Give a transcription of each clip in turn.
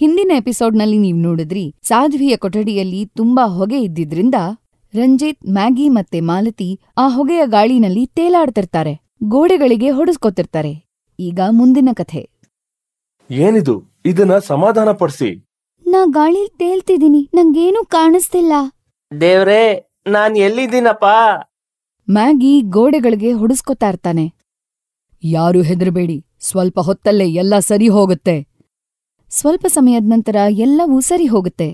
ಹಿಂದಿನ ಎಪಿಸೋಡ್ನಲ್ಲಿ ನೀವ್ ನೋಡಿದ್ರಿ ಸಾಧ್ವಿಯ ಕೊಠಡಿಯಲ್ಲಿ ತುಂಬಾ ಹೊಗೆ ಇದ್ದಿದ್ರಿಂದ ರಂಜಿತ್ ಮ್ಯಾಗಿ ಮತ್ತೆ ಮಾಲತಿ ಆ ಹೊಗೆಯ ಗಾಳಿನಲ್ಲಿ ತೇಲಾಡ್ತಿರ್ತಾರೆ ಗೋಡೆಗಳಿಗೆ ಹೊಡೆಸ್ಕೊತಿರ್ತಾರೆ ಈಗ ಮುಂದಿನ ಕಥೆ ಏನಿದು ಇದನ್ನ ಸಮಾಧಾನ ಪಡಿಸಿ ನಾ ಗಾಳಿ ತೇಲ್ತಿದ್ದೀನಿ ನಂಗೇನೂ ಕಾಣಿಸ್ತಿಲ್ಲ ದೇವ್ರೆ ನಾನ್ ಎಲ್ಲಿದ್ದೀನಪ್ಪ ಮ್ಯಾಗಿ ಗೋಡೆಗಳಿಗೆ ಹೊಡೆಸ್ಕೋತಾ ಇರ್ತಾನೆ ಯಾರು ಹೆದರಬೇಡಿ ಸ್ವಲ್ಪ ಹೊತ್ತಲ್ಲೇ ಎಲ್ಲ ಸರಿ ಹೋಗುತ್ತೆ ಸ್ವಲ್ಪ ಸಮಯದ ನಂತರ ಎಲ್ಲವೂ ಸರಿ ಹೋಗುತ್ತೆ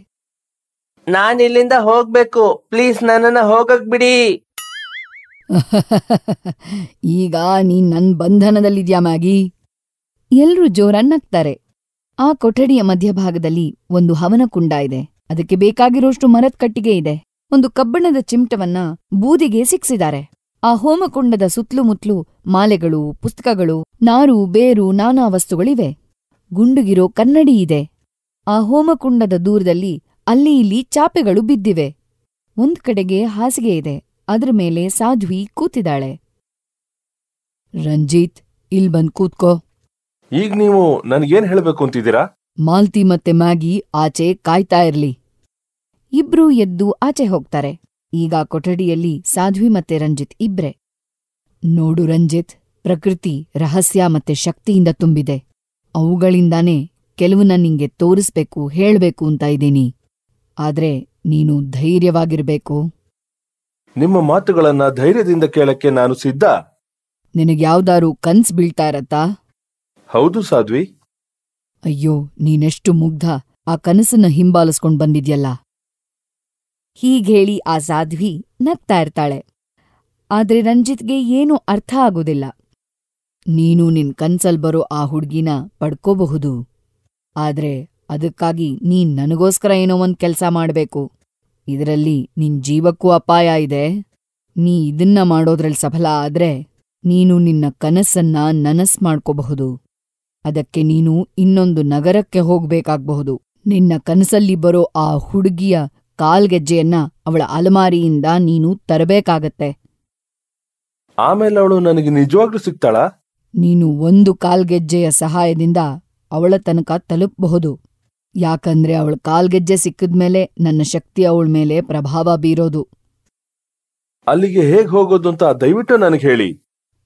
ನಾನು ಇಲ್ಲಿಂದ ಹೋಗ್ಬೇಕು ಪ್ಲೀಸ್ ನನ್ನನ್ನು ಹೋಗಕ್ ಬಿಡಿ ಈಗ ನೀನ್ ನನ್ ಬಂಧನದಲ್ಲಿದ್ಯಾ ಮ್ಯಾಗಿ ಎಲ್ರೂ ಜೋರನ್ನಗ್ತಾರೆ ಆ ಕೊಠಡಿಯ ಮಧ್ಯಭಾಗದಲ್ಲಿ ಒಂದು ಹವನಕುಂಡ ಇದೆ ಅದಕ್ಕೆ ಬೇಕಾಗಿರೋಷ್ಟು ಮರದ ಕಟ್ಟಿಗೆ ಇದೆ ಒಂದು ಕಬ್ಬಿಣದ ಚಿಮಟವನ್ನ ಬೂದಿಗೆ ಸಿಕ್ಸಿದ್ದಾರೆ ಆ ಹೋಮಕುಂಡದ ಸುತ್ಲುಮುತ್ಲು ಮಾಲೆಗಳು ಪುಸ್ತಕಗಳು ನಾರು ಬೇರು ನಾನಾ ವಸ್ತುಗಳಿವೆ ಗುಂಡುಗಿರೋ ಕನ್ನಡಿಯಿದೆ ಆ ಹೋಮಕುಂಡದ ದೂರದಲ್ಲಿ ಅಲ್ಲಿ ಇಲ್ಲಿ ಚಾಪೆಗಳು ಬಿದ್ದಿವೆ ಒಂದು ಕಡೆಗೆ ಹಾಸಿಗೆ ಇದೆ ಅದ್ರ ಮೇಲೆ ಸಾಧ್ವಿ ಕೂತಿದ್ದಾಳೆ ರಂಜಿತ್ ಇಲ್ ಬಂದ್ ಕೂತ್ಕೋ ಈಗ ನೀವು ನನಗೇನ್ ಹೇಳಬೇಕು ಅಂತಿದ್ದೀರಾ ಮಾಲ್ತಿ ಮತ್ತೆ ಮ್ಯಾಗಿ ಆಚೆ ಕಾಯ್ತಾ ಇರ್ಲಿ ಇಬ್ರೂ ಎದ್ದು ಆಚೆ ಹೋಗ್ತಾರೆ ಈಗ ಕೊಠಡಿಯಲ್ಲಿ ಸಾಧ್ವಿ ಮತ್ತೆ ರಂಜಿತ್ ಇಬ್ರೆ ನೋಡು ರಂಜಿತ್ ಪ್ರಕೃತಿ ರಹಸ್ಯ ಮತ್ತೆ ಶಕ್ತಿಯಿಂದ ತುಂಬಿದೆ ಅವುಗಳಿಂದಾನೇ ಕೆಲವನ್ನ ನಿಂಗೆ ತೋರಿಸ್ಬೇಕು ಹೇಳ್ಬೇಕು ಅಂತ ಇದ್ದೀನಿ ಆದ್ರೆ ನೀನು ಧೈರ್ಯವಾಗಿರ್ಬೇಕು ನಿಮ್ಮ ಮಾತುಗಳನ್ನ ಧೈರ್ಯದಿಂದ ಕೇಳಕ್ಕೆ ನಾನು ಸಿದ್ಧ ನಿನಗ್ಯಾವ್ದಾರು ಕನ್ಸ್ ಬೀಳ್ತಾ ಇರತ್ತಾ ಹೌದು ಸಾಧ್ವಿ ಅಯ್ಯೋ ನೀನೆಷ್ಟು ಮುಗ್ಧ ಆ ಕನಸನ್ನ ಹಿಂಬಾಲಿಸ್ಕೊಂಡ್ ಬಂದಿದ್ಯಲ್ಲ ಹೀಗೇಳಿ ಆ ಸಾಧ್ವಿ ನಗ್ತಾ ಇರ್ತಾಳೆ ಆದ್ರೆ ರಂಜಿತ್ಗೆ ಏನೂ ಅರ್ಥ ಆಗೋದಿಲ್ಲ ನೀನು ನಿನ್ ಕನ್ಸಲ್ ಬರೋ ಆ ಹುಡ್ಗಿನ ಪಡ್ಕೋಬಹುದು, ಆದ್ರೆ ಅದಕ್ಕಾಗಿ ನೀನ್ ನನಗೋಸ್ಕರ ಏನೋ ಒಂದ್ ಕೆಲ್ಸ ಮಾಡ್ಬೇಕು. ಇದರಲ್ಲಿ ನಿನ್ ಜೀವಕ್ಕೂ ಅಪಾಯ ಇದೆ. ನೀ ಇದನ್ನ ಮಾಡೋದ್ರಲ್ಲಿ ಸಫಲ ಆದ್ರೆ ನೀನು ನಿನ್ನ ಕನಸನ್ನ ನನಸ್ ಮಾಡ್ಕೋಬಹುದು. ಅದಕ್ಕೆ ನೀನು ಇನ್ನೊಂದು ನಗರಕ್ಕೆ ಹೋಗ್ಬೇಕಾಗ್ಬಹುದು. ನಿನ್ನ ಕನಸಲ್ಲಿ ಬರೋ ಆ ಹುಡ್ಗಿಯ ಕಾಲ್ಗೆಜ್ಜೆಯನ್ನ ಅವಳ ಅಲಮಾರಿಯಿಂದ ನೀನು ತರಬೇಕಾಗತ್ತೆ ಆಮೇಲೆ ಅವಳು ನನಗೆ ನಿಜವಾಗ್ಲೂ ಸಿಗ್ತಾಳಾ ನೀನು ಒಂದು ಕಾಲ್ಗೆಜ್ಜೆಯ ಸಹಾಯದಿಂದ ಅವಳ ತನಕ ತಲುಪಬಹುದು ಯಾಕಂದ್ರೆ ಅವಳ ಕಾಲ್ಗೆಜ್ಜೆ ಸಿಕ್ಕಿದ್ಮೇಲೆ ನನ್ನ ಶಕ್ತಿ ಅವಳ ಮೇಲೆ ಪ್ರಭಾವ ಬೀರೋದು. ಅಲ್ಲಿಗೆ ಹೇಗ್ ಅಂತ ದಯವಿಟ್ಟು ನನಗೆ ಹೇಳಿ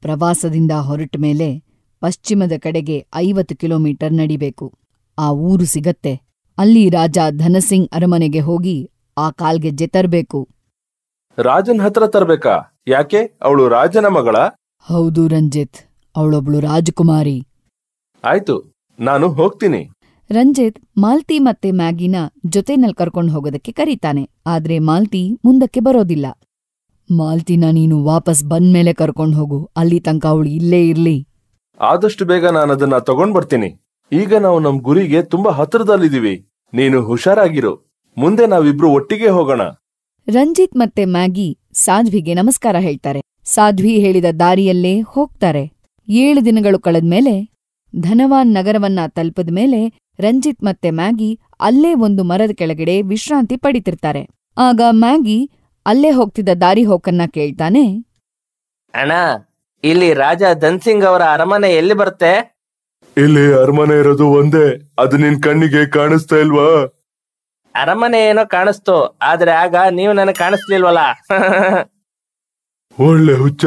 ಪ್ರವಾಸದಿಂದ ಹೊರಟ್ಮೇಲೆ ಪಶ್ಚಿಮದ ಕಡೆಗೆ ಐವತ್ತು ಕಿಲೋಮೀಟರ್ ನಡಿಬೇಕು. ಆ ಊರು ಸಿಗತ್ತೆ. ಅಲ್ಲಿ ರಾಜ ಧನಸಿಂಗ್ ಅರಮನೆಗೆ ಹೋಗಿ ಆ ಕಾಲ್ಗೆಜ್ಜೆ ತರ್ಬೇಕು. ರಾಜನ್ ಹತ್ರ ತರಬೇಕಾ ಯಾಕೆ ಅವಳು ರಾಜನ ಮಗಳ ಹೌದು ರಂಜಿತ್ ಅವಳೊಬ್ಳು ರಾಜಕುಮಾರಿ ಆಯ್ತು ನಾನು ಹೋಗ್ತೀನಿ ರಂಜಿತ್ ಮಾಲ್ತಿ ಮತ್ತೆ ಮ್ಯಾಗಿನ ಜೊತೆನಲ್ಲಿ ಕರ್ಕೊಂಡು ಹೋಗೋದಕ್ಕೆ ಕರೀತಾನೆ ಆದ್ರೆ ಮಾಲ್ತಿ ಮುಂದಕ್ಕೆ ಬರೋದಿಲ್ಲ ಮಾಲ್ತಿನ ನೀನು ವಾಪಸ್ ಬಂದ್ಮೇಲೆ ಕರ್ಕೊಂಡು ಹೋಗು ಅಲ್ಲಿ ತನಕ ಅವಳು ಇಲ್ಲೇ ಇರ್ಲಿ ಆದಷ್ಟು ಬೇಗ ನಾನು ಅದನ್ನ ತಗೊಂಡ್ ಬರ್ತೀನಿ ಈಗ ನಾವು ನಮ್ ಗುರಿಗೆ ತುಂಬಾ ಹತ್ರದಲ್ಲಿದ್ದೀವಿ ನೀನು ಹುಷಾರಾಗಿರು ಮುಂದೆ ನಾವಿಬ್ರು ಒಟ್ಟಿಗೆ ಹೋಗೋಣ ರಂಜಿತ್ ಮತ್ತೆ ಮ್ಯಾಗಿ ಸಾಧ್ವಿಗೆ ನಮಸ್ಕಾರ ಹೇಳ್ತಾರೆ ಸಾಧ್ವಿ ಹೇಳಿದ ದಾರಿಯಲ್ಲೇ ಹೋಗ್ತಾರೆ ಏಳು ದಿನಗಳು ಕಳೆದ್ಮೇಲೆ ಧನವಾನ್ ನಗರವನ್ನ ತಲುಪದ ಮೇಲೆ ರಂಜಿತ್ ಮತ್ತೆ ಮ್ಯಾಗಿ ಅಲ್ಲೇ ಒಂದು ಮರದ ಕೆಳಗಡೆ ವಿಶ್ರಾಂತಿ ಪಡಿತಿರ್ತಾರೆ ಆಗ ಮ್ಯಾಗಿ ಅಲ್ಲೇ ಹೋಗ್ತಿದ್ದ ದಾರಿ ಹೋಕನ್ನ ಕೇಳ್ತಾನೆ ಅಣ್ಣ ಇಲ್ಲಿ ರಾಜ ಧನ್ಸಿಂಗ್ ಅವರ ಅರಮನೆ ಎಲ್ಲಿ ಬರುತ್ತೆ ಇಲ್ಲಿ ಅರಮನೆ ಇರೋದು ಒಂದೇ ಅದು ನಿನ್ ಕಣ್ಣಿಗೆ ಕಾಣಿಸ್ತಾ ಇಲ್ವಾ ಅರಮನೆ ಏನೋ ಕಾಣಿಸ್ತು ಆದ್ರೆ ಆಗ ನೀವು ನನಗೆ ಕಾಣಿಸ್ಲಿಲ್ವಲ್ಲ ಒಳ್ಳೆ ಹುಚ್ಚ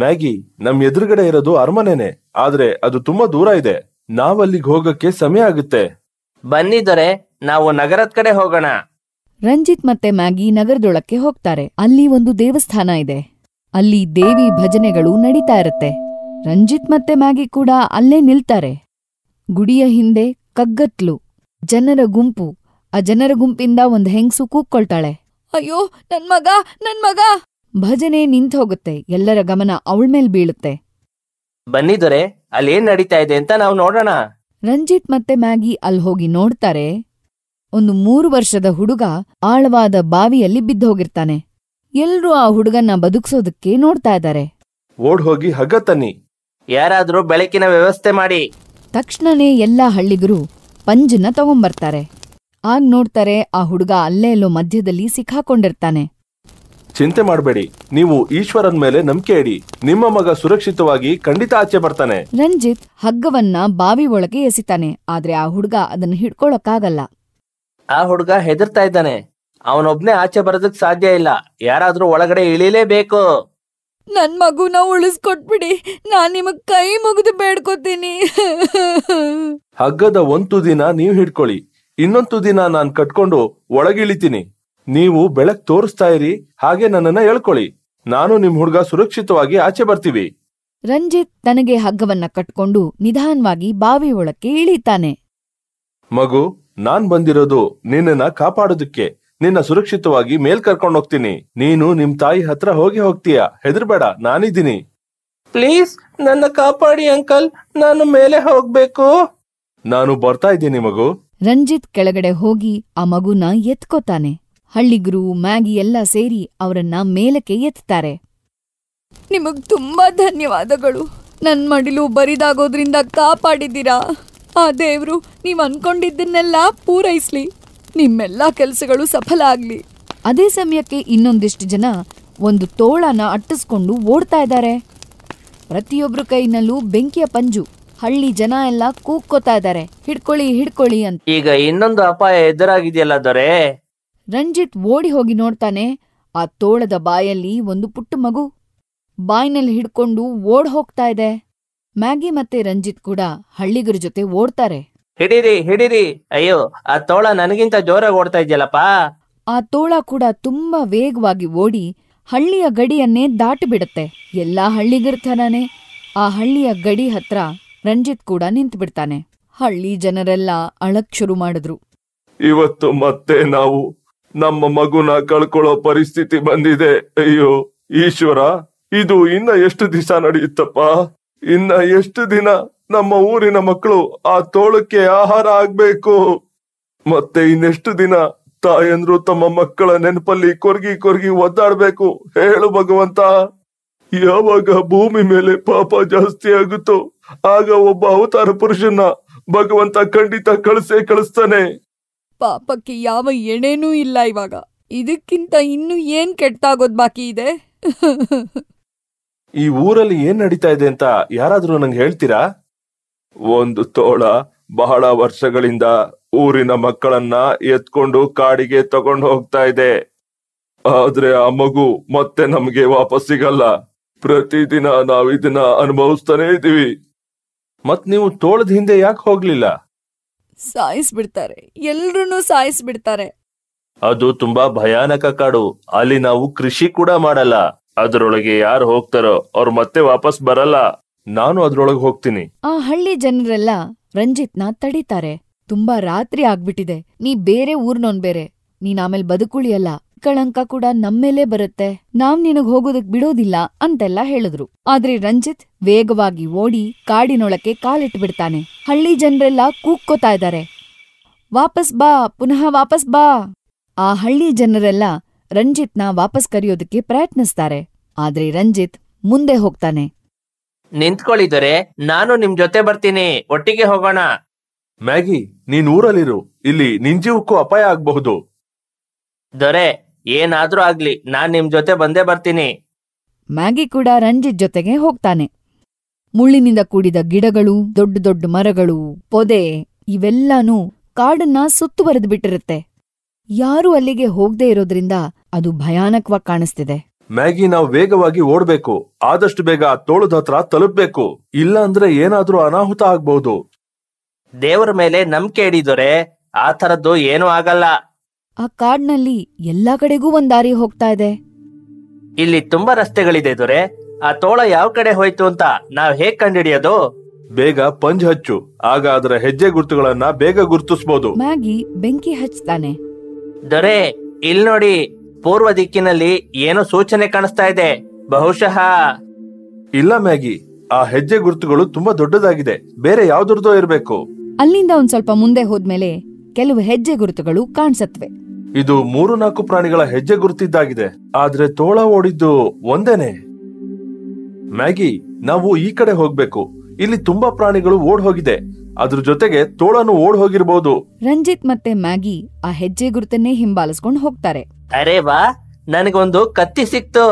ಮ್ಯಾಗಿ ನಮ್ ಎದುರುಗಡೆ ಇರೋದು ಅರಮನೆನೆ ಆದ್ರೆ ಅದು ತುಂಬಾ ದೂರ ಇದೆ ನಾವಲ್ಲಿಗೆ ಹೋಗಕ್ಕೆ ಸಮಯ ಆಗುತ್ತೆ ಬನ್ನಿ ದೊರೆ ನಾವು ನಗರದ ಕಡೆ ಹೋಗೋಣ ರಂಜಿತ್ ಮತ್ತೆ ಮ್ಯಾಗಿ ನಗರದೊಳಕ್ಕೆ ಹೋಗ್ತಾರೆ ಅಲ್ಲಿ ಒಂದು ದೇವಸ್ಥಾನ ಇದೆ ಅಲ್ಲಿ ದೇವಿ ಭಜನೆಗಳು ನಡೀತಾ ಇರುತ್ತೆ ರಂಜಿತ್ ಮತ್ತೆ ಮ್ಯಾಗಿ ಕೂಡ ಅಲ್ಲೇ ನಿಲ್ತಾರೆ ಗುಡಿಯ ಹಿಂದೆ ಕಗ್ಗತ್ಲು ಜನರ ಗುಂಪು ಆ ಜನರ ಗುಂಪಿಂದ ಒಂದು ಹೆಂಗ್ಸು ಕೂಕ್ಕೊಳ್ತಾಳೆ ಅಯ್ಯೋ ನನ್ ಮಗ ನನ್ ಮಗ ಭಜನೆ ಹೋಗುತ್ತೆ ಎಲ್ಲರ ಗಮನ ಅವಳ್ಮೇಲ್ ಬೀಳುತ್ತೆ ಬನ್ನಿ ಅಲ್ಲೇನ್ ನಡೀತಾ ಇದೆ ಅಂತ ನಾವು ನೋಡೋಣ ರಂಜಿತ್ ಮತ್ತೆ ಮ್ಯಾಗಿ ಅಲ್ ಹೋಗಿ ನೋಡ್ತಾರೆ ಒಂದು ಮೂರು ವರ್ಷದ ಹುಡುಗ ಆಳವಾದ ಬಾವಿಯಲ್ಲಿ ಬಿದ್ದೋಗಿರ್ತಾನೆ ಎಲ್ರೂ ಆ ಹುಡುಗನ್ನ ಬದುಕ್ಸೋದಕ್ಕೆ ನೋಡ್ತಾ ಇದ್ದಾರೆ ಓಡ್ ಹೋಗಿ ಹಗ್ಗ ತನ್ನಿ ಯಾರಾದ್ರೂ ಬೆಳಕಿನ ವ್ಯವಸ್ಥೆ ಮಾಡಿ ತಕ್ಷಣನೇ ಎಲ್ಲಾ ಹಳ್ಳಿಗರು ಪಂಜನ್ನ ತಗೊಂಬರ್ತಾರೆ ಆಗ್ ನೋಡ್ತಾರೆ ಆ ಹುಡುಗ ಅಲ್ಲೇ ಎಲ್ಲೋ ಮಧ್ಯದಲ್ಲಿ ಸಿಕ್ಕಾಕೊಂಡಿರ್ತಾನೆ ಚಿಂತೆ ಮಾಡಬೇಡಿ ನೀವು ಈಶ್ವರನ್ ಮೇಲೆ ನಂಬಿಕೆ ಇಡಿ ನಿಮ್ಮ ಮಗ ಸುರಕ್ಷಿತವಾಗಿ ಖಂಡಿತ ಆಚೆ ಬರ್ತಾನೆ ರಂಜಿತ್ ಹಗ್ಗವನ್ನ ಬಾವಿ ಒಳಗೆ ಎಸಿತಾನೆ ಆದ್ರೆ ಆ ಹುಡುಗ ಅದನ್ನ ಹಿಡ್ಕೊಳಕ್ಕಾಗಲ್ಲ ಆ ಹುಡುಗ ಹೆದರ್ತಾ ಇದ್ದಾನೆ ಅವನೊಬ್ನೇ ಆಚೆ ಬರೋದಕ್ ಸಾಧ್ಯ ಇಲ್ಲ ಯಾರಾದ್ರೂ ಒಳಗಡೆ ಇಳಿಲೇಬೇಕು ನನ್ ಮಗುನ ಉಳಿಸ್ಕೊಟ್ಬಿಡಿ ನಾನ್ ನಿಮಗ್ ಕೈ ಮುಗಿದು ಬೇಡ್ಕೊತೀನಿ ಹಗ್ಗದ ಒಂದು ದಿನ ನೀವು ಹಿಡ್ಕೊಳ್ಳಿ ಇನ್ನೊಂದು ದಿನ ನಾನ್ ಕಟ್ಕೊಂಡು ಒಳಗಿಳಿತೀನಿ ನೀವು ಬೆಳಕ್ ತೋರಿಸ್ತಾ ಇರಿ ಹಾಗೆ ನನ್ನನ್ನ ಹೇಳ್ಕೊಳ್ಳಿ ನಾನು ನಿಮ್ ಹುಡ್ಗ ಸುರಕ್ಷಿತವಾಗಿ ಆಚೆ ಬರ್ತೀವಿ ರಂಜಿತ್ ತನಗೆ ಹಗ್ಗವನ್ನ ಕಟ್ಕೊಂಡು ನಿಧಾನವಾಗಿ ಬಾವಿ ಒಳಕ್ಕೆ ಇಳಿತಾನೆ ಮಗು ನಾನ್ ಬಂದಿರೋದು ನಿನ್ನನ್ನ ಕಾಪಾಡೋದಕ್ಕೆ ನಿನ್ನ ಸುರಕ್ಷಿತವಾಗಿ ಮೇಲ್ ಕರ್ಕೊಂಡು ಹೋಗ್ತೀನಿ ನೀನು ನಿಮ್ ತಾಯಿ ಹತ್ರ ಹೋಗಿ ಹೋಗ್ತೀಯ ಹೆದರ್ಬೇಡ ನಾನಿದ್ದೀನಿ ಪ್ಲೀಸ್ ನನ್ನ ಕಾಪಾಡಿ ಅಂಕಲ್ ನಾನು ಮೇಲೆ ಹೋಗ್ಬೇಕು ನಾನು ಬರ್ತಾ ಇದ್ದೀನಿ ಮಗು ರಂಜಿತ್ ಕೆಳಗಡೆ ಹೋಗಿ ಆ ಮಗುನ ಎತ್ಕೋತಾನೆ ಹಳ್ಳಿಗ್ರು, ಮ್ಯಾಗಿ ಎಲ್ಲ ಸೇರಿ ಅವರನ್ನ ಮೇಲಕ್ಕೆ ಎತ್ತಾರೆ. ನಿಮಗ್ ತುಂಬಾ ಧನ್ಯವಾದಗಳು. ನನ್ ಮಡಿಲು ಬರಿದಾಗೋದ್ರಿಂದ ಕಾಪಾಡಿದ್ದೀರಾ. ಆ ದೇವ್ರು ನೀವ್ ಅನ್ಕೊಂಡಿದ್ದನ್ನೆಲ್ಲ ಪೂರೈಸ್ಲಿ. ನಿಮ್ಮೆಲ್ಲ ಕೆಲಸಗಳು ಸಫಲ ಆಗ್ಲಿ. ಅದೇ ಸಮಯಕ್ಕೆ ಇನ್ನೊಂದಿಷ್ಟು ಜನ ಒಂದು ತೋಳನ ಅಟ್ಟಿಸ್ಕೊಂಡು ಓಡ್ತಾ ಇದ್ದಾರೆ. ಪ್ರತಿಯೊಬ್ರ ಕೈನಲ್ಲೂ ಬೆಂಕಿಯ ಪಂಜು ಹಳ್ಳಿ ಜನ ಎಲ್ಲ ಕೂಕ್ಕೋತಾ ಇದ್ದಾರೆ ಹಿಡ್ಕೊಳ್ಳಿ ಹಿಡ್ಕೊಳ್ಳಿ ಅಂತ ಈಗ ಇನ್ನೊಂದು ಅಪಾಯ ಎದುರಾಗಿದೆಯಲ್ಲ ದೊರೆ ರಂಜಿತ್ ಓಡಿ ಹೋಗಿ ನೋಡ್ತಾನೆ ಆ ತೋಳದ ಬಾಯಲ್ಲಿ ಒಂದು ಪುಟ್ಟ ಮಗು ಬಾಯಿನಲ್ಲಿ ಹಿಡ್ಕೊಂಡು ಓಡ್ ಹೋಗ್ತಾ ಇದೆ ಮ್ಯಾಗಿ ಮತ್ತೆ ರಂಜಿತ್ ಕೂಡ ಹಳ್ಳಿಗರ ಜೊತೆ ಓಡ್ತಾರೆ ಹಿಡಿರಿ ಹಿಡಿರಿ ಅಯ್ಯೋ ಆ ತೋಳ ನನಗಿಂತ ಜೋರಾಗಿ ಓಡ್ತಾ ಇದೆಯಲ್ಲಪ್ಪ ಆ ತೋಳ ಕೂಡ ತುಂಬಾ ವೇಗವಾಗಿ ಓಡಿ ಹಳ್ಳಿಯ ಗಡಿಯನ್ನೇ ದಾಟಿಬಿಡುತ್ತೆ ಎಲ್ಲಾ ಹಳ್ಳಿಗರ ತನನೇ ಆ ಹಳ್ಳಿಯ ಗಡಿ ಹತ್ರ ರಂಜಿತ್ ಕೂಡ ನಿಂತು ಬಿಡ್ತಾನೆ ಹಳ್ಳಿ ಜನರೆಲ್ಲ ಅಳಕ್ ಶುರು ಮಾಡಿದ್ರು ಇವತ್ತು ಮತ್ತೆ ನಾವು ನಮ್ಮ ಮಗುನ ಕಳ್ಕೊಳ್ಳೋ ಪರಿಸ್ಥಿತಿ ಬಂದಿದೆ ಅಯ್ಯೋ ಈಶ್ವರ ಇದು ಇನ್ನ ಎಷ್ಟು ದಿವಸ ನಡೆಯುತ್ತಪ್ಪ ಇನ್ನ ಎಷ್ಟು ದಿನ ನಮ್ಮ ಊರಿನ ಮಕ್ಕಳು ಆ ತೋಳಕ್ಕೆ ಆಹಾರ ಆಗ್ಬೇಕು ಮತ್ತೆ ಇನ್ನೆಷ್ಟು ದಿನ ತಾಯಂದ್ರು ತಮ್ಮ ಮಕ್ಕಳ ನೆನಪಲ್ಲಿ ಕೊರ್ಗಿ ಕೊರ್ಗಿ ಒದ್ದಾಡ್ಬೇಕು ಹೇಳು ಭಗವಂತ ಯಾವಾಗ ಭೂಮಿ ಮೇಲೆ ಪಾಪ ಜಾಸ್ತಿ ಆಗುತ್ತೋ ಆಗ ಒಬ್ಬ ಅವತಾರ ಪುರುಷನ ಭಗವಂತ ಖಂಡಿತ ಕಳಿಸೇ ಕಳಿಸ್ತಾನೆ ಪಾಪಕ್ಕೆ ಯಾವ ಎಣೆನೂ ಇಲ್ಲ ಇವಾಗ ಇದಕ್ಕಿಂತ ಇನ್ನು ಏನ್ ಕೆಟ್ಟಾಗೋದ್ ಬಾಕಿ ಇದೆ ಈ ಊರಲ್ಲಿ ಏನ್ ನಡೀತಾ ಇದೆ ಅಂತ ಯಾರಾದ್ರೂ ನಂಗೆ ಹೇಳ್ತೀರಾ ಒಂದು ತೋಳ ಬಹಳ ವರ್ಷಗಳಿಂದ ಊರಿನ ಮಕ್ಕಳನ್ನ ಎತ್ಕೊಂಡು ಕಾಡಿಗೆ ತಗೊಂಡು ಹೋಗ್ತಾ ಇದೆ ಆದ್ರೆ ಆ ಮಗು ಮತ್ತೆ ನಮ್ಗೆ ವಾಪಸ್ ಸಿಗಲ್ಲ ಪ್ರತಿದಿನ ನಾವು ಇದನ್ನ ಅನುಭವಿಸ್ತಾನೆ ಇದೀವಿ ಮತ್ ನೀವು ತೋಳದ ಹಿಂದೆ ಯಾಕೆ ಹೋಗ್ಲಿಲ್ಲ ಸಾಯಿಸ್ಬಿಡ್ತಾರೆ ಎಲ್ರನ್ನೂ ಸಾಯಿಸ್ಬಿಡ್ತಾರೆ ಅದು ತುಂಬಾ ಭಯಾನಕ ಕಾಡು ಅಲ್ಲಿ ನಾವು ಕೃಷಿ ಕೂಡ ಮಾಡಲ್ಲ ಅದ್ರೊಳಗೆ ಯಾರು ಹೋಗ್ತಾರೋ ಅವ್ರು ಮತ್ತೆ ವಾಪಸ್ ಬರಲ್ಲ ನಾನು ಅದ್ರೊಳಗೆ ಹೋಗ್ತೀನಿ ಆ ಹಳ್ಳಿ ಜನರೆಲ್ಲ ನ ತಡೀತಾರೆ ತುಂಬಾ ರಾತ್ರಿ ಆಗ್ಬಿಟ್ಟಿದೆ ನೀ ಬೇರೆ ಊರ್ನೊನ್ ಬೇರೆ ನೀನ್ ಆಮೇಲೆ ಬದುಕುಳಿಯಲ್ಲ ಕಳಂಕ ಕೂಡ ನಮ್ಮೇಲೇ ಬರುತ್ತೆ ನಾವ್ ನಿನಗ್ ಹೋಗೋದಕ್ ಬಿಡೋದಿಲ್ಲ ಅಂತೆಲ್ಲ ಹೇಳಿದ್ರು ಆದ್ರೆ ರಂಜಿತ್ ವೇಗವಾಗಿ ಓಡಿ ಕಾಡಿನೊಳಕ್ಕೆ ಬಿಡ್ತಾನೆ ಹಳ್ಳಿ ಜನರೆಲ್ಲ ಕೂಕ್ಕೋತಾ ಇದ್ದಾರೆ ವಾಪಸ್ ಬಾ ಪುನಃ ವಾಪಸ್ ಬಾ ಆ ಹಳ್ಳಿ ಜನರೆಲ್ಲ ರಂಜಿತ್ನ ವಾಪಸ್ ಕರೆಯೋದಕ್ಕೆ ಪ್ರಯತ್ನಿಸ್ತಾರೆ ಆದ್ರೆ ರಂಜಿತ್ ಮುಂದೆ ಹೋಗ್ತಾನೆ ನಿಂತ್ಕೊಳ್ಳಿದರೆ ನಾನು ನಿಮ್ ಜೊತೆ ಬರ್ತೀನಿ ಒಟ್ಟಿಗೆ ಹೋಗೋಣ ಮ್ಯಾಗಿ ನೀನ್ ಊರಲ್ಲಿರು ಇಲ್ಲಿ ನಿನ್ ಜೀವಕ್ಕೂ ಅಪಾಯ ಆಗ್ಬಹುದು ದೊರೆ ಏನಾದ್ರೂ ಆಗ್ಲಿ ನಾನ್ ನಿಮ್ ಜೊತೆ ಬಂದೇ ಬರ್ತೀನಿ ಮ್ಯಾಗಿ ಕೂಡ ರಂಜಿತ್ ಜೊತೆಗೆ ಹೋಗ್ತಾನೆ ಮುಳ್ಳಿನಿಂದ ಕೂಡಿದ ಗಿಡಗಳು ದೊಡ್ಡ ದೊಡ್ಡ ಮರಗಳು ಪೊದೆ ಇವೆಲ್ಲಾನೂ ಕಾಡನ್ನ ಸುತ್ತುವರೆದು ಬಿಟ್ಟಿರುತ್ತೆ ಯಾರೂ ಅಲ್ಲಿಗೆ ಹೋಗ್ದೇ ಇರೋದ್ರಿಂದ ಅದು ಭಯಾನಕವಾಗಿ ಕಾಣಿಸ್ತಿದೆ ಮ್ಯಾಗಿ ನಾವು ವೇಗವಾಗಿ ಓಡ್ಬೇಕು ಆದಷ್ಟು ಬೇಗ ಆ ತೋಳದ ಹತ್ರ ತಲುಪ್ಬೇಕು ಇಲ್ಲ ಅಂದ್ರೆ ಏನಾದ್ರೂ ಅನಾಹುತ ಆಗ್ಬಹುದು ದೇವರ ಮೇಲೆ ನಂಬಿಕೆ ಹಿಡಿದೊರೆ ಆ ಥರದ್ದು ಏನೂ ಆಗಲ್ಲ ಆ ಕಾಡ್ನಲ್ಲಿ ಎಲ್ಲಾ ಕಡೆಗೂ ಒಂದ್ ದಾರಿ ಹೋಗ್ತಾ ಇದೆ ಇಲ್ಲಿ ತುಂಬಾ ರಸ್ತೆಗಳಿದೆ ದೊರೆ ಆ ತೋಳ ಯಾವ ಕಡೆ ಹೋಯ್ತು ಅಂತ ನಾವ್ ಹೇಗ್ ಕಂಡಿಡಿಯೋದು ಬೇಗ ಪಂಜ್ ಹಚ್ಚು ಆಗ ಅದರ ಹೆಜ್ಜೆ ಗುರುತುಗಳನ್ನ ಬೇಗ ಗುರುತಿಸಬಹುದು ಮ್ಯಾಗಿ ಬೆಂಕಿ ಹಚ್ತಾನೆ ದೊರೆ ಇಲ್ ನೋಡಿ ಪೂರ್ವ ದಿಕ್ಕಿನಲ್ಲಿ ಏನೋ ಸೂಚನೆ ಕಾಣಿಸ್ತಾ ಇದೆ ಬಹುಶಃ ಇಲ್ಲ ಮ್ಯಾಗಿ ಆ ಹೆಜ್ಜೆ ಗುರುತುಗಳು ತುಂಬಾ ದೊಡ್ಡದಾಗಿದೆ ಬೇರೆ ಯಾವ್ದು ಇರಬೇಕು ಅಲ್ಲಿಂದ ಒಂದ್ ಸ್ವಲ್ಪ ಮುಂದೆ ಹೋದ್ಮೇಲೆ ಕೆಲವು ಹೆಜ್ಜೆ ಗುರುತುಗಳು ಕಾಣಿಸತ್ವೆ ಇದು ಮೂರು ನಾಲ್ಕು ಪ್ರಾಣಿಗಳ ಹೆಜ್ಜೆ ಗುರುತಿದ್ದಾಗಿದೆ ಆದ್ರೆ ತೋಳ ಓಡಿದ್ದು ಒಂದೇನೆ ಮ್ಯಾಗಿ ನಾವು ಈ ಕಡೆ ಹೋಗ್ಬೇಕು ಇಲ್ಲಿ ತುಂಬಾ ಪ್ರಾಣಿಗಳು ಓಡ್ ಹೋಗಿದೆ ಅದ್ರ ಜೊತೆಗೆ ತೋಳನು ಓಡ್ ಹೋಗಿರ್ಬಹುದು ರಂಜಿತ್ ಮತ್ತೆ ಮ್ಯಾಗಿ ಆ ಹೆಜ್ಜೆ ಗುರುತನ್ನೇ ಹಿಂಬಾಲಿಸ್ಕೊಂಡು ಹೋಗ್ತಾರೆ ಅರೇವಾ ವಾ ನನಗೊಂದು ಕತ್ತಿ ಸಿಕ್ತು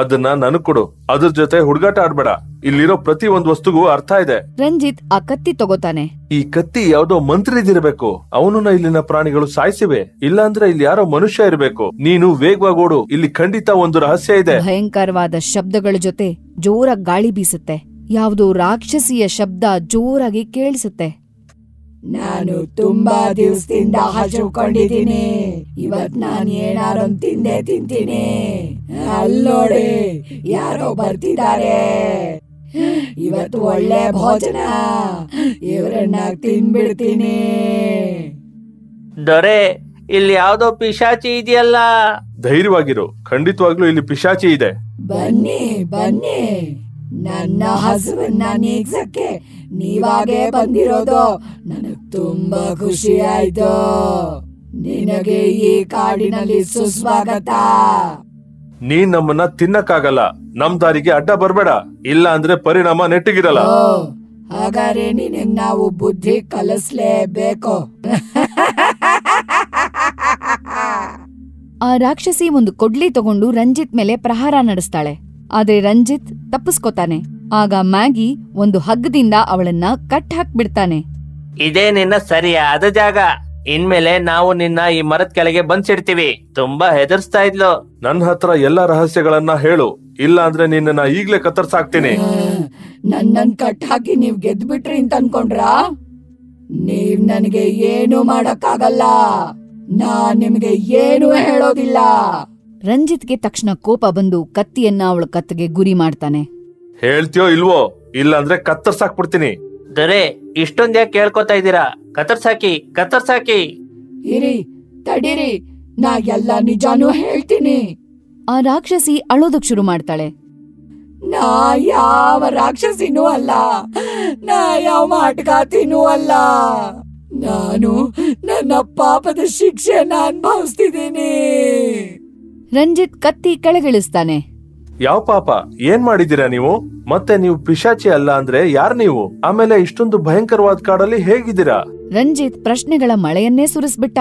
ಅದನ್ನ ನನಗ್ ಕೊಡು ಅದ್ರ ಜೊತೆ ಹುಡುಗಾಟ ಆಡ್ಬೇಡ ಇಲ್ಲಿರೋ ಪ್ರತಿ ಒಂದ್ ವಸ್ತುಗೂ ಅರ್ಥ ಇದೆ ರಂಜಿತ್ ಆ ಕತ್ತಿ ತಗೋತಾನೆ ಈ ಕತ್ತಿ ಯಾವ್ದೋ ಮಂತ್ರಿದಿರ್ಬೇಕು ಅವನನ್ನ ಇಲ್ಲಿನ ಪ್ರಾಣಿಗಳು ಸಾಯಿಸಿವೆ ಇಲ್ಲಾಂದ್ರೆ ಇಲ್ಲಿ ಯಾರೋ ಮನುಷ್ಯ ಇರಬೇಕು ನೀನು ವೇಗವಾಗಿ ಓಡು ಇಲ್ಲಿ ಖಂಡಿತ ಒಂದು ರಹಸ್ಯ ಇದೆ ಭಯಂಕರವಾದ ಶಬ್ದಗಳ ಜೊತೆ ಜೋರಾಗಿ ಗಾಳಿ ಬೀಸುತ್ತೆ ಯಾವ್ದೋ ರಾಕ್ಷಸಿಯ ಶಬ್ದ ಜೋರಾಗಿ ಕೇಳಿಸುತ್ತೆ ನಾನು ತುಂಬಾ ದಿವಸದಿಂದ ಹಚ್ಚಿಕೊಂಡಿದ್ದೀನಿ ಇವತ್ ನಾನ್ ಏನಾರು ತಿಂದೆ ತಿಂತೀನಿ ಅಲ್ಲೋಡಿ ಯಾರೋ ಬರ್ತಿದ್ದಾರೆ ಇವತ್ತು ಒಳ್ಳೆ ಭೋಜನ ಇವರನ್ನ ತಿನ್ಬಿಡ್ತೀನಿ ದೊರೆ ಇಲ್ಲಿ ಯಾವ್ದೋ ಪಿಶಾಚಿ ಇದೆಯಲ್ಲ ಧೈರ್ಯವಾಗಿರು ಖಂಡಿತವಾಗ್ಲೂ ಇಲ್ಲಿ ಪಿಶಾಚಿ ಇದೆ ಬನ್ನಿ ಬನ್ನಿ ನನ್ನ ಹಸುವನ್ನ ನೀಗ್ಸಕ್ಕೆ ನೀವಾಗೆ ಬಂದಿರೋದು ನನಗ್ ತುಂಬಾ ಖುಷಿ ಆಯ್ತು ನಿನಗೆ ಈ ಕಾಡಿನಲ್ಲಿ ಸುಸ್ವಾಗತ ನೀ ನಮ್ಮನ್ನ ತಿನ್ನಕ್ಕಾಗಲ್ಲ ನಮ್ ದಾರಿಗೆ ಅಡ್ಡ ಬರ್ಬೇಡ ಇಲ್ಲ ಅಂದ್ರೆ ಪರಿಣಾಮ ನೆಟ್ಟಿಗಿರಲ್ಲ ಹಾಗಾದ್ರೆ ನಿನಗ್ ನಾವು ಬುದ್ಧಿ ಕಲಿಸ್ಲೇಬೇಕು ಆ ರಾಕ್ಷಸಿ ಒಂದು ಕೊಡ್ಲಿ ತಗೊಂಡು ರಂಜಿತ್ ಮೇಲೆ ಪ್ರಹಾರ ನಡೆಸ್ತಾಳೆ ಆದ್ರೆ ರಂಜಿತ್ ತಪ್ಪಿಸ್ಕೊತಾನೆ ಆಗ ಮ್ಯಾಗಿ ಒಂದು ಹಗ್ಗದಿಂದ ಅವಳನ್ನ ಕಟ್ ಹಾಕ್ಬಿಡ್ತಾನೆ ಇದೇ ನಿನ್ನ ಸರಿಯಾದ ಜಾಗ ಇನ್ಮೇಲೆ ನಾವು ನಿನ್ನ ಈ ಮರದ ಕೆಳಗೆ ಬಂದ್ಸಿಡ್ತೀವಿ ತುಂಬಾ ಹೆದರ್ಸ್ತಾ ಇದ್ಲು ನನ್ನ ಹತ್ರ ಎಲ್ಲಾ ರಹಸ್ಯಗಳನ್ನ ಹೇಳು ಇಲ್ಲ ಅಂದ್ರೆ ನಿನ್ನ ಈಗ್ಲೇ ಕತ್ತರ್ಸಾಕ್ತೀನಿ ನನ್ನ ಕಟ್ ಹಾಕಿ ನೀವ್ ಗೆದ್ಬಿಟ್ರಿ ಅಂತ ಅನ್ಕೊಂಡ್ರ ನೀವ್ ನನಗೆ ಏನು ಮಾಡಕ್ಕಾಗಲ್ಲ ನಾ ನಿಮ್ಗೆ ಏನು ಹೇಳೋದಿಲ್ಲ ರಂಜಿತ್ಗೆ ತಕ್ಷಣ ಕೋಪ ಬಂದು ಕತ್ತಿಯನ್ನ ಅವಳ ಕತ್ತಿಗೆ ಗುರಿ ಮಾಡ್ತಾನೆ ಹೇಳ್ತೀಯೋ ಇಲ್ವೋ ಇಲ್ಲ ಅಂದ್ರೆ ಬಿಡ್ತೀನಿ ದರೆ ಇಷ್ಟೊಂದ್ ಯಾಕೆ ಕೇಳ್ಕೊತಾ ಇದ್ದೀರಾ ಕತ್ತರ್ಸಾಕಿ ಕತ್ತರ್ಸಾಕಿ ಇರಿ ತಡೀರಿ ನಾ ಎಲ್ಲ ನಿಜಾನು ಹೇಳ್ತೀನಿ ಆ ರಾಕ್ಷಸಿ ಅಳೋದಕ್ ಶುರು ಮಾಡ್ತಾಳೆ ನಾ ಯಾವ ರಾಕ್ಷಸಿನೂ ಅಲ್ಲ ನಾ ಯಾವ ಮಾಟಗಾತಿನೂ ಅಲ್ಲ ನಾನು ನನ್ನ ಪಾಪದ ನಾನ್ ಭಾವಿಸ್ತಿದ್ದೀನಿ ರಂಜಿತ್ ಕತ್ತಿ ಕೆಳಗಿಳಿಸ್ತಾನೆ ಯಾವ ಪಾಪ ಏನ್ ಮಾಡಿದೀರಾ ನೀವು ಮತ್ತೆ ನೀವು ಪಿಶಾಚಿ ಅಲ್ಲ ಅಂದ್ರೆ ಯಾರು ನೀವು ಆಮೇಲೆ ಇಷ್ಟೊಂದು ಭಯಂಕರವಾದ ಕಾಡಲ್ಲಿ ಹೇಗಿದ್ದೀರಾ ರಂಜಿತ್ ಪ್ರಶ್ನೆಗಳ ಮಳೆಯನ್ನೇ ಸುರಿಸ್ಬಿಟ್ಟ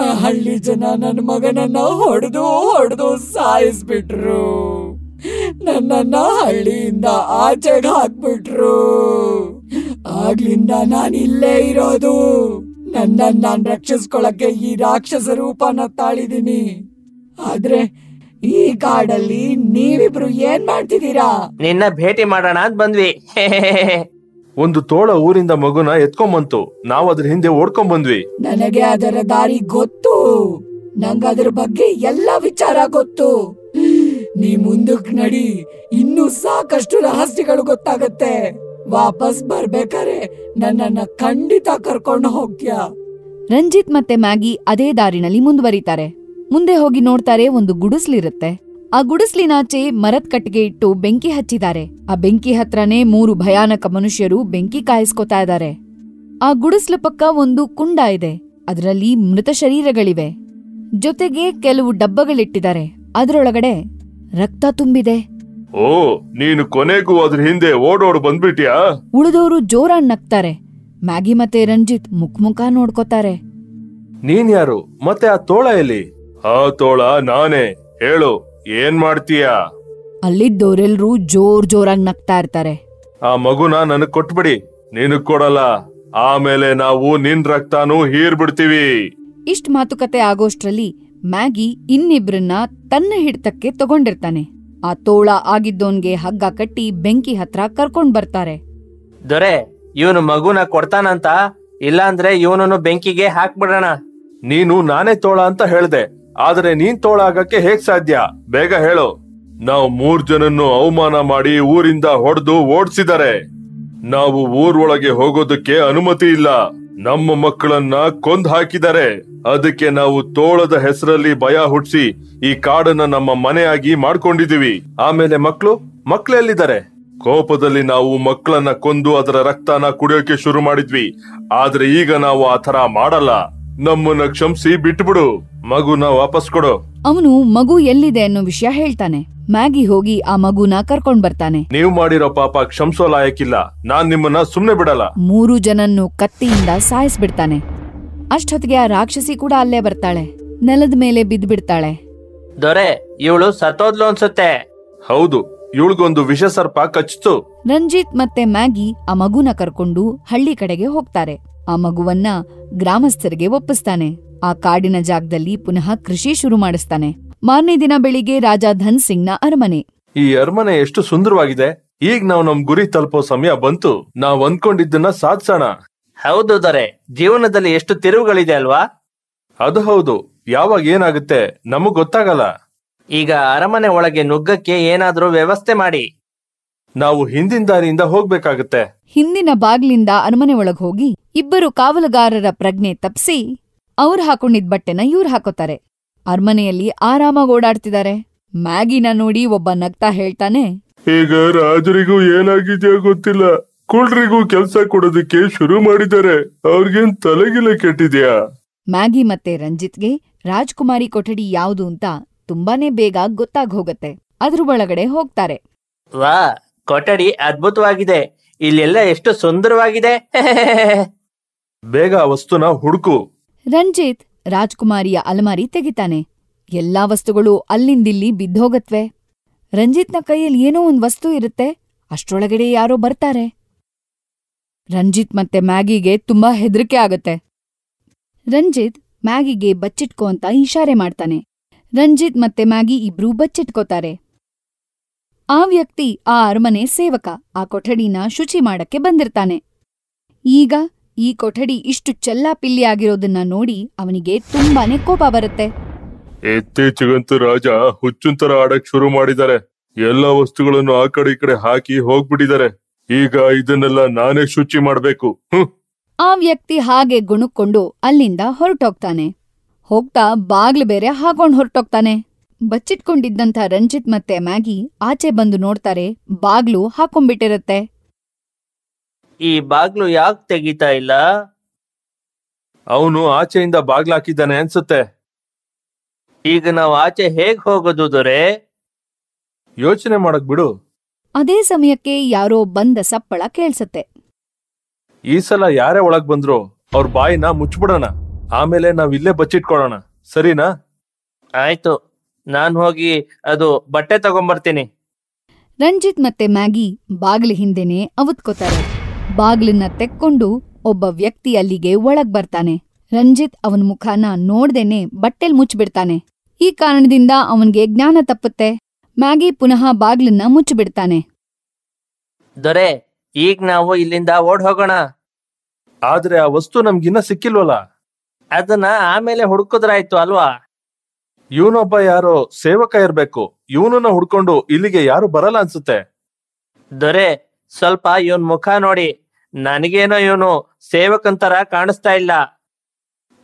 ಆ, ಹಳ್ಳಿ ಜನ ನನ್ನ ಮಗನನ್ನ ಹೊಡೆದು ಹೊಡೆದು ಸಾಯಿಸ್ಬಿಟ್ರು ನನ್ನನ್ನ ಹಳ್ಳಿಯಿಂದ ಆಚೆಗ್ ಹಾಕ್ಬಿಟ್ರು ಆಗ್ಲಿಂದ ನಾನು ಇಲ್ಲೇ ಇರೋದು ನನ್ನನ್ನ ನಾನ್ ರಕ್ಷಿಸ್ಕೊಳಕ್ಕೆ ಈ ರಾಕ್ಷಸ ರೂಪನ ತಾಳಿದೀನಿ ಆದ್ರೆ ಈ ಕಾಡಲ್ಲಿ ನೀವಿಬ್ರು ಏನ್ ಮಾಡ್ತಿದ್ದೀರಾ ನಿನ್ನ ಭೇಟಿ ಮಾಡೋಣ ಅಂತ ಬಂದ್ವಿ ಒಂದು ತೋಳ ಊರಿಂದ ಮಗುನ ಎತ್ಕೊಂಬಂತು ನಾವ್ ಅದ್ರ ಹಿಂದೆ ಓಡ್ಕೊಂಡ್ ಬಂದ್ವಿ ನನಗೆ ಅದರ ದಾರಿ ಗೊತ್ತು ನಂಗ ಅದ್ರ ಬಗ್ಗೆ ಎಲ್ಲಾ ವಿಚಾರ ಗೊತ್ತು ನೀ ಮುಂದಕ್ ನಡಿ ಇನ್ನೂ ಸಾಕಷ್ಟು ರಹಸ್ಯಗಳು ಗೊತ್ತಾಗತ್ತೆ ವಾಪಸ್ ಬರ್ಬೇಕಾರೆ ನನ್ನನ್ನ ಖಂಡಿತ ಕರ್ಕೊಂಡು ಹೋಗ್ಯಾ ರಂಜಿತ್ ಮತ್ತೆ ಮ್ಯಾಗಿ ಅದೇ ದಾರಿನಲ್ಲಿ ಮುಂದುವರಿತಾರೆ ಮುಂದೆ ಹೋಗಿ ನೋಡ್ತಾರೆ ಒಂದು ಗುಡಿಸ್ಲಿರುತ್ತೆ ಆ ಗುಡಿಸ್ಲಿನಾಚೆ ಮರದ್ ಕಟ್ಟಿಗೆ ಇಟ್ಟು ಬೆಂಕಿ ಹಚ್ಚಿದ್ದಾರೆ ಆ ಬೆಂಕಿ ಹತ್ರನೇ ಮೂರು ಭಯಾನಕ ಮನುಷ್ಯರು ಬೆಂಕಿ ಕಾಯಿಸ್ಕೊತಾ ಇದ್ದಾರೆ ಆ ಗುಡಿಸ್ಲ ಪಕ್ಕ ಒಂದು ಕುಂಡ ಇದೆ ಅದರಲ್ಲಿ ಮೃತ ಶರೀರಗಳಿವೆ ಜೊತೆಗೆ ಕೆಲವು ಡಬ್ಬಗಳಿಟ್ಟಿದ್ದಾರೆ ಅದರೊಳಗಡೆ ರಕ್ತ ತುಂಬಿದೆ ಓ ನೀನು ಕೊನೆಗೂ ಅದ್ರ ಹಿಂದೆ ಓಡೋಡು ಬಂದ್ಬಿಟ್ಯಾ ಉಳಿದವರು ಜೋರಾಗಿ ನಗ್ತಾರೆ ಮ್ಯಾಗಿ ಮತ್ತೆ ರಂಜಿತ್ ಮುಖ ಮುಖ ನೋಡ್ಕೋತಾರೆ ನೀನ್ ಯಾರು ಮತ್ತೆ ಆ ತೋಳ ಎಲ್ಲಿ ಹಾ ತೋಳ ನಾನೇ ಹೇಳು ಏನ್ ಮಾಡ್ತೀಯಾ ಅಲ್ಲಿದ್ದವರೆಲ್ಲರೂ ಜೋರ್ ಜೋರಾಗಿ ನಗ್ತಾ ಇರ್ತಾರೆ ಆ ಮಗುನ ನನಗ್ ಕೊಟ್ಬಿಡಿ ನಿನಗ್ ಕೊಡಲ್ಲ ಆಮೇಲೆ ನಾವು ನಿನ್ ರಕ್ತಾನು ಹೀರ್ ಬಿಡ್ತೀವಿ ಇಷ್ಟ್ ಮಾತುಕತೆ ಆಗೋಷ್ಟ್ರಲ್ಲಿ ಮ್ಯಾಗಿ ಇನ್ನಿಬ್ರನ್ನ ತನ್ನ ಹಿಡ್ತಕ್ಕೆ ತಗೊಂಡಿರ್ತಾನೆ ಆ ತೋಳ ಆಗಿದ್ದೋನ್ಗೆ ಹಗ್ಗ ಕಟ್ಟಿ ಬೆಂಕಿ ಹತ್ರ ಕರ್ಕೊಂಡ್ ಬರ್ತಾರೆ ದೊರೆ ಇವನು ಮಗುನ ಕೊಡ್ತಾನಂತ ಇಲ್ಲಾಂದ್ರೆ ಇವನನ್ನು ಬೆಂಕಿಗೆ ಹಾಕ್ಬಿಡೋಣ ನೀನು ನಾನೇ ತೋಳ ಅಂತ ಹೇಳ್ದೆ ಆದರೆ ನೀನ್ ತೋಳಾಗಕ್ಕೆ ಹೇಗ್ ಸಾಧ್ಯ ಬೇಗ ಹೇಳು ನಾವು ಮೂರ್ ಜನನ್ನು ಅವಮಾನ ಮಾಡಿ ಊರಿಂದ ಹೊಡೆದು ಓಡಿಸಿದರೆ ನಾವು ಊರ್ ಒಳಗೆ ಹೋಗೋದಕ್ಕೆ ಅನುಮತಿ ಇಲ್ಲ ನಮ್ಮ ಮಕ್ಕಳನ್ನ ಕೊಂದ್ ಹಾಕಿದ್ದಾರೆ ಅದಕ್ಕೆ ನಾವು ತೋಳದ ಹೆಸರಲ್ಲಿ ಭಯ ಹುಟ್ಟಿಸಿ ಈ ಕಾಡನ್ನ ನಮ್ಮ ಮನೆಯಾಗಿ ಮಾಡ್ಕೊಂಡಿದೀವಿ ಆಮೇಲೆ ಮಕ್ಕಳು ಮಕ್ಕಳೆಲ್ಲಿದ್ದಾರೆ ಕೋಪದಲ್ಲಿ ನಾವು ಮಕ್ಕಳನ್ನ ಕೊಂದು ಅದರ ರಕ್ತನ ಕುಡಿಯೋಕೆ ಶುರು ಮಾಡಿದ್ವಿ ಆದ್ರೆ ಈಗ ನಾವು ಆ ತರ ಮಾಡಲ್ಲ ನಮ್ಮನ್ನ ಕ್ಷಮಿಸಿ ಬಿಟ್ಬಿಡು ಮಗುನ ವಾಪಸ್ ಕೊಡು ಅವನು ಮಗು ಎಲ್ಲಿದೆ ಅನ್ನೋ ವಿಷಯ ಹೇಳ್ತಾನೆ ಮ್ಯಾಗಿ ಹೋಗಿ ಆ ಮಗುನ ಕರ್ಕೊಂಡ್ ಬರ್ತಾನೆ ನೀವು ಮಾಡಿರೋ ಪಾಪ ಕ್ಷಮಿಸೋ ಲಾಯಕ್ಕಿಲ್ಲ ನಾನ್ ನಿಮ್ಮನ್ನ ಸುಮ್ನೆ ಬಿಡಲ್ಲ ಮೂರು ಜನನ್ನು ಕತ್ತಿಯಿಂದ ಸಾಯಿಸ್ಬಿಡ್ತಾನೆ ಅಷ್ಟೊತ್ತಿಗೆ ಆ ರಾಕ್ಷಸಿ ಕೂಡ ಅಲ್ಲೇ ಬರ್ತಾಳೆ ನೆಲದ ಮೇಲೆ ಬಿದ್ದ್ಬಿಡ್ತಾಳೆ ದೊರೆ ಇವಳು ಸತ್ತೋದ್ಲು ಅನ್ಸುತ್ತೆ ಹೌದು ಇವಳಿಗೊಂದು ವಿಷ ಸರ್ಪ ಕಚ್ಚಿತು ರಂಜಿತ್ ಮತ್ತೆ ಮ್ಯಾಗಿ ಆ ಮಗುನ ಕರ್ಕೊಂಡು ಹಳ್ಳಿ ಕಡೆಗೆ ಹೋಗ್ತಾರೆ ಆ ಮಗುವನ್ನ ಗ್ರಾಮಸ್ಥರಿಗೆ ಒಪ್ಪಿಸ್ತಾನೆ ಆ ಕಾಡಿನ ಜಾಗದಲ್ಲಿ ಪುನಃ ಕೃಷಿ ಶುರು ಮಾಡಿಸ್ತಾನೆ ಮಾರನೇ ದಿನ ಬೆಳಿಗ್ಗೆ ರಾಜ ಧನ್ ನ ಅರಮನೆ ಈ ಅರಮನೆ ಎಷ್ಟು ಸುಂದರವಾಗಿದೆ ಈಗ ನಾವು ನಮ್ ಗುರಿ ತಲುಪೋ ಸಮಯ ಬಂತು ನಾವ್ ಅಂದ್ಕೊಂಡಿದ್ದನ್ನ ಸಾಧಿಸೋಣ ಹೌದು ದೊರೆ ಜೀವನದಲ್ಲಿ ಎಷ್ಟು ತಿರುವುಗಳಿದೆ ಅಲ್ವಾ ಅದು ಹೌದು ಯಾವಾಗ ಏನಾಗುತ್ತೆ ನಮಗ್ ಗೊತ್ತಾಗಲ್ಲ ಈಗ ಅರಮನೆ ಒಳಗೆ ನುಗ್ಗಕ್ಕೆ ಏನಾದ್ರೂ ವ್ಯವಸ್ಥೆ ಮಾಡಿ ನಾವು ಹಿಂದಿನ ದಾರಿಯಿಂದ ಹೋಗ್ಬೇಕಾಗತ್ತೆ ಹಿಂದಿನ ಬಾಗ್ಲಿಂದ ಅರಮನೆ ಒಳಗ್ ಹೋಗಿ ಇಬ್ಬರು ಕಾವಲುಗಾರರ ಪ್ರಜ್ಞೆ ತಪ್ಸಿ ಅವ್ರ್ ಹಾಕೊಂಡಿದ್ ಬಟ್ಟೆನ ಇವ್ರ್ ಹಾಕೋತಾರೆ ಅರಮನೆಯಲ್ಲಿ ಆರಾಮಾಗ್ ಓಡಾಡ್ತಿದ್ದಾರೆ ಮ್ಯಾಗಿನ ನೋಡಿ ಒಬ್ಬ ನಗ್ತಾ ಹೇಳ್ತಾನೆ ಈಗ ರಾಜರಿಗೂ ಏನಾಗಿದೆಯೋ ಗೊತ್ತಿಲ್ಲ ಕುಳ್ರಿಗೂ ಕೆಲ್ಸ ಕೊಡೋದಕ್ಕೆ ಶುರು ಮಾಡಿದ್ದಾರೆ ಅವ್ರಿಗೇನ್ ತಲೆಗಿಲೆ ಕೆಟ್ಟಿದ್ಯಾ ಮ್ಯಾಗಿ ಮತ್ತೆ ರಂಜಿತ್ಗೆ ರಾಜ್ಕುಮಾರಿ ಕೊಠಡಿ ಯಾವ್ದು ಅಂತ ತುಂಬಾನೇ ಬೇಗ ಗೊತ್ತಾಗ್ ಹೋಗತ್ತೆ ಅದ್ರ ಒಳಗಡೆ ಹೋಗ್ತಾರೆ ಕೊಠಡಿ ಅದ್ಭುತವಾಗಿದೆ ಇಲ್ಲೆಲ್ಲ ಎಷ್ಟು ಸುಂದರವಾಗಿದೆ ಬೇಗ ವಸ್ತುನ ಹುಡುಕು ರಂಜಿತ್ ರಾಜ್ಕುಮಾರಿಯ ಅಲಮಾರಿ ತೆಗಿತಾನೆ ಎಲ್ಲಾ ವಸ್ತುಗಳು ಅಲ್ಲಿಂದಿಲ್ಲಿ ಬಿದ್ದೋಗತ್ವೆ ರಂಜಿತ್ನ ಕೈಯಲ್ಲಿ ಏನೋ ಒಂದ್ ವಸ್ತು ಇರುತ್ತೆ ಅಷ್ಟ್ರೊಳಗಡೆ ಯಾರೋ ಬರ್ತಾರೆ ರಂಜಿತ್ ಮತ್ತೆ ಮ್ಯಾಗಿಗೆ ತುಂಬಾ ಹೆದರಿಕೆ ಆಗತ್ತೆ ರಂಜಿತ್ ಮ್ಯಾಗಿಗೆ ಬಚ್ಚಿಟ್ಕೋ ಅಂತ ಇಶಾರೆ ಮಾಡ್ತಾನೆ ರಂಜಿತ್ ಮತ್ತೆ ಮ್ಯಾಗಿ ಇಬ್ರೂ ಬಚ್ಚಿಟ್ಕೋತಾರೆ ಆ ವ್ಯಕ್ತಿ ಆ ಅರಮನೆ ಸೇವಕ ಆ ಕೊಠಡಿನ ಶುಚಿ ಮಾಡಕ್ಕೆ ಬಂದಿರ್ತಾನೆ. ಈಗ ಈ ಕೊಠಡಿ ಇಷ್ಟು ಆಗಿರೋದನ್ನ ನೋಡಿ ಅವನಿಗೆ ತುಂಬಾನೇ ಕೋಪ ಬರುತ್ತೆ. ಇತ್ತೀಚೆಗಂತೂ ರಾಜ ಹುಚ್ಚುಂತರ ಆಡಕ್ ಶುರು ಮಾಡಿದ್ದಾರೆ. ಎಲ್ಲ ವಸ್ತುಗಳನ್ನು ಆ ಕಡೆ ಈ ಕಡೆ ಹಾಕಿ ಹೋಗ್ಬಿಟ್ಟಿದ್ದಾರೆ. ಈಗ ಇದನ್ನೆಲ್ಲ ನಾನೇ ಶುಚಿ ಮಾಡ್ಬೇಕು. ಆ ವ್ಯಕ್ತಿ ಹಾಗೆ ಗುಣುಕೊಂಡು ಅಲ್ಲಿಂದ ಹೊರಟೋಗ್ತಾನೆ. ಹೋಗ್ತಾ ಬಾಗ್ಲು ಬೇರೆ ಹಾಕೊಂಡ್ ಹೊರಟೋಗ್ತಾನೆ. ಬಚ್ಚಿಟ್ಕೊಂಡಿದ್ದಂಥ ರಂಜಿತ್ ಮತ್ತೆ ಮ್ಯಾಗಿ ಆಚೆ ಬಂದು ನೋಡ್ತಾರೆ ಬಾಗ್ಲು ಹಾಕೊಂಡ್ಬಿಟ್ಟಿರುತ್ತೆ ಈ ಬಾಗ್ಲು ಯಾಕೆ ತೆಗಿತಾ ಇಲ್ಲ ಅವನು ಆಚೆಯಿಂದ ಹಾಕಿದ್ದಾನೆ ಅನ್ಸುತ್ತೆ ಈಗ ನಾವು ಆಚೆ ಹೇಗ್ ಹೋಗೋದು ದೊರೆ ಯೋಚನೆ ಮಾಡಕ್ ಬಿಡು ಅದೇ ಸಮಯಕ್ಕೆ ಯಾರೋ ಬಂದ ಸಪ್ಪಳ ಕೇಳ್ಸತ್ತೆ ಈ ಸಲ ಯಾರೇ ಒಳಗ್ ಬಂದ್ರು ಅವ್ರ ಬಾಯಿನ ಮುಚ್ಬಿಡೋಣ ಆಮೇಲೆ ನಾವ್ ಇಲ್ಲೇ ಬಚ್ಚಿಟ್ಕೊಳ್ಳೋಣ ಸರಿನಾ ಆಯ್ತು ನಾನ್ ಹೋಗಿ ಅದು ಬಟ್ಟೆ ತಗೊಂಬರ್ತೀನಿ ರಂಜಿತ್ ಮತ್ತೆ ಮ್ಯಾಗಿ ಬಾಗಿಲು ಹಿಂದೆನೆ ಅವತ್ಕೋತಾರೆ ಬಾಗಿಲನ್ನ ತೆಕ್ಕೊಂಡು ಒಬ್ಬ ವ್ಯಕ್ತಿ ಅಲ್ಲಿಗೆ ಒಳಗ್ ಬರ್ತಾನೆ ರಂಜಿತ್ ಅವನ ಮುಖಾನ ನೋಡ್ದೇನೆ ಬಟ್ಟೆಲ್ ಮುಚ್ಚಿಬಿಡ್ತಾನೆ ಈ ಕಾರಣದಿಂದ ಅವನ್ಗೆ ಜ್ಞಾನ ತಪ್ಪುತ್ತೆ ಮ್ಯಾಗಿ ಪುನಃ ಬಾಗ್ಲನ್ನ ಮುಚ್ಚಿಬಿಡ್ತಾನೆ ದೊರೆ ಈಗ ನಾವು ಇಲ್ಲಿಂದ ಓಡ್ ಹೋಗೋಣ ಆದ್ರೆ ಆ ವಸ್ತು ನಮ್ಗಿನ್ನ ಸಿಕ್ಕಿಲ್ವಲ್ಲ ಅದನ್ನ ಆಮೇಲೆ ಹುಡುಕಿದ್ರಾಯ್ತು ಅಲ್ವಾ ಇವನೊಬ್ಬ ಯಾರೋ ಸೇವಕ ಇರ್ಬೇಕು ಇವನನ್ನ ಹುಡ್ಕೊಂಡು ಇಲ್ಲಿಗೆ ಯಾರು ಬರಲ್ಲ ಅನ್ಸುತ್ತೆ ದೊರೆ ಸ್ವಲ್ಪ ಇವನ್ ಮುಖ ನೋಡಿ ನನಗೇನೋ ಇವನು ಸೇವಕಂತರ ಕಾಣಿಸ್ತಾ ಇಲ್ಲ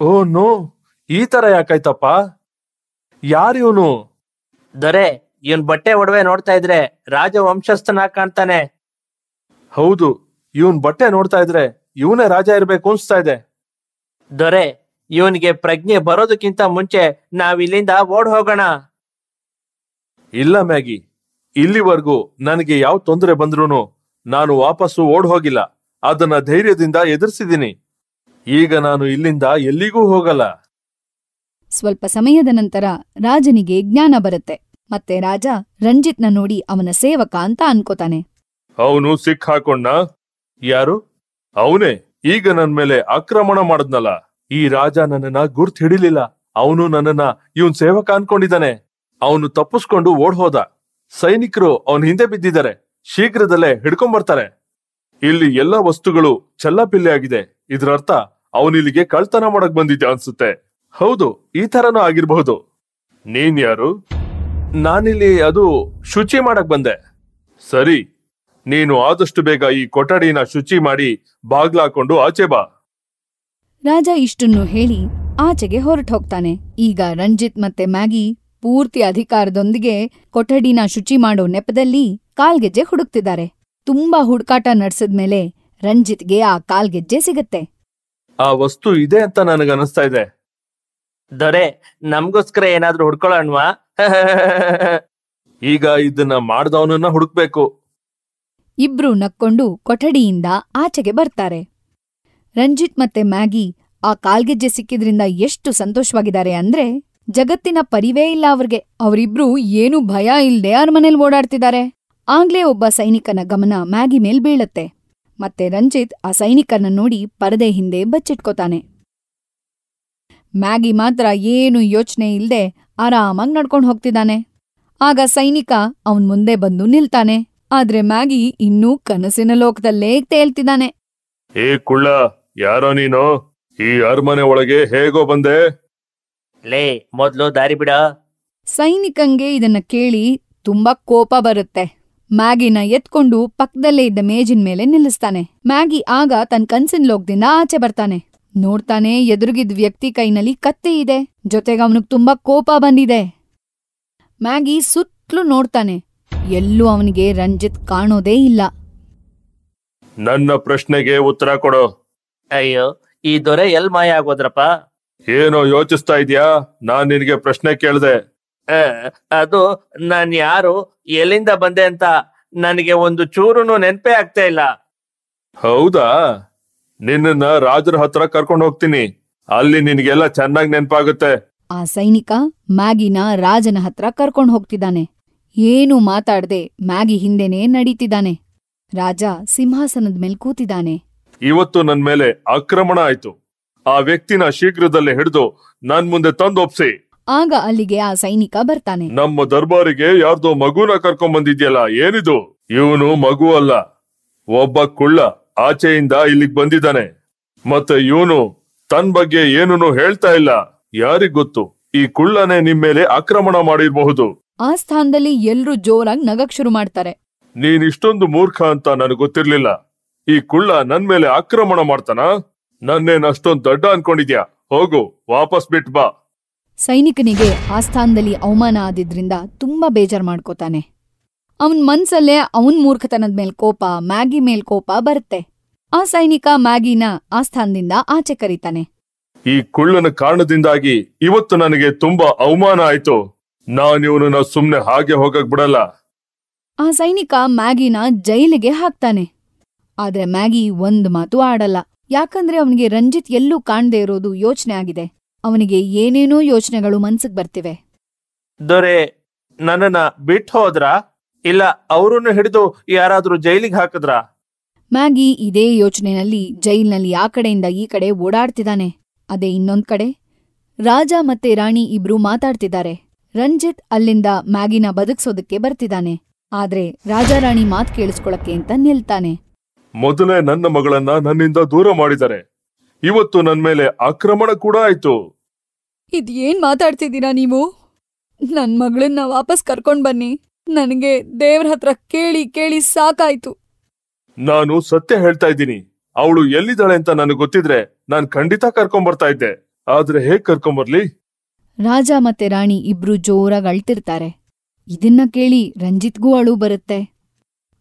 ಓ ನೋ ಈ ತರ ಯಾಕಾಯ್ತಪ್ಪ ಯಾರು ಇವನು ದೊರೆ ಇವನ್ ಬಟ್ಟೆ ಒಡವೆ ನೋಡ್ತಾ ಇದ್ರೆ ವಂಶಸ್ಥನ ಕಾಣ್ತಾನೆ ಹೌದು ಇವನ್ ಬಟ್ಟೆ ನೋಡ್ತಾ ಇದ್ರೆ ಇವನೇ ರಾಜ ಇರ್ಬೇಕು ಅನ್ಸ್ತಾ ಇದೆ ದೊರೆ ಇವನಿಗೆ ಪ್ರಜ್ಞೆ ಬರೋದಕ್ಕಿಂತ ಮುಂಚೆ ನಾವ್ ಇಲ್ಲಿಂದ ಓಡ್ ಹೋಗೋಣ ಇಲ್ಲ ಮ್ಯಾಗಿ ಇಲ್ಲಿವರೆಗೂ ನನಗೆ ಯಾವ ತೊಂದರೆ ಬಂದ್ರೂನು ನಾನು ವಾಪಸ್ಸು ಓಡ್ ಹೋಗಿಲ್ಲ ಅದನ್ನ ಧೈರ್ಯದಿಂದ ಎದುರಿಸಿದೀನಿ ಈಗ ನಾನು ಇಲ್ಲಿಂದ ಎಲ್ಲಿಗೂ ಹೋಗಲ್ಲ ಸ್ವಲ್ಪ ಸಮಯದ ನಂತರ ರಾಜನಿಗೆ ಜ್ಞಾನ ಬರುತ್ತೆ ಮತ್ತೆ ರಾಜ ರಂಜಿತ್ನ ನೋಡಿ ಅವನ ಸೇವಕ ಅಂತ ಅನ್ಕೋತಾನೆ ಅವನು ಸಿಕ್ ಹಾಕೊಂಡ ಯಾರು ಅವನೇ ಈಗ ನನ್ ಮೇಲೆ ಆಕ್ರಮಣ ಮಾಡದ್ನಲ್ಲ ಈ ರಾಜ ನನ್ನನ್ನ ಗುರ್ತ್ ಹಿಡಿಲಿಲ್ಲ ಅವನು ನನ್ನನ್ನ ಇವನ್ ಸೇವಕ ಅನ್ಕೊಂಡಿದ್ದಾನೆ ಅವನು ತಪ್ಪಿಸ್ಕೊಂಡು ಓಡ್ ಹೋದ ಸೈನಿಕರು ಅವನ್ ಹಿಂದೆ ಬಿದ್ದಿದ್ದಾರೆ ಶೀಘ್ರದಲ್ಲೇ ಹಿಡ್ಕೊಂಡ್ ಬರ್ತಾರೆ ಇಲ್ಲಿ ಎಲ್ಲಾ ವಸ್ತುಗಳು ಪಿಲ್ಲೆ ಆಗಿದೆ ಇದ್ರರ್ಥ ಅವನಿಲ್ಲಿಗೆ ಕಳ್ತನ ಮಾಡಕ್ ಬಂದಿದ್ದೆ ಅನ್ಸುತ್ತೆ ಹೌದು ಈ ತರನು ಆಗಿರ್ಬಹುದು ನೀನ್ ಯಾರು ನಾನಿಲ್ಲಿ ಅದು ಶುಚಿ ಮಾಡಕ್ ಬಂದೆ ಸರಿ ನೀನು ಆದಷ್ಟು ಬೇಗ ಈ ಕೊಠಡಿನ ಶುಚಿ ಮಾಡಿ ಬಾಗ್ಲಾಕೊಂಡು ಆಚೆ ಬಾ ರಾಜ ಇಷ್ಟನ್ನು ಹೇಳಿ ಆಚೆಗೆ ಹೋಗ್ತಾನೆ ಈಗ ರಂಜಿತ್ ಮತ್ತೆ ಮ್ಯಾಗಿ ಪೂರ್ತಿ ಅಧಿಕಾರದೊಂದಿಗೆ ಕೊಠಡಿನ ಶುಚಿ ಮಾಡೋ ನೆಪದಲ್ಲಿ ಕಾಲ್ಗೆಜ್ಜೆ ಹುಡುಕ್ತಿದ್ದಾರೆ ತುಂಬಾ ಹುಡುಕಾಟ ರಂಜಿತ್ ರಂಜಿತ್ಗೆ ಆ ಕಾಲ್ಗೆಜ್ಜೆ ಸಿಗತ್ತೆ ಆ ವಸ್ತು ಇದೆ ಅಂತ ನನಗನಿಸ್ತಾ ಇದೆ ದೊರೆ ನಮ್ಗೋಸ್ಕರ ಏನಾದ್ರೂ ಹುಡ್ಕೊಳ್ಳೋಣ್ವಾ ಈಗ ಇದನ್ನ ಮಾಡ್ದವನನ್ನ ಹುಡುಕ್ಬೇಕು ಇಬ್ರು ನಕ್ಕೊಂಡು ಕೊಠಡಿಯಿಂದ ಆಚೆಗೆ ಬರ್ತಾರೆ ರಂಜಿತ್ ಮತ್ತೆ ಮ್ಯಾಗಿ ಆ ಕಾಲ್ಗೆಜ್ಜೆ ಸಿಕ್ಕಿದ್ರಿಂದ ಎಷ್ಟು ಸಂತೋಷವಾಗಿದ್ದಾರೆ ಅಂದ್ರೆ ಜಗತ್ತಿನ ಪರಿವೇ ಇಲ್ಲ ಅವ್ರಿಗೆ. ಅವರಿಬ್ರು ಏನು ಭಯ ಇಲ್ಲದೆ ಅರಮನೆಲ್ ಓಡಾಡ್ತಿದ್ದಾರೆ ಆಗ್ಲೇ ಒಬ್ಬ ಸೈನಿಕನ ಗಮನ ಮ್ಯಾಗಿ ಮೇಲ್ ಬೀಳತ್ತೆ, ಮತ್ತೆ ರಂಜಿತ್ ಆ ಸೈನಿಕನ ನೋಡಿ ಪರದೆ ಹಿಂದೆ ಬಚ್ಚಿಟ್ಕೋತಾನೆ ಮ್ಯಾಗಿ ಮಾತ್ರ ಏನು ಯೋಚನೆ ಇಲ್ಲದೆ ಆರಾಮಾಗ್ ನಡ್ಕೊಂಡು ಹೋಗ್ತಿದ್ದಾನೆ ಆಗ ಸೈನಿಕ ಅವನ್ ಮುಂದೆ ಬಂದು ನಿಲ್ತಾನೆ, ಆದ್ರೆ ಮ್ಯಾಗಿ ಇನ್ನೂ ಕನಸಿನ ಲೋಕದಲ್ಲೇ ತೇಲ್ತಿದಾನೆ. ಏ ಯಾರೋ ನೀನು ಈ ಅರಮನೆ ಒಳಗೆ ಹೇಗೋ ಬಂದೆ ಲೇ ಮೊದ್ಲು ದಾರಿ ಬಿಡ ಸೈನಿಕಂಗೆ ಇದನ್ನ ಕೇಳಿ ತುಂಬಾ ಕೋಪ ಬರುತ್ತೆ ಮ್ಯಾಗಿನ ಎತ್ಕೊಂಡು ಪಕ್ಕದಲ್ಲೇ ಇದ್ದ ಮೇಜಿನ ಮೇಲೆ ನಿಲ್ಲಿಸ್ತಾನೆ ಮ್ಯಾಗಿ ಆಗ ತನ್ ಕನ್ಸಿನ ಲೋಕದಿಂದ ಆಚೆ ಬರ್ತಾನೆ ನೋಡ್ತಾನೆ ಎದುರುಗಿದ್ ವ್ಯಕ್ತಿ ಕೈನಲ್ಲಿ ಕತ್ತೆ ಇದೆ ಜೊತೆಗೆ ಅವನಿಗೆ ತುಂಬಾ ಕೋಪ ಬಂದಿದೆ ಮ್ಯಾಗಿ ಸುತ್ತಲೂ ನೋಡ್ತಾನೆ ಎಲ್ಲೂ ಅವನಿಗೆ ರಂಜಿತ್ ಕಾಣೋದೇ ಇಲ್ಲ ನನ್ನ ಪ್ರಶ್ನೆಗೆ ಉತ್ತರ ಕೊಡೋ ಅಯ್ಯೋ ಈ ದೊರೆ ಎಲ್ ಮಾಯ ಆಗೋದ್ರಪ್ಪ ಏನೋ ಯೋಚಿಸ್ತಾ ಇದ್ಯಾ ನಾನ್ ನಿನಗೆ ಪ್ರಶ್ನೆ ಕೇಳ್ದೆ ಆ, ಅದು ನಾನ್ ಯಾರು ಎಲ್ಲಿಂದ ಬಂದೆ ಅಂತ ನನಗೆ ಒಂದು ಚೂರುನು ನೆನ್ಪೇ ಆಗ್ತಾ ಇಲ್ಲ ಹೌದಾ ನಿನ್ನ ರಾಜರ ಹತ್ರ ಕರ್ಕೊಂಡು ಹೋಗ್ತೀನಿ ಅಲ್ಲಿ ನಿನ್ಗೆಲ್ಲ ಚೆನ್ನಾಗಿ ನೆನ್ಪಾಗುತ್ತೆ ಆ ಸೈನಿಕ ಮ್ಯಾಗಿನ ರಾಜನ ಹತ್ರ ಕರ್ಕೊಂಡು ಹೋಗ್ತಿದ್ದಾನೆ ಏನು ಮಾತಾಡದೆ ಮ್ಯಾಗಿ ಹಿಂದೆನೇ ನಡೀತಿದ್ದಾನೆ ರಾಜ ಸಿಂಹಾಸನದ ಮೇಲ್ ಕೂತಿದ್ದಾನೆ ಇವತ್ತು ನನ್ ಮೇಲೆ ಆಕ್ರಮಣ ಆಯ್ತು ಆ ವ್ಯಕ್ತಿನ ಶೀಘ್ರದಲ್ಲೇ ಹಿಡಿದು ನನ್ ಮುಂದೆ ತಂದೊಪ್ಸಿ ಆಗ ಅಲ್ಲಿಗೆ ಆ ಸೈನಿಕ ಬರ್ತಾನೆ ನಮ್ಮ ದರ್ಬಾರಿಗೆ ಯಾರ್ದೋ ಮಗುನ ಕರ್ಕೊಂಡ್ ಬಂದಿದ್ಯಲ್ಲ ಏನಿದು ಇವನು ಮಗು ಅಲ್ಲ ಒಬ್ಬ ಕುಳ್ಳ ಆಚೆಯಿಂದ ಇಲ್ಲಿಗ್ ಬಂದಿದ್ದಾನೆ ಮತ್ತೆ ಇವನು ತನ್ ಬಗ್ಗೆ ಏನೂ ಹೇಳ್ತಾ ಇಲ್ಲ ಯಾರಿಗ್ ಗೊತ್ತು ಈ ಕುಳ್ಳನೆ ನಿಮ್ ಮೇಲೆ ಆಕ್ರಮಣ ಮಾಡಿರಬಹುದು ಆ ಸ್ಥಾನದಲ್ಲಿ ಎಲ್ರು ಜೋರಾಗಿ ನಗಕ್ ಶುರು ಮಾಡ್ತಾರೆ ನೀನ್ ಇಷ್ಟೊಂದು ಮೂರ್ಖ ಅಂತ ನನಗೆ ಗೊತ್ತಿರ್ಲಿಲ್ಲ ಈ ಕುಳ್ಳ ನನ್ ಮೇಲೆ ಆಕ್ರಮಣ ಮಾಡ್ತಾನ ನನ್ನೇನ್ ಅಷ್ಟೊಂದ್ ದೊಡ್ಡ ಅನ್ಕೊಂಡಿದ್ಯಾ ಹೋಗು ವಾಪಸ್ ಬಿಟ್ ಬಾ ಸೈನಿಕನಿಗೆ ಆ ಸ್ಥಾನದಲ್ಲಿ ಅವಮಾನ ಆದಿದ್ರಿಂದ ತುಂಬಾ ಬೇಜಾರ್ ಮಾಡ್ಕೋತಾನೆ ಅವನ್ ಮನ್ಸಲ್ಲೇ ಅವನ್ ಮೂರ್ಖತನದ ಮೇಲ್ ಕೋಪ ಮ್ಯಾಗಿ ಮೇಲ್ ಕೋಪ ಬರುತ್ತೆ ಆ ಸೈನಿಕ ಮ್ಯಾಗಿನ ಆ ಸ್ಥಾನದಿಂದ ಆಚೆ ಕರೀತಾನೆ ಈ ಕುಳ್ಳನ ಕಾರಣದಿಂದಾಗಿ ಇವತ್ತು ನನಗೆ ತುಂಬಾ ಅವಮಾನ ಆಯ್ತು ನಾನು ಇವನನ್ನ ಸುಮ್ನೆ ಹಾಗೆ ಹೋಗಕ್ ಬಿಡಲ್ಲ ಆ ಸೈನಿಕ ಮ್ಯಾಗಿನ ಜೈಲಿಗೆ ಹಾಕ್ತಾನೆ ಆದ್ರೆ ಮ್ಯಾಗಿ ಒಂದ್ ಮಾತು ಆಡಲ್ಲ ಯಾಕಂದ್ರೆ ಅವನಿಗೆ ರಂಜಿತ್ ಎಲ್ಲೂ ಕಾಣ್ದೇ ಇರೋದು ಯೋಚನೆ ಆಗಿದೆ ಅವನಿಗೆ ಏನೇನೋ ಯೋಚನೆಗಳು ಮನ್ಸಿಗ್ ಬರ್ತಿವೆ ದೊರೆ ನನ್ನನ್ನ ಬಿಟ್ಟು ಹೋದ್ರ ಇಲ್ಲ ಅವರನ್ನು ಹಿಡಿದು ಯಾರಾದ್ರೂ ಜೈಲಿಗೆ ಹಾಕಿದ್ರಾ ಮ್ಯಾಗಿ ಇದೇ ಯೋಚನೆಯಲ್ಲಿ ಜೈಲ್ನಲ್ಲಿ ಆ ಕಡೆಯಿಂದ ಈ ಕಡೆ ಓಡಾಡ್ತಿದ್ದಾನೆ ಅದೇ ಇನ್ನೊಂದ್ ಕಡೆ ರಾಜ ಮತ್ತೆ ರಾಣಿ ಇಬ್ರು ಮಾತಾಡ್ತಿದ್ದಾರೆ ರಂಜಿತ್ ಅಲ್ಲಿಂದ ಮ್ಯಾಗಿನ ಬದುಕ್ಸೋದಕ್ಕೆ ಬರ್ತಿದ್ದಾನೆ ಆದ್ರೆ ರಾಜಾರಾಣಿ ಮಾತ್ ಕೇಳಿಸ್ಕೊಳಕ್ಕೆ ಅಂತ ನಿಲ್ತಾನೆ ಮೊದಲೇ ನನ್ನ ಮಗಳನ್ನ ನನ್ನಿಂದ ದೂರ ಮಾಡಿದರೆ ಇವತ್ತು ನನ್ ಮೇಲೆ ಆಕ್ರಮಣ ಕೂಡ ಆಯ್ತು ಇದೇನ್ ಮಾತಾಡ್ತಿದ್ದೀರಾ ನೀವು ನನ್ ಮಗಳನ್ನ ವಾಪಸ್ ಕರ್ಕೊಂಡ್ ಬನ್ನಿ ನನಗೆ ದೇವ್ರ ಹತ್ರ ಕೇಳಿ ಕೇಳಿ ಸಾಕಾಯ್ತು ನಾನು ಸತ್ಯ ಹೇಳ್ತಾ ಇದ್ದೀನಿ ಅವಳು ಎಲ್ಲಿದ್ದಾಳೆ ಅಂತ ನನಗೆ ಗೊತ್ತಿದ್ರೆ ನಾನ್ ಖಂಡಿತ ಕರ್ಕೊಂಡ್ ಬರ್ತಾ ಇದ್ದೆ ಆದ್ರೆ ಹೇಗ್ ಕರ್ಕೊಂಡ್ ಬರ್ಲಿ ರಾಜ ಮತ್ತೆ ರಾಣಿ ಇಬ್ರು ಜೋರಾಗಿ ಅಳ್ತಿರ್ತಾರೆ ಇದನ್ನ ಕೇಳಿ ರಂಜಿತ್ಗೂ ಅಳು ಬರುತ್ತೆ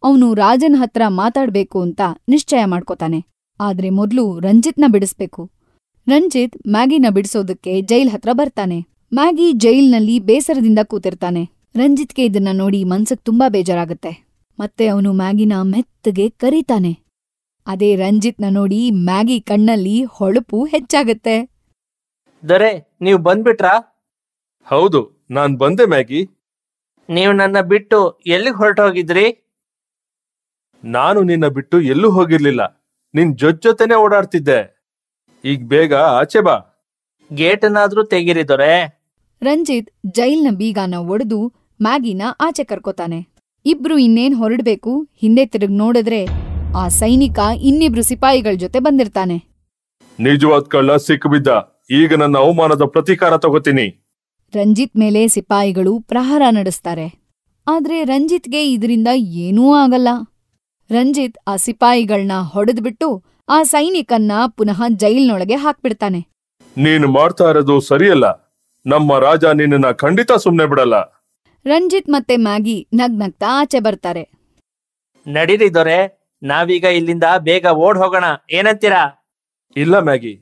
ಅವ್ನು ರಾಜನ್ ಹತ್ರ ಮಾತಾಡ್ಬೇಕು ಅಂತ ನಿಶ್ಚಯ ಮಾಡ್ಕೋತಾನೆ ಆದ್ರೆ ಮೊದ್ಲು ರಂಜಿತ್ನ ಬಿಡಿಸ್ಬೇಕು. ರಂಜಿತ್ ಮ್ಯಾಗಿನ ಬಿಡಿಸೋದಕ್ಕೆ ಜೈಲ್ ಹತ್ರ ಬರ್ತಾನೆ. ಮ್ಯಾಗಿ ಜೈಲ್ನಲ್ಲಿ ಬೇಸರದಿಂದ ಕೂತಿರ್ತಾನೆ. ರಂಜಿತ್ಗೆ ಇದನ್ನ ನೋಡಿ ಮನ್ಸಕ್ ತುಂಬಾ ಬೇಜಾರಾಗುತ್ತೆ ಮತ್ತೆ ಅವನು ಮ್ಯಾಗಿನ ಮೆತ್ತಗೆ ಕರೀತಾನೆ. ಅದೇ ರಂಜಿತ್ನ ನೋಡಿ ಮ್ಯಾಗಿ ಕಣ್ಣಲ್ಲಿ ಹೊಳಪು ಹೆಚ್ಚಾಗತ್ತೆ. ದರೆ ನೀವು ಬಂದ್ಬಿಟ್ರಾ ಹೌದು ನಾನ್ ಬಂದೆ ಮ್ಯಾಗಿ ನೀವು ನನ್ನ ಬಿಟ್ಟು ಎಲ್ಲಿಗೆ ಹೊರಟೋಗಿದ್ರಿ ನಾನು ನಿನ್ನ ಬಿಟ್ಟು ಎಲ್ಲೂ ಹೋಗಿರ್ಲಿಲ್ಲ ನಿನ್ ಜೊತೆನೆ ಓಡಾಡ್ತಿದ್ದೆ ಈಗ ಬೇಗ ಆಚೆ ಬಾ ಗೇಟ್ ಏನಾದ್ರೂ ತೆಗಿರಿ ರಂಜಿತ್ ಜೈಲ್ನ ಬೀಗಾನ ಒಡೆದು ಮ್ಯಾಗಿನ ಆಚೆ ಕರ್ಕೋತಾನೆ ಇಬ್ರು ಇನ್ನೇನ್ ಹೊರಡ್ಬೇಕು ಹಿಂದೆ ತಿರುಗ್ ನೋಡಿದ್ರೆ ಆ ಸೈನಿಕ ಇನ್ನಿಬ್ರು ಸಿಪಾಯಿಗಳ ಜೊತೆ ಬಂದಿರ್ತಾನೆ ನಿಜವಾದ ಕಳ್ಳ ಬಿದ್ದ ಈಗ ನನ್ನ ಅವಮಾನದ ಪ್ರತೀಕಾರ ತಗೋತೀನಿ ರಂಜಿತ್ ಮೇಲೆ ಸಿಪಾಯಿಗಳು ಪ್ರಹಾರ ನಡೆಸ್ತಾರೆ ಆದ್ರೆ ರಂಜಿತ್ಗೆ ಇದರಿಂದ ಏನೂ ಆಗಲ್ಲ ರಂಜಿತ್ ಆ ಸಿಪಾಯಿಗಳ್ನ ಹೊಡೆದ್ಬಿಟ್ಟು ಆ ಸೈನಿಕನ್ನ ಪುನಃ ಜೈಲ್ನೊಳಗೆ ಹಾಕ್ಬಿಡ್ತಾನೆ ನೀನು ಮಾಡ್ತಾ ಇರೋದು ಸರಿಯಲ್ಲ ನಮ್ಮ ರಾಜ ನಿನ್ನ ಖಂಡಿತ ಸುಮ್ನೆ ಬಿಡಲ್ಲ ರಂಜಿತ್ ಮತ್ತೆ ಮ್ಯಾಗಿ ನಗ್ನಗ್ತಾ ಆಚೆ ಬರ್ತಾರೆ ನಡೀರಿ ನಾವೀಗ ಇಲ್ಲಿಂದ ಬೇಗ ಓಡ್ ಹೋಗೋಣ ಏನಂತೀರಾ ಇಲ್ಲ ಮ್ಯಾಗಿ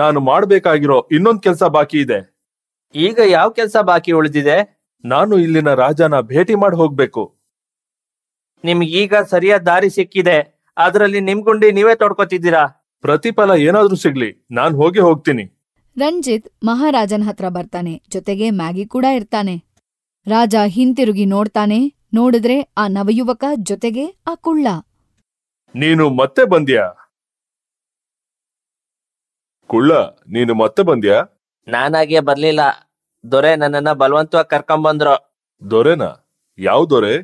ನಾನು ಮಾಡ್ಬೇಕಾಗಿರೋ ಇನ್ನೊಂದ್ ಕೆಲ್ಸ ಬಾಕಿ ಇದೆ ಈಗ ಯಾವ ಕೆಲ್ಸ ಬಾಕಿ ಉಳಿದಿದೆ ನಾನು ಇಲ್ಲಿನ ರಾಜನ ಭೇಟಿ ಮಾಡಿ ಹೋಗ್ಬೇಕು ನಿಮ್ಗೆ ಈಗ ಸರಿಯಾದ ದಾರಿ ಸಿಕ್ಕಿದೆ ಅದರಲ್ಲಿ ನಿಮ್ ಗುಂಡಿ ನೀವೇ ತೋಡ್ಕೊತಿದ್ದೀರಾ ಪ್ರತಿಫಲ ಏನಾದ್ರೂ ಸಿಗ್ಲಿ ನಾನ್ ಹೋಗಿ ಹೋಗ್ತೀನಿ ರಂಜಿತ್ ಮಹಾರಾಜನ್ ಹತ್ರ ಬರ್ತಾನೆ ಜೊತೆಗೆ ಮ್ಯಾಗಿ ಕೂಡ ಇರ್ತಾನೆ ರಾಜ ಹಿಂತಿರುಗಿ ನೋಡ್ತಾನೆ ನೋಡಿದ್ರೆ ಆ ನವಯುವಕ ಜೊತೆಗೆ ಆ ಕುಳ್ಳ ನೀನು ಮತ್ತೆ ಬಂದ್ಯಾ ಕುಳ್ಳ ನೀನು ಮತ್ತೆ ಬಂದ್ಯಾ ನಾನಾಗೆ ಬರ್ಲಿಲ್ಲ ದೊರೆ ನನ್ನನ್ನ ಬಲವಂತವಾಗಿ ಕರ್ಕೊಂಬಂದ್ರು ದೊರೆನಾ ಯಾವ ದೊರೆ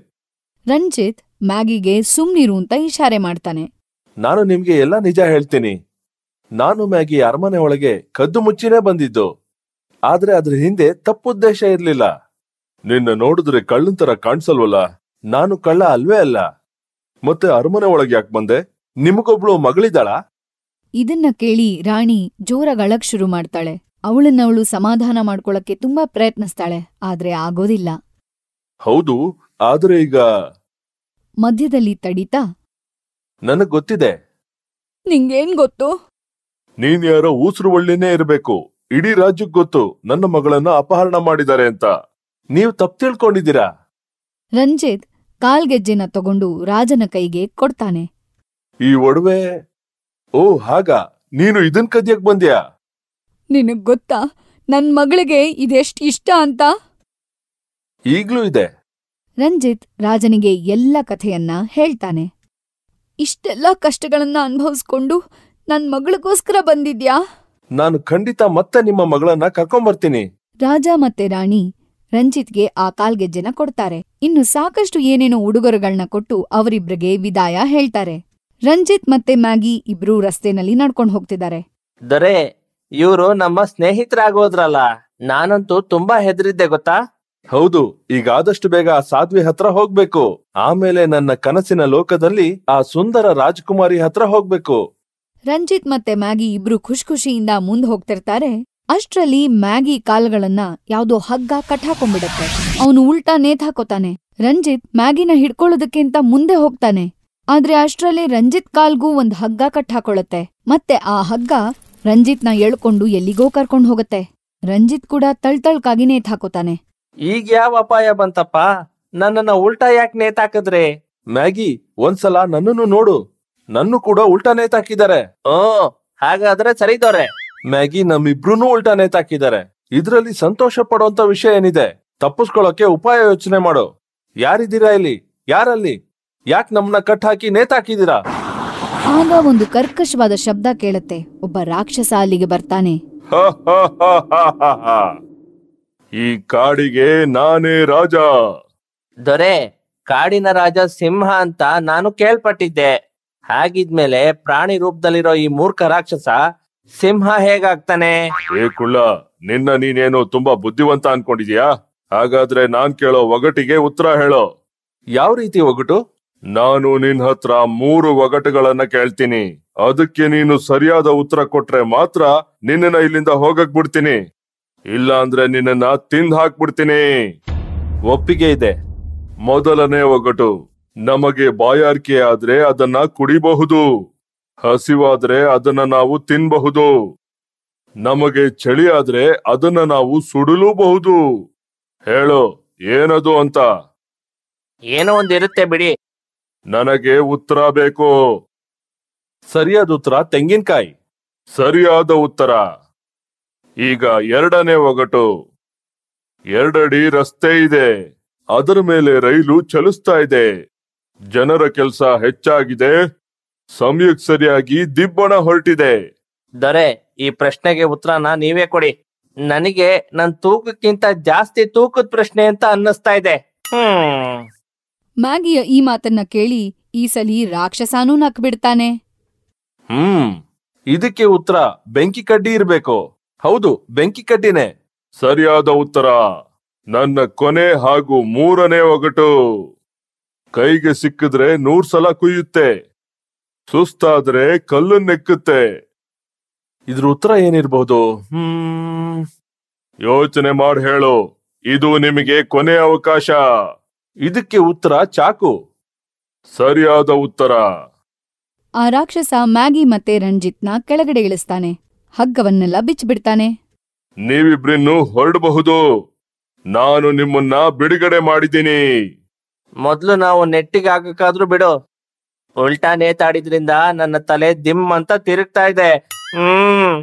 ರಂಜಿತ್ ಮ್ಯಾಗಿಗೆ ಸುಮ್ನಿರು ಅಂತ ಇಶಾರೆ ಮಾಡ್ತಾನೆ ನಾನು ನಿಮ್ಗೆ ಎಲ್ಲ ನಿಜ ಹೇಳ್ತೀನಿ ನಾನು ಮ್ಯಾಗಿ ಅರಮನೆ ಒಳಗೆ ಕದ್ದು ಮುಚ್ಚಿನೇ ಬಂದಿದ್ದು ಆದ್ರೆ ಅದ್ರ ಹಿಂದೆ ತಪ್ಪುದ್ದೇಶ ಇರ್ಲಿಲ್ಲ ನಿನ್ನ ನೋಡಿದ್ರೆ ಕಳ್ಳನ್ ತರ ಕಾಣಿಸಲ್ವಲ್ಲ ನಾನು ಕಳ್ಳ ಅಲ್ವೇ ಅಲ್ಲ ಮತ್ತೆ ಅರಮನೆ ಒಳಗೆ ಯಾಕೆ ಬಂದೆ ನಿಮಗೊಬ್ಳು ಮಗಳಿದ್ದಾಳ ಇದನ್ನ ಕೇಳಿ ರಾಣಿ ಜೋರಾಗಳಕ್ ಶುರು ಮಾಡ್ತಾಳೆ ಅವಳನ್ನವಳು ಸಮಾಧಾನ ಮಾಡ್ಕೊಳಕ್ಕೆ ತುಂಬಾ ಪ್ರಯತ್ನಿಸ್ತಾಳೆ ಆದ್ರೆ ಆಗೋದಿಲ್ಲ ಹೌದು ಆದರೆ ಈಗ ಮಧ್ಯದಲ್ಲಿ ತಡೀತಾ ನನಗ್ ಗೊತ್ತಿದೆ ನಿಂಗೇನ್ ಗೊತ್ತು ನೀನ್ ಯಾರೋ ಊಸರು ಒಳ್ಳಿನೇ ಇರಬೇಕು ಇಡೀ ರಾಜ್ಯಕ್ ಗೊತ್ತು ನನ್ನ ಮಗಳನ್ನ ಅಪಹರಣ ಮಾಡಿದ್ದಾರೆ ಅಂತ ನೀವು ತಪ್ಪು ತಿಳ್ಕೊಂಡಿದ್ದೀರಾ ರಂಜಿತ್ ಕಾಲ್ಗೆಜ್ಜೆನ ತಗೊಂಡು ರಾಜನ ಕೈಗೆ ಕೊಡ್ತಾನೆ ಈ ಒಡವೆ ಓ ಹಾಗ ನೀನು ಇದನ್ ಕದಿಯಕ್ ಬಂದ್ಯಾ ನಿನಗ್ ಗೊತ್ತಾ ನನ್ ಮಗಳಿಗೆ ಇದೆಷ್ಟ್ ಇಷ್ಟ ಅಂತ ಈಗ್ಲೂ ಇದೆ ರಂಜಿತ್ ರಾಜನಿಗೆ ಎಲ್ಲ ಕಥೆಯನ್ನ ಹೇಳ್ತಾನೆ. ಇಷ್ಟೆಲ್ಲ ಕಷ್ಟಗಳನ್ನ ಅನ್ಭವಿಸ್ಕೊಂಡು ನನ್ ಮಗಳಿಗೋಸ್ಕರ ಬಂದಿದ್ಯಾ? ನಾನು ಖಂಡಿತ ಮತ್ತೆ ನಿಮ್ಮ ಮಗಳನ್ನ ಕರ್ಕೊಂಬರ್ತೀನಿ. ರಾಜ ಮತ್ತೆ ರಾಣಿ ರಂಜಿತ್ಗೆ ಆ ಕಾಲ್ಗೆಜ್ಜೆನ ಕೊಡ್ತಾರೆ. ಇನ್ನು ಸಾಕಷ್ಟು ಏನೇನೋ ಉಡುಗೊರೆಗಳನ್ನ ಕೊಟ್ಟು ಅವರಿಬ್ರಿಗೆ ವಿದಾಯ ಹೇಳ್ತಾರೆ. ರಂಜಿತ್ ಮತ್ತೆ ಮ್ಯಾಗಿ ಇಬ್ರು ರಸ್ತೆನಲ್ಲಿ ನಡ್ಕೊಂಡು ಹೋಗ್ತಿದ್ದಾರೆ. ದೊರೆ ಇವ್ರು ನಮ್ಮ ಸ್ನೇಹಿತರಾಗೋದ್ರಲ್ಲ ನಾನಂತೂ ತುಂಬಾ ಹೆದರಿದ್ದೆ ಗೊತ್ತಾ ಹೌದು ಈಗ ಆದಷ್ಟು ಬೇಗ ಆ ಸಾಧ್ವಿ ಹತ್ರ ಹೋಗ್ಬೇಕು ಆಮೇಲೆ ನನ್ನ ಕನಸಿನ ಲೋಕದಲ್ಲಿ ಆ ಸುಂದರ ರಾಜಕುಮಾರಿ ಹತ್ರ ಹೋಗ್ಬೇಕು ರಂಜಿತ್ ಮತ್ತೆ ಮ್ಯಾಗಿ ಇಬ್ರು ಖುಷಿಯಿಂದ ಮುಂದ್ ಹೋಗ್ತಿರ್ತಾರೆ ಅಷ್ಟ್ರಲ್ಲಿ ಮ್ಯಾಗಿ ಕಾಲ್ಗಳನ್ನ ಯಾವ್ದೋ ಹಗ್ಗ ಕಟ್ ಕಟ್ಟಾಕೊಂಡ್ಬಿಡತ್ತೆ ಅವನು ಉಲ್ಟಾ ನೇತ್ ಹಾಕೋತಾನೆ ರಂಜಿತ್ ಮ್ಯಾಗಿನ ಹಿಡ್ಕೊಳ್ಳೋದಕ್ಕಿಂತ ಮುಂದೆ ಹೋಗ್ತಾನೆ ಆದ್ರೆ ಅಷ್ಟ್ರಲ್ಲಿ ರಂಜಿತ್ ಕಾಲ್ಗೂ ಒಂದ್ ಹಗ್ಗ ಕಟ್ ಹಾಕೊಳ್ಳತ್ತೆ ಮತ್ತೆ ಆ ಹಗ್ಗ ರಂಜಿತ್ನ ಎಳ್ಕೊಂಡು ಎಲ್ಲಿಗೋ ಕರ್ಕೊಂಡು ಹೋಗತ್ತೆ ರಂಜಿತ್ ಕೂಡ ತಳ್ತಳ್ಕಾಗಿ ನೇತ್ ಹಾಕೋತಾನೆ ಈಗ ಯಾವ ಅಪಾಯ ಬಂತಪ್ಪ ನನ್ನನ್ನ ಉಲ್ಟಾ ಯಾಕೆ ನೇತಾಕಿದ್ರೆ ಮ್ಯಾಗಿ ಒಂದ್ಸಲ ನನ್ನನ್ನು ನೋಡು ನನ್ನ ಕೂಡ ಉಲ್ಟಾ ನೇತಾಕಿದ್ದಾರೆ ಹಾಗಾದ್ರೆ ಹಾಗಾದ್ರೆ ದೊರೆ ಮ್ಯಾಗಿ ನಮ್ಮಿಬ್ರು ಉಲ್ಟಾ ನೇತಾಕಿದ್ದಾರೆ ಇದ್ರಲ್ಲಿ ಸಂತೋಷ ಪಡುವಂತ ವಿಷಯ ಏನಿದೆ ತಪ್ಪಿಸ್ಕೊಳ್ಳೋಕೆ ಉಪಾಯ ಯೋಚನೆ ಮಾಡು ಯಾರಿದ್ದೀರಾ ಇಲ್ಲಿ ಯಾರಲ್ಲಿ ಯಾಕೆ ನಮ್ಮನ್ನ ಕಟ್ ಹಾಕಿ ನೇತಾಕಿದೀರಾ ಆಗ ಒಂದು ಕರ್ಕಶವಾದ ಶಬ್ದ ಕೇಳುತ್ತೆ ಒಬ್ಬ ರಾಕ್ಷಸ ಅಲ್ಲಿಗೆ ಬರ್ತಾನೆ ಈ ಕಾಡಿಗೆ ನಾನೇ ರಾಜ ದೊರೆ ಕಾಡಿನ ರಾಜ ಸಿಂಹ ಅಂತ ನಾನು ಕೇಳ್ಪಟ್ಟಿದ್ದೆ ಹಾಗಿದ್ಮೇಲೆ ಪ್ರಾಣಿ ರೂಪದಲ್ಲಿರೋ ಈ ಮೂರ್ಖ ರಾಕ್ಷಸ ಸಿಂಹ ಹೇಗಾಗ್ತಾನೆ ಏ ಕುಳ್ಳ ನಿನ್ನ ನೀನೇನು ತುಂಬಾ ಬುದ್ಧಿವಂತ ಅನ್ಕೊಂಡಿದ್ಯಾ ಹಾಗಾದ್ರೆ ನಾನ್ ಕೇಳೋ ಒಗಟಿಗೆ ಉತ್ತರ ಹೇಳೋ ಯಾವ ರೀತಿ ಒಗಟು ನಾನು ನಿನ್ ಹತ್ರ ಮೂರು ಒಗಟುಗಳನ್ನ ಕೇಳ್ತೀನಿ ಅದಕ್ಕೆ ನೀನು ಸರಿಯಾದ ಉತ್ತರ ಕೊಟ್ರೆ ಮಾತ್ರ ನಿನ್ನ ಇಲ್ಲಿಂದ ಹೋಗಕ್ ಬಿಡ್ತೀನಿ ಇಲ್ಲ ಅಂದ್ರೆ ನಿನ್ನ ತಿಂದ್ ಹಾಕ್ಬಿಡ್ತೀನಿ ಒಪ್ಪಿಗೆ ಇದೆ ಮೊದಲನೇ ಒಗಟು ನಮಗೆ ಬಾಯಾರಿಕೆ ಆದ್ರೆ ಅದನ್ನ ಕುಡಿಬಹುದು ಹಸಿವಾದ್ರೆ ಅದನ್ನ ನಾವು ತಿನ್ಬಹುದು ನಮಗೆ ಚಳಿ ಆದ್ರೆ ಅದನ್ನ ನಾವು ಸುಡಲೂಬಹುದು ಹೇಳು ಏನದು ಅಂತ ಏನೋ ಒಂದಿರುತ್ತೆ ಬಿಡಿ ನನಗೆ ಉತ್ತರ ಬೇಕು ಸರಿಯಾದ ಉತ್ತರ ತೆಂಗಿನಕಾಯಿ ಸರಿಯಾದ ಉತ್ತರ ಈಗ ಎರಡನೇ ಒಗಟು ಎರಡಡಿ ರಸ್ತೆ ಇದೆ ಅದರ ಮೇಲೆ ರೈಲು ಚಲಿಸ್ತಾ ಇದೆ ಜನರ ಕೆಲಸ ಹೆಚ್ಚಾಗಿದೆ ಸಮಯಕ್ಕೆ ಸರಿಯಾಗಿ ದಿಬ್ಬಣ ಹೊರಟಿದೆ ದೊರೆ ಈ ಪ್ರಶ್ನೆಗೆ ಉತ್ತರನ ನೀವೇ ಕೊಡಿ ನನಗೆ ನನ್ ತೂಕಕ್ಕಿಂತ ಜಾಸ್ತಿ ತೂಕದ ಪ್ರಶ್ನೆ ಅಂತ ಅನ್ನಿಸ್ತಾ ಇದೆ ಹ್ಮ್ ಮ್ಯಾಗಿಯ ಈ ಮಾತನ್ನ ಕೇಳಿ ಈ ಸಲಿ ರಾಕ್ಷಸನೂ ನಕ್ಬಿಡ್ತಾನೆ ಹ್ಮ್ ಇದಕ್ಕೆ ಉತ್ತರ ಬೆಂಕಿ ಕಡ್ಡಿ ಇರ್ಬೇಕು ಹೌದು ಬೆಂಕಿ ಕಡ್ಡಿನೇ ಸರಿಯಾದ ಉತ್ತರ ನನ್ನ ಕೊನೆ ಹಾಗೂ ಮೂರನೇ ಒಗಟು ಕೈಗೆ ಸಿಕ್ಕಿದ್ರೆ ನೂರ್ ಸಲ ಕುಯ್ಯುತ್ತೆ ಸುಸ್ತಾದ್ರೆ ನೆಕ್ಕುತ್ತೆ ಇದ್ರ ಉತ್ತರ ಏನಿರಬಹುದು ಹ್ಮ್ ಯೋಚನೆ ಮಾಡಿ ಹೇಳು ಇದು ನಿಮಗೆ ಕೊನೆ ಅವಕಾಶ ಇದಕ್ಕೆ ಉತ್ತರ ಚಾಕು ಸರಿಯಾದ ಉತ್ತರ ಆ ರಾಕ್ಷಸ ಮ್ಯಾಗಿ ಮತ್ತೆ ರಣಜಿತ್ನ ಕೆಳಗಡೆ ಇಳಿಸ್ತಾನೆ ಹಗ್ಗವನ್ನೆಲ್ಲ ಬಿಚ್ಚಿಬಿಡ್ತಾನೆ ನೀವಿಬ್ರಿನ್ನು ಹೊರಡಬಹುದು ನಾನು ನಿಮ್ಮನ್ನ ಬಿಡುಗಡೆ ಮಾಡಿದ್ದೀನಿ ಮೊದ್ಲು ನಾವು ನೆಟ್ಟಿಗೆ ಹಾಕಕ್ಕಾದ್ರೂ ಬಿಡು ಉಲ್ಟಾ ನೇತಾಡಿದ್ರಿಂದ ನನ್ನ ತಲೆ ದಿಮ್ ಅಂತ ತಿರುಗ್ತಾ ಇದೆ ಹ್ಮ್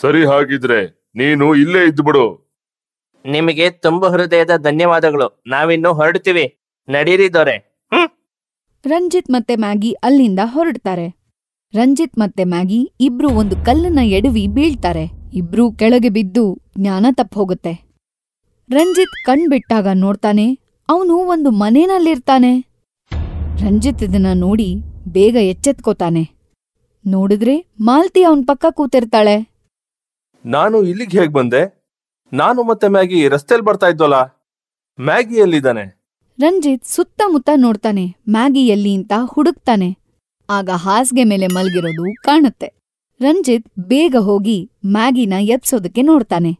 ಸರಿ ಹಾಗಿದ್ರೆ ನೀನು ಇಲ್ಲೇ ಬಿಡು ನಿಮಗೆ ತುಂಬ ಹೃದಯದ ಧನ್ಯವಾದಗಳು ನಾವಿನ್ನು ಹೊರಡ್ತೀವಿ ನಡೀರಿ ದೊರೆ ರಂಜಿತ್ ಮತ್ತೆ ಮ್ಯಾಗಿ ಅಲ್ಲಿಂದ ಹೊರಡ್ತಾರೆ ರಂಜಿತ್ ಮತ್ತೆ ಮ್ಯಾಗಿ ಇಬ್ರು ಒಂದು ಕಲ್ಲನ್ನ ಎಡವಿ ಬೀಳ್ತಾರೆ ಇಬ್ರೂ ಕೆಳಗೆ ಬಿದ್ದು ಜ್ಞಾನ ಹೋಗುತ್ತೆ ರಂಜಿತ್ ಕಣ್ಬಿಟ್ಟಾಗ ನೋಡ್ತಾನೆ ಅವನು ಒಂದು ಮನೇನಲ್ಲಿರ್ತಾನೆ ರಂಜಿತ್ ಇದನ್ನ ನೋಡಿ ಬೇಗ ಎಚ್ಚೆತ್ಕೋತಾನೆ ನೋಡಿದ್ರೆ ಮಾಲ್ತಿ ಅವನ್ ಪಕ್ಕ ಕೂತಿರ್ತಾಳೆ ನಾನು ಇಲ್ಲಿಗೆ ಹೇಗ್ ಬಂದೆ ನಾನು ಮತ್ತೆ ಮ್ಯಾಗಿ ರಸ್ತೆಯಲ್ಲಿ ಬರ್ತಾ ಇದ್ದೋಲ್ಲ ಮ್ಯಾಗಿ ಎಲ್ಲಿದ್ದಾನೆ ರಂಜಿತ್ ಸುತ್ತಮುತ್ತ ನೋಡ್ತಾನೆ ಮ್ಯಾಗಿ ಎಲ್ಲಿ ಅಂತ ಹುಡುಕ್ತಾನೆ ಆಗ ಹಾಸಿಗೆ ಮೇಲೆ ಮಲ್ಗಿರೋದು ಕಾಣುತ್ತೆ ರಂಜಿತ್ ಬೇಗ ಹೋಗಿ ಮ್ಯಾಗಿನ ಎತ್ಸೋದಕ್ಕೆ ನೋಡ್ತಾನೆ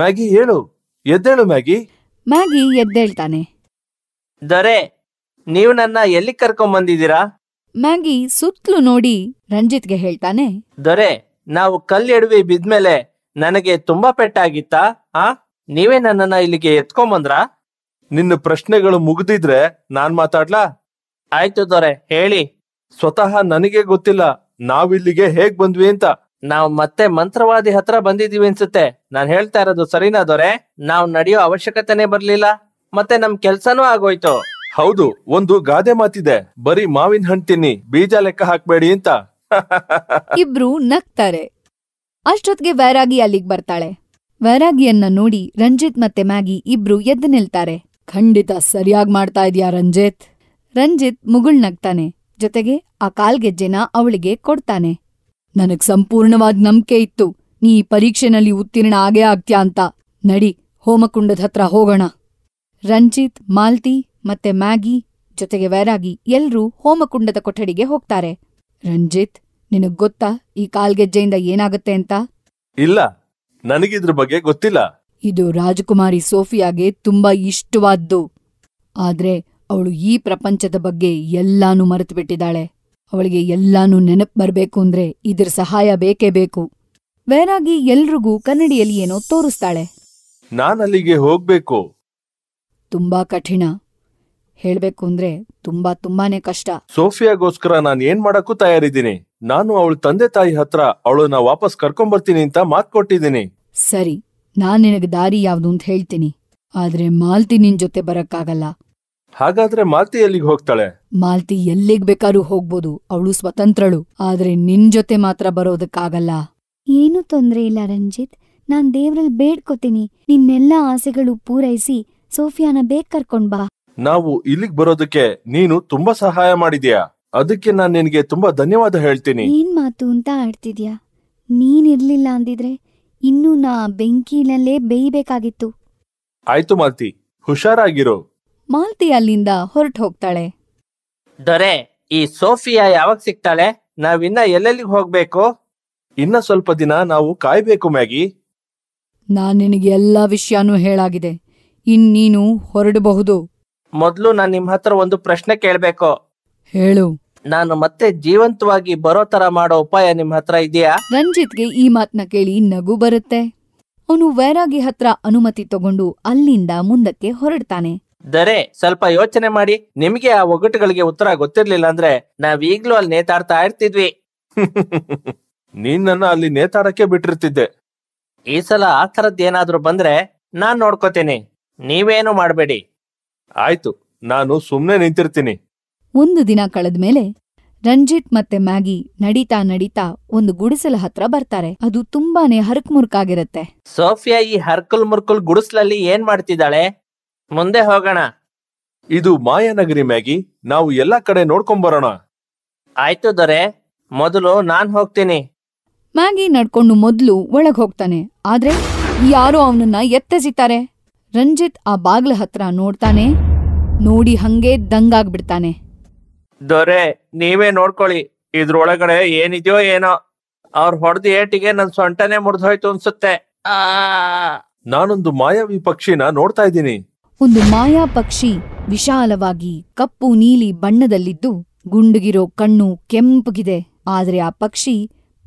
ಮ್ಯಾಗಿ ಹೇಳು ಎದ್ದೇಳು ಮ್ಯಾಗಿ ಮ್ಯಾಗಿ ಎದ್ದೇಳ್ತಾನೆ ದೊರೆ ನೀವು ನನ್ನ ಎಲ್ಲಿ ಕರ್ಕೊಂಡ್ ಬಂದಿದ್ದೀರಾ ಮ್ಯಾಗಿ ಸುತ್ತಲೂ ನೋಡಿ ರಂಜಿತ್ಗೆ ಹೇಳ್ತಾನೆ ದೊರೆ ನಾವು ಎಡವಿ ಬಿದ್ಮೇಲೆ ನನಗೆ ತುಂಬಾ ಪೆಟ್ಟಾಗಿತ್ತಾ ಆ ನೀವೇ ನನ್ನನ್ನ ಇಲ್ಲಿಗೆ ಎತ್ಕೊಂಬಂದ್ರ ನಿನ್ನ ಪ್ರಶ್ನೆಗಳು ಮುಗ್ದಿದ್ರೆ ನಾನ್ ಮಾತಾಡ್ಲಾ ಆಯ್ತು ದೊರೆ ಹೇಳಿ ಸ್ವತಃ ನನಗೆ ಗೊತ್ತಿಲ್ಲ ನಾವಿಲ್ಲಿಗೆ ಹೇಗ್ ಬಂದ್ವಿ ಅಂತ ನಾವ್ ಮತ್ತೆ ಮಂತ್ರವಾದಿ ಹತ್ರ ಬಂದಿದೀವಿ ಅನ್ಸುತ್ತೆ ನಾನ್ ಹೇಳ್ತಾ ಇರೋದು ಸರಿನಾ ದೊರೆ ನಾವ್ ನಡೆಯೋ ಅವಶ್ಯಕತೆನೆ ಬರ್ಲಿಲ್ಲ ಮತ್ತೆ ನಮ್ ಕೆಲ್ಸನೂ ಆಗೋಯ್ತು ಹೌದು ಒಂದು ಗಾದೆ ಮಾತಿದೆ ಬರೀ ಮಾವಿನ ಹಣ್ಣು ತಿನ್ನಿ ಬೀಜ ಲೆಕ್ಕ ಹಾಕ್ಬೇಡಿ ಅಂತ ಇಬ್ರು ನಗ್ತಾರೆ ಅಷ್ಟೊತ್ಗೆ ವೈರಾಗಿ ಅಲ್ಲಿಗ್ ಬರ್ತಾಳೆ ವೈರಾಗಿಯನ್ನ ನೋಡಿ ರಂಜಿತ್ ಮತ್ತೆ ಮ್ಯಾಗಿ ಇಬ್ರು ಎದ್ದು ನಿಲ್ತಾರೆ ಖಂಡಿತ ಸರಿಯಾಗಿ ಮಾಡ್ತಾ ಇದೀಯಾ ರಂಜಿತ್ ರಂಜಿತ್ ಮುಗುಳ್ ನಗ್ತಾನೆ ಜೊತೆಗೆ ಆ ಕಾಲ್ಗೆಜ್ಜೆನ ಅವಳಿಗೆ ಕೊಡ್ತಾನೆ ನನಗ್ ಸಂಪೂರ್ಣವಾದ್ ನಂಬಿಕೆ ಇತ್ತು ನೀ ಪರೀಕ್ಷೆನಲ್ಲಿ ಉತ್ತೀರ್ಣ ಆಗೇ ಆಗ್ತ್ಯಾ ಅಂತ ನಡಿ ಹೋಮಕುಂಡದ ಹತ್ರ ಹೋಗೋಣ ರಂಜಿತ್ ಮಾಲ್ತಿ ಮತ್ತೆ ಮ್ಯಾಗಿ ಜೊತೆಗೆ ವೈರಾಗಿ ಎಲ್ರೂ ಹೋಮಕುಂಡದ ಕೊಠಡಿಗೆ ಹೋಗ್ತಾರೆ ರಂಜಿತ್ ನಿನಗ್ ಗೊತ್ತಾ ಈ ಕಾಲ್ಗೆಜ್ಜೆಯಿಂದ ಏನಾಗುತ್ತೆ ಅಂತ ಇಲ್ಲ ನನಗಿದ್ರ ಬಗ್ಗೆ ಗೊತ್ತಿಲ್ಲ ಇದು ರಾಜಕುಮಾರಿ ಸೋಫಿಯಾಗೆ ತುಂಬಾ ಇಷ್ಟವಾದ್ದು ಆದ್ರೆ ಅವಳು ಈ ಪ್ರಪಂಚದ ಬಗ್ಗೆ ಎಲ್ಲನೂ ಮರೆತುಬಿಟ್ಟಿದಾಳೆ. ಅವ್ಳಿಗೆ ಎಲ್ಲನೂ ನೆನಪ್ ಅಂದ್ರೆ ಇದ್ರ ಸಹಾಯ ಬೇಕೇ ಬೇಕು. ವೈರಾಗಿ ಎಲ್ರಿಗೂ ಕನ್ನಡಿಯಲ್ಲಿ ಏನೋ ತೋರಿಸ್ತಾಳೆ. ನಾನಲ್ಲಿಗೆ ಹೋಗ್ಬೇಕು. ತುಂಬಾ ಕಠಿಣ. ಅಂದ್ರೆ ತುಂಬಾ ತುಂಬಾನೇ ಕಷ್ಟ. ಸೋಫಿಯಾಗೋಸ್ಕರ ನಾನ್ ಏನ್ ಮಾಡಕ್ಕೂ ತಯಾರಿದ್ದೀನಿ. ನಾನು ಅವಳ ತಂದೆ ತಾಯಿ ಹತ್ರ ಅವಳನ್ನ ವಾಪಸ್ ಕರ್ಕೊಂಬರ್ತೀನಿ ಅಂತ ಮಾತ್ ಕೊಟ್ಟಿದ್ದೀನಿ ಸರಿ ನಾನ್ ನಿನಗೆ ದಾರಿ ಯಾವ್ದು ಅಂತ ಹೇಳ್ತೀನಿ ಆದ್ರೆ ಮಾಲ್ತಿ ನಿನ್ ಜೊತೆ ಬರಕ್ಕಾಗಲ್ಲ ಹಾಗಾದ್ರೆ ಮಾಲ್ತಿ ಎಲ್ಲಿಗೆ ಹೋಗ್ತಾಳೆ ಮಾಲ್ತಿ ಎಲ್ಲಿಗ್ ಬೇಕಾದ್ರೂ ಹೋಗ್ಬೋದು ಅವಳು ಸ್ವತಂತ್ರಳು ಆದ್ರೆ ನಿನ್ ಜೊತೆ ಮಾತ್ರ ಬರೋದಕ್ಕಾಗಲ್ಲ ಏನೂ ತೊಂದ್ರೆ ಇಲ್ಲ ರಂಜಿತ್ ನಾನ್ ದೇವ್ರಲ್ ಬೇಡ್ಕೋತೀನಿ ನಿನ್ನೆಲ್ಲ ಆಸೆಗಳು ಪೂರೈಸಿ ಸೋಫಿಯಾನ ಬೇಗ ಕರ್ಕೊಂಡ್ ಬಾ ನಾವು ಇಲ್ಲಿಗ್ ಬರೋದಕ್ಕೆ ನೀನು ತುಂಬಾ ಸಹಾಯ ಮಾಡಿದ್ಯಾ ಅದಕ್ಕೆ ನಾನು ನಿನಗೆ ತುಂಬಾ ಧನ್ಯವಾದ ಹೇಳ್ತೀನಿ ಏನ್ ಮಾತು ಅಂತ ಆಡ್ತಿದ್ಯಾ ನೀನಿರ್ಲಿಲ್ಲ ಅಂದಿದ್ರೆ ಇನ್ನೂ ನಾ ಬೆಂಕಿನಲ್ಲೇ ಬೇಯ್ಬೇಕಾಗಿತ್ತು ಆಯ್ತು ಮಾಲ್ತಿ ಹುಷಾರಾಗಿರೋ ಮಾಲ್ತಿ ಅಲ್ಲಿಂದ ಹೊರಟು ಹೋಗ್ತಾಳೆ ದೊರೆ ಈ ಸೋಫಿಯಾ ಯಾವಾಗ ಸಿಗ್ತಾಳೆ ನಾವಿನ್ನ ಎಲ್ಲೆಲ್ಲಿಗೆ ಹೋಗ್ಬೇಕು ಇನ್ನ ಸ್ವಲ್ಪ ದಿನ ನಾವು ಕಾಯ್ಬೇಕು ಮ್ಯಾಗಿ ನಾನ್ ನಿನಗೆ ಎಲ್ಲ ವಿಷಯನೂ ಹೇಳಾಗಿದೆ ಇನ್ನೀನು ಹೊರಡಬಹುದು ಮೊದಲು ನಾನ್ ನಿಮ್ ಹತ್ರ ಒಂದು ಪ್ರಶ್ನೆ ಕೇಳ್ಬೇಕು ಹೇಳು ನಾನು ಮತ್ತೆ ಜೀವಂತವಾಗಿ ಬರೋ ತರ ಮಾಡೋ ಉಪಾಯ ನಿಮ್ ಹತ್ರ ಇದೆಯಾ ರಂಜಿತ್ಗೆ ಈ ಮಾತನ್ನ ಕೇಳಿ ನಗು ಬರುತ್ತೆ ಅವನು ವೈರಾಗಿ ಹತ್ರ ಅನುಮತಿ ತಗೊಂಡು ಅಲ್ಲಿಂದ ಮುಂದಕ್ಕೆ ಹೊರಡ್ತಾನೆ ದರೆ ಸ್ವಲ್ಪ ಯೋಚನೆ ಮಾಡಿ ನಿಮ್ಗೆ ಆ ಒಗಟುಗಳಿಗೆ ಉತ್ತರ ಗೊತ್ತಿರ್ಲಿಲ್ಲ ಅಂದ್ರೆ ನಾವೀಗ್ಲೂ ಅಲ್ಲಿ ನೇತಾಡ್ತಾ ಇರ್ತಿದ್ವಿ ನೀನನ್ನ ಅಲ್ಲಿ ನೇತಾಡಕ್ಕೆ ಬಿಟ್ಟಿರ್ತಿದ್ದೆ ಈ ಸಲ ಆ ಏನಾದರೂ ಬಂದ್ರೆ ನಾನ್ ನೋಡ್ಕೋತೀನಿ ನೀವೇನು ಮಾಡಬೇಡಿ ಆಯ್ತು ನಾನು ಸುಮ್ನೆ ನಿಂತಿರ್ತೀನಿ ಒಂದು ದಿನ ಮೇಲೆ ರಂಜಿತ್ ಮತ್ತೆ ಮ್ಯಾಗಿ ನಡೀತಾ ನಡೀತಾ ಒಂದು ಗುಡಿಸಲ ಹತ್ರ ಬರ್ತಾರೆ ಅದು ತುಂಬಾನೇ ಆಗಿರುತ್ತೆ ಸೋಫಿಯಾ ಈ ಹರ್ಕಲ್ ಮುರ್ಕುಲ್ ಗುಡಿಸ್ಲಲ್ಲಿ ಏನ್ ಮಾಡ್ತಿದ್ದಾಳೆ ಮುಂದೆ ಹೋಗೋಣ ಇದು ಮಾಯಾನಗರಿ ಮ್ಯಾಗಿ ನಾವು ಎಲ್ಲಾ ಕಡೆ ನೋಡ್ಕೊಂಬರೋಣ ಆಯ್ತು ದೊರೆ ಮೊದಲು ನಾನ್ ಹೋಗ್ತೀನಿ ಮ್ಯಾಗಿ ನಡ್ಕೊಂಡು ಮೊದ್ಲು ಒಳಗ್ ಹೋಗ್ತಾನೆ ಆದ್ರೆ ಯಾರು ಅವನನ್ನ ಎತ್ತೆಸಿತಾರೆ ರಂಜಿತ್ ಆ ಬಾಗ್ಲ ಹತ್ರ ನೋಡ್ತಾನೆ ನೋಡಿ ಹಂಗೆ ದಂಗಾಗ್ಬಿಡ್ತಾನೆ ದೊರೆ ನೀವೇ ನೋಡ್ಕೊಳ್ಳಿ ಇದ್ರೊಳಗಡೆ ಏನಿದೆಯೋ ಏನೋ ಅವ್ರ ಹೊಡೆದ ಏಟಿಗೆ ನನ್ ಸೊಂಟನೆ ಮುರಿದೋಯ್ತು ಅನ್ಸುತ್ತೆ ನಾನೊಂದು ಮಾಯಾವಿ ಪಕ್ಷಿನ ನೋಡ್ತಾ ಇದ್ದೀನಿ ಒಂದು ಮಾಯಾ ಪಕ್ಷಿ ವಿಶಾಲವಾಗಿ ಕಪ್ಪು ನೀಲಿ ಬಣ್ಣದಲ್ಲಿದ್ದು ಗುಂಡುಗಿರೋ ಕಣ್ಣು ಕೆಂಪಗಿದೆ ಆದ್ರೆ ಆ ಪಕ್ಷಿ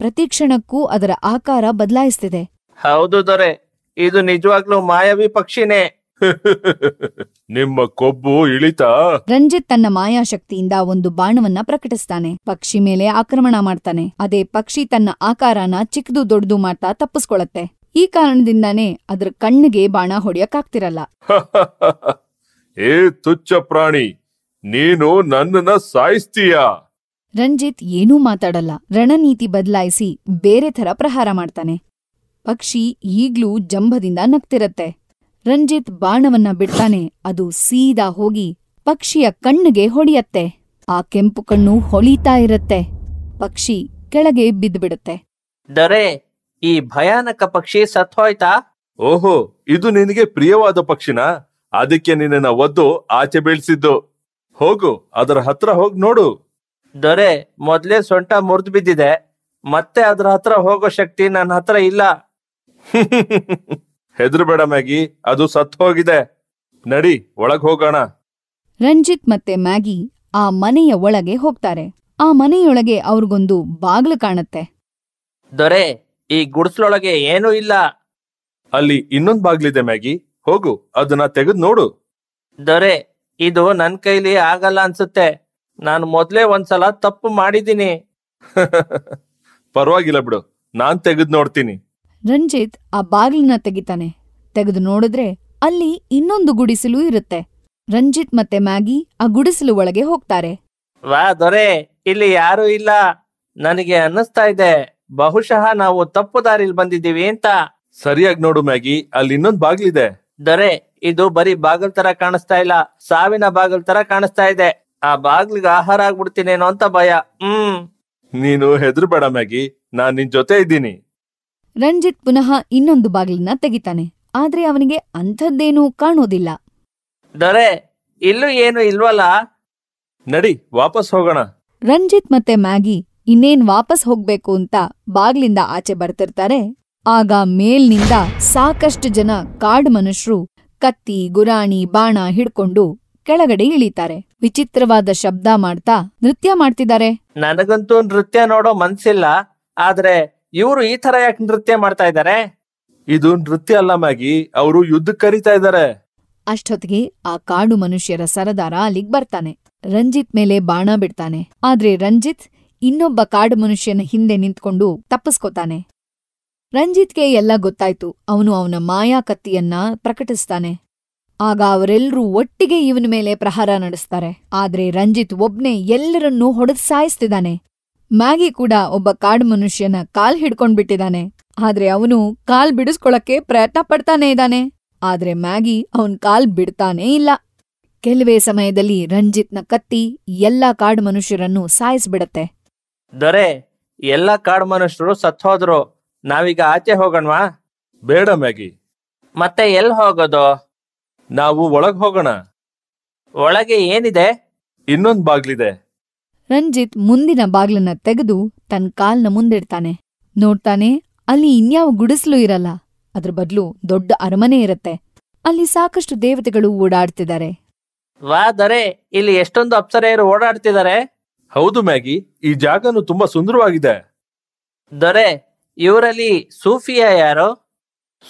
ಪ್ರತಿಕ್ಷಣಕ್ಕೂ ಅದರ ಆಕಾರ ಬದಲಾಯಿಸ್ತಿದೆ ಹೌದು ದೊರೆ ಇದು ನಿಜವಾಗ್ಲೂ ಮಾಯಾವಿ ಪಕ್ಷಿನೇ ನಿಮ್ಮ ಕೊಬ್ಬು ಇಳಿತಾ ರಂಜಿತ್ ತನ್ನ ಮಾಯಾಶಕ್ತಿಯಿಂದ ಒಂದು ಬಾಣವನ್ನ ಪ್ರಕಟಿಸ್ತಾನೆ ಪಕ್ಷಿ ಮೇಲೆ ಆಕ್ರಮಣ ಮಾಡ್ತಾನೆ ಅದೇ ಪಕ್ಷಿ ತನ್ನ ಆಕಾರನ ಚಿಕ್ಕದು ದೊಡ್ಡದು ಮಾಡ್ತಾ ತಪ್ಪಿಸ್ಕೊಳತ್ತೆ ಈ ಕಾರಣದಿಂದಾನೇ ಅದ್ರ ಕಣ್ಣಿಗೆ ಬಾಣ ಹೊಡೆಯಕ್ಕಾಗ್ತಿರಲ್ಲ ಏ ತುಚ್ಚ ಪ್ರಾಣಿ ನೀನು ನನ್ನನ್ನ ಸಾಯಿಸ್ತೀಯ ರಂಜಿತ್ ಏನೂ ಮಾತಾಡಲ್ಲ ರಣನೀತಿ ಬದಲಾಯಿಸಿ ಬೇರೆ ಥರ ಪ್ರಹಾರ ಮಾಡ್ತಾನೆ ಪಕ್ಷಿ ಈಗ್ಲೂ ಜಂಭದಿಂದ ನಗ್ತಿರತ್ತೆ ರಂಜಿತ್ ಬಾಣವನ್ನ ಬಿಡ್ತಾನೆ ಅದು ಸೀದಾ ಹೋಗಿ ಪಕ್ಷಿಯ ಕಣ್ಣಿಗೆ ಹೊಡೆಯತ್ತೆ ಆ ಕೆಂಪು ಕಣ್ಣು ಹೊಳೀತಾ ಇರತ್ತೆ ಪಕ್ಷಿ ಕೆಳಗೆ ಬಿದ್ದುಬಿಡುತ್ತೆ ದೊರೆ ಈ ಭಯಾನಕ ಪಕ್ಷಿ ಸತ್ತೋಯ್ತಾ ಓಹೋ ಇದು ನಿನಗೆ ಪ್ರಿಯವಾದ ಪಕ್ಷಿನ ಅದಕ್ಕೆ ನಿನ್ನ ಒದ್ದು ಆಚೆ ಬೀಳಿಸಿದ್ದು ಹೋಗು ಅದರ ಹತ್ರ ಹೋಗ್ ನೋಡು ದೊರೆ ಮೊದ್ಲೇ ಸೊಂಟ ಮುರಿದು ಬಿದ್ದಿದೆ ಮತ್ತೆ ಅದ್ರ ಹತ್ರ ಹೋಗೋ ಶಕ್ತಿ ನನ್ನ ಹತ್ರ ಇಲ್ಲ ಹೆದ್ರಬೇಡ ಮ್ಯಾಗಿ ಅದು ಸತ್ ಹೋಗಿದೆ ನಡಿ ಒಳಗ್ ಹೋಗೋಣ ರಂಜಿತ್ ಮತ್ತೆ ಮ್ಯಾಗಿ ಆ ಮನೆಯ ಒಳಗೆ ಹೋಗ್ತಾರೆ ಆ ಮನೆಯೊಳಗೆ ಅವ್ರಿಗೊಂದು ಬಾಗ್ಲು ಕಾಣತ್ತೆ ದೊರೆ ಈ ಗುಡ್ಸ್ಲೊಳಗೆ ಏನೂ ಇಲ್ಲ ಅಲ್ಲಿ ಇನ್ನೊಂದ್ ಬಾಗ್ಲಿದೆ ಮ್ಯಾಗಿ ಹೋಗು ಅದನ್ನ ತೆಗೆದ್ ನೋಡು ದೊರೆ ಇದು ನನ್ ಕೈಲಿ ಆಗಲ್ಲ ಅನ್ಸುತ್ತೆ ನಾನು ಮೊದ್ಲೇ ಒಂದ್ಸಲ ತಪ್ಪು ಮಾಡಿದೀನಿ ಪರವಾಗಿಲ್ಲ ಬಿಡು ನಾನ್ ತೆಗೆದ್ ನೋಡ್ತೀನಿ ರಂಜಿತ್ ಆ ಬಾಗಿಲನ್ನ ತೆಗಿತಾನೆ ತೆಗೆದು ನೋಡಿದ್ರೆ ಅಲ್ಲಿ ಇನ್ನೊಂದು ಗುಡಿಸಲು ಇರುತ್ತೆ ರಂಜಿತ್ ಮತ್ತೆ ಮ್ಯಾಗಿ ಆ ಗುಡಿಸಲು ಒಳಗೆ ಹೋಗ್ತಾರೆ ವಾ ದೊರೆ ಇಲ್ಲಿ ಯಾರು ಇಲ್ಲ ನನಗೆ ಅನ್ನಿಸ್ತಾ ಇದೆ ಬಹುಶಃ ನಾವು ತಪ್ಪು ದಾರಿಲಿ ಬಂದಿದ್ದೀವಿ ಅಂತ ಸರಿಯಾಗಿ ನೋಡು ಮ್ಯಾಗಿ ಅಲ್ಲಿ ಇನ್ನೊಂದು ಬಾಗ್ಲಿದೆ ದೊರೆ ಇದು ಬರೀ ಬಾಗಿಲ್ ತರ ಕಾಣಿಸ್ತಾ ಇಲ್ಲ ಸಾವಿನ ಬಾಗಿಲ್ ತರ ಕಾಣಿಸ್ತಾ ಇದೆ ಆ ಬಾಗ್ಲಿಗೆ ಆಹಾರ ಆಗ್ಬಿಡ್ತೀನೇನೋ ಅಂತ ಭಯ ಹ್ಮ್ ನೀನು ಹೆದ್ರು ಮ್ಯಾಗಿ ನಾನ್ ನಿನ್ ಜೊತೆ ಇದ್ದೀನಿ ರಂಜಿತ್ ಪುನಃ ಇನ್ನೊಂದು ಬಾಗಿಲನ್ನ ತೆಗಿತಾನೆ ಆದ್ರೆ ಅವನಿಗೆ ಅಂಥದ್ದೇನೂ ಕಾಣೋದಿಲ್ಲ ದೊರೆ ಇಲ್ಲೂ ಏನು ಇಲ್ವಲ್ಲ ನಡಿ ವಾಪಸ್ ಹೋಗೋಣ ರಂಜಿತ್ ಮತ್ತೆ ಮ್ಯಾಗಿ ಇನ್ನೇನ್ ವಾಪಸ್ ಹೋಗ್ಬೇಕು ಅಂತ ಬಾಗ್ಲಿಂದ ಆಚೆ ಬರ್ತಿರ್ತಾರೆ ಆಗ ಮೇಲ್ನಿಂದ ಸಾಕಷ್ಟು ಜನ ಕಾಡು ಮನುಷ್ಯರು ಕತ್ತಿ ಗುರಾಣಿ ಬಾಣ ಹಿಡ್ಕೊಂಡು ಕೆಳಗಡೆ ಇಳಿತಾರೆ ವಿಚಿತ್ರವಾದ ಶಬ್ದ ಮಾಡ್ತಾ ನೃತ್ಯ ಮಾಡ್ತಿದ್ದಾರೆ ನನಗಂತೂ ನೃತ್ಯ ನೋಡೋ ಮನ್ಸಿಲ್ಲ ಆದ್ರೆ ಇವರು ಈ ತರ ಯಾಕೆ ನೃತ್ಯ ಮಾಡ್ತಾ ಇದ್ದಾರೆ ಇದು ನೃತ್ಯ ಅಲ್ಲ ಮ್ಯಾಗಿ ಅವರು ಯುದ್ಧ ಕರೀತಾ ಇದ್ದಾರೆ ಅಷ್ಟೊತ್ತಿಗೆ ಆ ಕಾಡು ಮನುಷ್ಯರ ಸರದಾರ ಅಲ್ಲಿಗ್ ಬರ್ತಾನೆ ರಂಜಿತ್ ಮೇಲೆ ಬಾಣ ಬಿಡ್ತಾನೆ ಆದ್ರೆ ರಂಜಿತ್ ಇನ್ನೊಬ್ಬ ಕಾಡು ಮನುಷ್ಯನ ಹಿಂದೆ ನಿಂತ್ಕೊಂಡು ತಪ್ಪಿಸ್ಕೊತಾನೆ ರಂಜಿತ್ಗೆ ಎಲ್ಲ ಗೊತ್ತಾಯ್ತು ಅವನು ಅವನ ಮಾಯಾ ಕತ್ತಿಯನ್ನ ಪ್ರಕಟಿಸ್ತಾನೆ ಆಗ ಅವರೆಲ್ಲರೂ ಒಟ್ಟಿಗೆ ಇವನ ಮೇಲೆ ಪ್ರಹಾರ ನಡೆಸ್ತಾರೆ ಆದ್ರೆ ರಂಜಿತ್ ಒಬ್ನೇ ಎಲ್ಲರನ್ನೂ ಹೊಡೆದು ಸಾಯಿಸ್ತಿದ್ದಾನೆ ಮ್ಯಾಗಿ ಕೂಡ ಒಬ್ಬ ಕಾಡು ಮನುಷ್ಯನ ಕಾಲ್ ಹಿಡ್ಕೊಂಡ್ಬಿಟ್ಟಿದ್ದಾನೆ ಆದ್ರೆ ಅವನು ಕಾಲ್ ಬಿಡಿಸ್ಕೊಳಕ್ಕೆ ಪ್ರಯತ್ನ ಪಡ್ತಾನೇ ಇದ್ದಾನೆ ಆದ್ರೆ ಮ್ಯಾಗಿ ಅವನ್ ಕಾಲ್ ಬಿಡ್ತಾನೇ ಇಲ್ಲ ಕೆಲವೇ ಸಮಯದಲ್ಲಿ ರಂಜಿತ್ನ ಕತ್ತಿ ಎಲ್ಲಾ ಕಾಡು ಮನುಷ್ಯರನ್ನು ಸಾಯಿಸ್ಬಿಡತ್ತೆ ದೊರೆ ಎಲ್ಲ ಕಾಡು ಮನುಷ್ಯರು ಸತ್ತೋದ್ರು ನಾವೀಗ ಆಚೆ ಹೋಗೋಣವಾ ಬೇಡ ಮ್ಯಾಗಿ ಮತ್ತೆ ಎಲ್ ಹೋಗೋದು ನಾವು ಒಳಗ್ ಹೋಗೋಣ ಒಳಗೆ ಏನಿದೆ ಇನ್ನೊಂದ್ ಬಾಗ್ಲಿದೆ ರಂಜಿತ್ ಮುಂದಿನ ಬಾಗ್ಲನ್ನ ತೆಗೆದು ತನ್ ಕಾಲ್ನ ಮುಂದಿಡ್ತಾನೆ ನೋಡ್ತಾನೆ ಅಲ್ಲಿ ಇನ್ಯಾವ ಗುಡಿಸಲು ಇರಲ್ಲ ಅದ್ರ ಬದಲು ದೊಡ್ಡ ಅರಮನೆ ಇರತ್ತೆ ಅಲ್ಲಿ ಸಾಕಷ್ಟು ದೇವತೆಗಳು ಓಡಾಡ್ತಿದ್ದಾರೆ ವಾ ದೊರೆ ಇಲ್ಲಿ ಎಷ್ಟೊಂದು ಅಪ್ಸರೆಯರು ಓಡಾಡ್ತಿದ್ದಾರೆ ಹೌದು ಮ್ಯಾಗಿ ಈ ಜಾಗನು ತುಂಬಾ ಸುಂದರವಾಗಿದೆ ದೊರೆ ಇವರಲ್ಲಿ ಸೂಫಿಯಾ ಯಾರೋ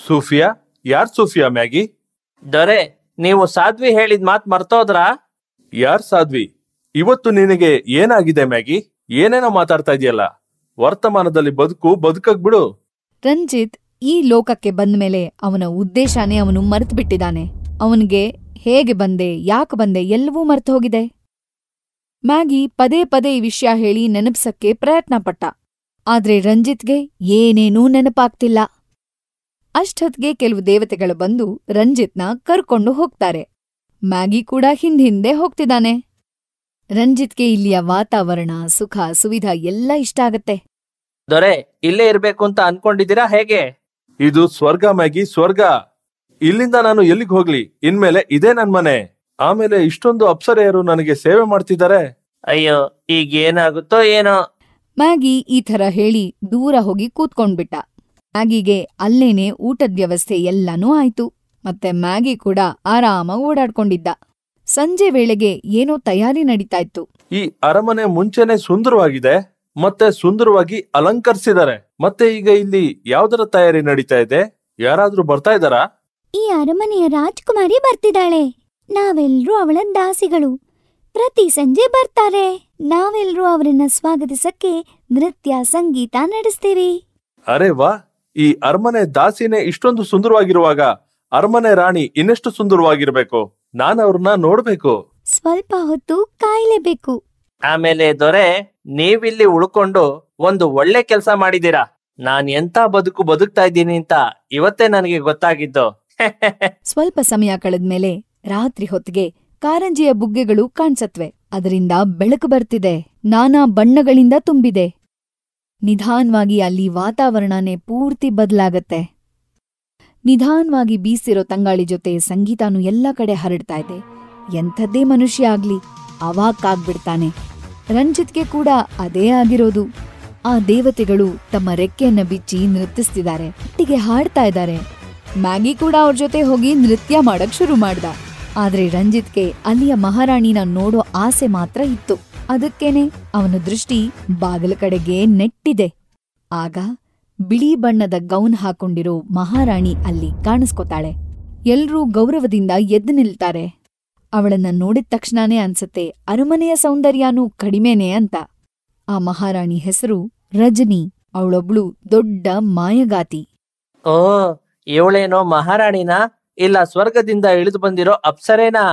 ಸೂಫಿಯಾ ಯಾರ್ ಸೂಫಿಯಾ ಮ್ಯಾಗಿ ದೊರೆ ನೀವು ಸಾಧ್ವಿ ಹೇಳಿದ ಮಾತ್ ಮರ್ತೋದ್ರಾ ಯಾರ್ ಸಾಧ್ವಿ ಇವತ್ತು ನಿನಗೆ ಏನಾಗಿದೆ ಮ್ಯಾಗಿ ಏನೇನೋ ಮಾತಾಡ್ತಾ ಇದೆಯಲ್ಲ ವರ್ತಮಾನದಲ್ಲಿ ಬದುಕು ಬದುಕಕ್ ಬಿಡು ರಂಜಿತ್ ಈ ಲೋಕಕ್ಕೆ ಮೇಲೆ ಅವನ ಉದ್ದೇಶನೇ ಅವನು ಮರೆತು ಬಿಟ್ಟಿದ್ದಾನೆ ಅವನಿಗೆ ಹೇಗೆ ಬಂದೆ ಯಾಕೆ ಬಂದೆ ಎಲ್ಲವೂ ಮರೆತು ಹೋಗಿದೆ ಮ್ಯಾಗಿ ಪದೇ ಪದೇ ಈ ವಿಷ್ಯ ಹೇಳಿ ನೆನಪ್ಸಕ್ಕೆ ಪ್ರಯತ್ನ ಪಟ್ಟ ಆದ್ರೆ ರಂಜಿತ್ಗೆ ಏನೇನೂ ನೆನಪಾಗ್ತಿಲ್ಲ ಅಷ್ಟೊತ್ಗೆ ಕೆಲವು ದೇವತೆಗಳು ಬಂದು ರಂಜಿತ್ನ ಕರ್ಕೊಂಡು ಹೋಗ್ತಾರೆ ಮ್ಯಾಗಿ ಕೂಡ ಹಿಂದಿಂದೆ ಹೋಗ್ತಿದ್ದಾನೆ ರಂಜಿತ್ಗೆ ಇಲ್ಲಿಯ ವಾತಾವರಣ ಸುಖ ಸುವಿಧ ಎಲ್ಲ ಇಷ್ಟ ಆಗತ್ತೆ ದೊರೆ ಇಲ್ಲೇ ಇರ್ಬೇಕು ಅಂತ ಅನ್ಕೊಂಡಿದ್ದೀರಾ ಹೇಗೆ ಇದು ಸ್ವರ್ಗ ಮ್ಯಾಗಿ ಸ್ವರ್ಗ ಇಲ್ಲಿಂದ ನಾನು ಎಲ್ಲಿಗೆ ಹೋಗ್ಲಿ ಇನ್ಮೇಲೆ ಇದೇ ನನ್ ಮನೆ ಆಮೇಲೆ ಇಷ್ಟೊಂದು ಅಪ್ಸರೆಯರು ನನಗೆ ಸೇವೆ ಮಾಡ್ತಿದ್ದಾರೆ ಅಯ್ಯೋ ಈಗ ಏನಾಗುತ್ತೋ ಏನೋ ಮ್ಯಾಗಿ ಈ ತರ ಹೇಳಿ ದೂರ ಹೋಗಿ ಕೂತ್ಕೊಂಡ್ಬಿಟ್ಟ ಮ್ಯಾಗಿಗೆ ಅಲ್ಲೇನೆ ಊಟದ ವ್ಯವಸ್ಥೆ ಎಲ್ಲನೂ ಆಯ್ತು ಮತ್ತೆ ಮ್ಯಾಗಿ ಕೂಡ ಆರಾಮ ಓಡಾಡ್ಕೊಂಡಿದ್ದ ಸಂಜೆ ವೇಳೆಗೆ ಏನೋ ತಯಾರಿ ನಡೀತಾ ಇತ್ತು ಈ ಅರಮನೆ ಮುಂಚೆನೆ ಸುಂದರವಾಗಿದೆ ಮತ್ತೆ ಸುಂದರವಾಗಿ ಅಲಂಕರಿಸಿದ್ದಾರೆ ಮತ್ತೆ ಈಗ ಇಲ್ಲಿ ಯಾವ್ದರ ತಯಾರಿ ನಡೀತಾ ಇದೆ ಯಾರಾದ್ರೂ ಬರ್ತಾ ಇದಾರಾ ಈ ಅರಮನೆಯ ರಾಜ್ಕುಮಾರಿ ಬರ್ತಿದ್ದಾಳೆ ನಾವೆಲ್ಲರೂ ಅವಳ ದಾಸಿಗಳು ಪ್ರತಿ ಸಂಜೆ ಬರ್ತಾರೆ ನಾವೆಲ್ಲರೂ ಅವರನ್ನ ಸ್ವಾಗತಿಸಕ್ಕೆ ನೃತ್ಯ ಸಂಗೀತ ನಡೆಸ್ತೀವಿ ಅರೆ ವಾ ಈ ಅರಮನೆ ದಾಸಿನೇ ಇಷ್ಟೊಂದು ಸುಂದರವಾಗಿರುವಾಗ ಅರಮನೆ ರಾಣಿ ಇನ್ನೆಷ್ಟು ಸುಂದರವಾಗಿರ್ಬೇಕು ನಾನು ಅವ್ರನ್ನ ನೋಡ್ಬೇಕು ಸ್ವಲ್ಪ ಹೊತ್ತು ಕಾಯಲೇಬೇಕು ಆಮೇಲೆ ದೊರೆ ನೀವಿಲ್ಲಿ ಉಳ್ಕೊಂಡು ಒಂದು ಒಳ್ಳೆ ಕೆಲಸ ಮಾಡಿದೀರಾ ನಾನ್ ಎಂತ ಬದುಕು ಬದುಕ್ತಾ ಇದ್ದೀನಿ ಅಂತ ಇವತ್ತೇ ನನಗೆ ಗೊತ್ತಾಗಿದ್ದು ಸ್ವಲ್ಪ ಸಮಯ ಕಳೆದ್ಮೇಲೆ ರಾತ್ರಿ ಹೊತ್ತಿಗೆ ಕಾರಂಜಿಯ ಬುಗ್ಗೆಗಳು ಕಾಣ್ಸತ್ವೆ ಅದರಿಂದ ಬೆಳಕು ಬರ್ತಿದೆ ನಾನಾ ಬಣ್ಣಗಳಿಂದ ತುಂಬಿದೆ ನಿಧಾನ್ವಾಗಿ ಅಲ್ಲಿ ವಾತಾವರಣನೇ ಪೂರ್ತಿ ಬದ್ಲಾಗತ್ತೆ ನಿಧಾನ್ವಾಗಿ ಬೀಸಿರೋ ತಂಗಾಳಿ ಜೊತೆ ಸಂಗೀತಾನು ಎಲ್ಲ ಕಡೆ ಹರಡ್ತಾ ಇದೆ ಎಂಥದ್ದೇ ಮನುಷ್ಯ ಆಗ್ಲಿ ಅವಾಕಾಗ್ಬಿಡ್ತಾನೆ ರಂಜಿತ್ಗೆ ಕೂಡ ಅದೇ ಆಗಿರೋದು ಆ ದೇವತೆಗಳು ತಮ್ಮ ರೆಕ್ಕೆಯನ್ನ ಬಿಚ್ಚಿ ನೃತ್ಯಿಸ್ತಿದ್ದಾರೆ ಒಟ್ಟಿಗೆ ಹಾಡ್ತಾ ಇದ್ದಾರೆ ಮ್ಯಾಗಿ ಕೂಡ ಅವ್ರ ಜೊತೆ ಹೋಗಿ ನೃತ್ಯ ಮಾಡಕ್ ಶುರು ಮಾಡ್ದ ಆದ್ರೆ ರಂಜಿತ್ಗೆ ಅಲ್ಲಿಯ ಮಹಾರಾಣಿನ ನೋಡೋ ಆಸೆ ಮಾತ್ರ ಇತ್ತು ಅದಕ್ಕೇನೆ ಅವನ ದೃಷ್ಟಿ ಬಾಗಿಲ ಕಡೆಗೆ ನೆಟ್ಟಿದೆ ಆಗ ಬಿಳಿ ಬಣ್ಣದ ಗೌನ್ ಹಾಕೊಂಡಿರೋ ಮಹಾರಾಣಿ ಅಲ್ಲಿ ಕಾಣಿಸ್ಕೊತಾಳೆ ಎಲ್ರೂ ಗೌರವದಿಂದ ಎದ್ದು ನಿಲ್ತಾರೆ ಅವಳನ್ನ ನೋಡಿದ ತಕ್ಷಣನೇ ಅನ್ಸತ್ತೆ ಅರಮನೆಯ ಸೌಂದರ್ಯನೂ ಕಡಿಮೆನೇ ಅಂತ ಆ ಮಹಾರಾಣಿ ಹೆಸರು ರಜನಿ ಅವಳೊಬ್ಳು ದೊಡ್ಡ ಮಾಯಗಾತಿ ಓ ಇವಳೇನೋ ಮಹಾರಾಣಿನಾ ಇಲ್ಲ ಸ್ವರ್ಗದಿಂದ ಇಳಿದು ಬಂದಿರೋ ಅಪ್ಸರೇನಾ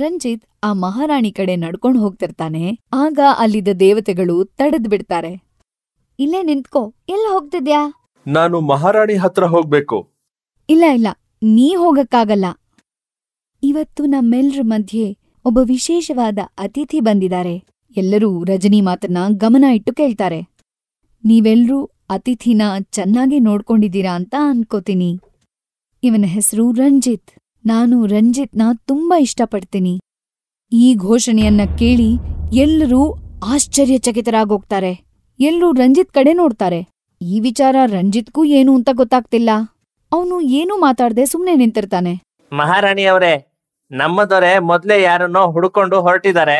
ರಂಜಿತ್ ಆ ಮಹಾರಾಣಿ ಕಡೆ ನಡ್ಕೊಂಡು ಹೋಗ್ತಿರ್ತಾನೆ ಆಗ ಅಲ್ಲಿದ್ದ ದೇವತೆಗಳು ತಡೆದ್ ಬಿಡ್ತಾರೆ ಇಲ್ಲೇ ನಿಂತ್ಕೋ ಎಲ್ಲ ಹೋಗ್ತಿದ್ಯಾ ನಾನು ಮಹಾರಾಣಿ ಹತ್ರ ಹೋಗ್ಬೇಕು ಇಲ್ಲ ಇಲ್ಲ ನೀ ಹೋಗಕ್ಕಾಗಲ್ಲ ಇವತ್ತು ನಮ್ಮೆಲ್ರ ಮಧ್ಯೆ ಒಬ್ಬ ವಿಶೇಷವಾದ ಅತಿಥಿ ಬಂದಿದ್ದಾರೆ ಎಲ್ಲರೂ ರಜನಿ ಮಾತನ್ನ ಗಮನ ಇಟ್ಟು ಕೇಳ್ತಾರೆ ನೀವೆಲ್ರೂ ಅತಿಥಿನ ಚೆನ್ನಾಗಿ ನೋಡ್ಕೊಂಡಿದ್ದೀರಾ ಅಂತ ಅನ್ಕೋತೀನಿ ಇವನ ಹೆಸರು ರಂಜಿತ್. ನಾನು ರಂಜಿತ್ನ ತುಂಬಾ ಇಷ್ಟಪಡ್ತೀನಿ. ಈ ಘೋಷಣೆಯನ್ನ ಕೇಳಿ ಎಲ್ಲರೂ ಆಶ್ಚರ್ಯಚಕಿತರಾಗೋಗ್ತಾರೆ, ಎಲ್ಲರೂ ರಂಜಿತ್ ಕಡೆ ನೋಡ್ತಾರೆ. ಈ ವಿಚಾರ ರಂಜಿತ್ಗೂ ಏನು ಅಂತ ಗೊತ್ತಾಗ್ತಿಲ್ಲ. ಅವನು ಏನೂ ಮಾತಾಡದೆ ಸುಮ್ನೆ ನಿಂತಿರ್ತಾನೆ. ಮಹಾರಾಣಿ ನಮ್ಮ ನಮ್ಮದೊರೆ ಮೊದ್ಲೇ ಯಾರನ್ನೋ ಹುಡುಕೊಂಡು ಹೊರಟಿದ್ದಾರೆ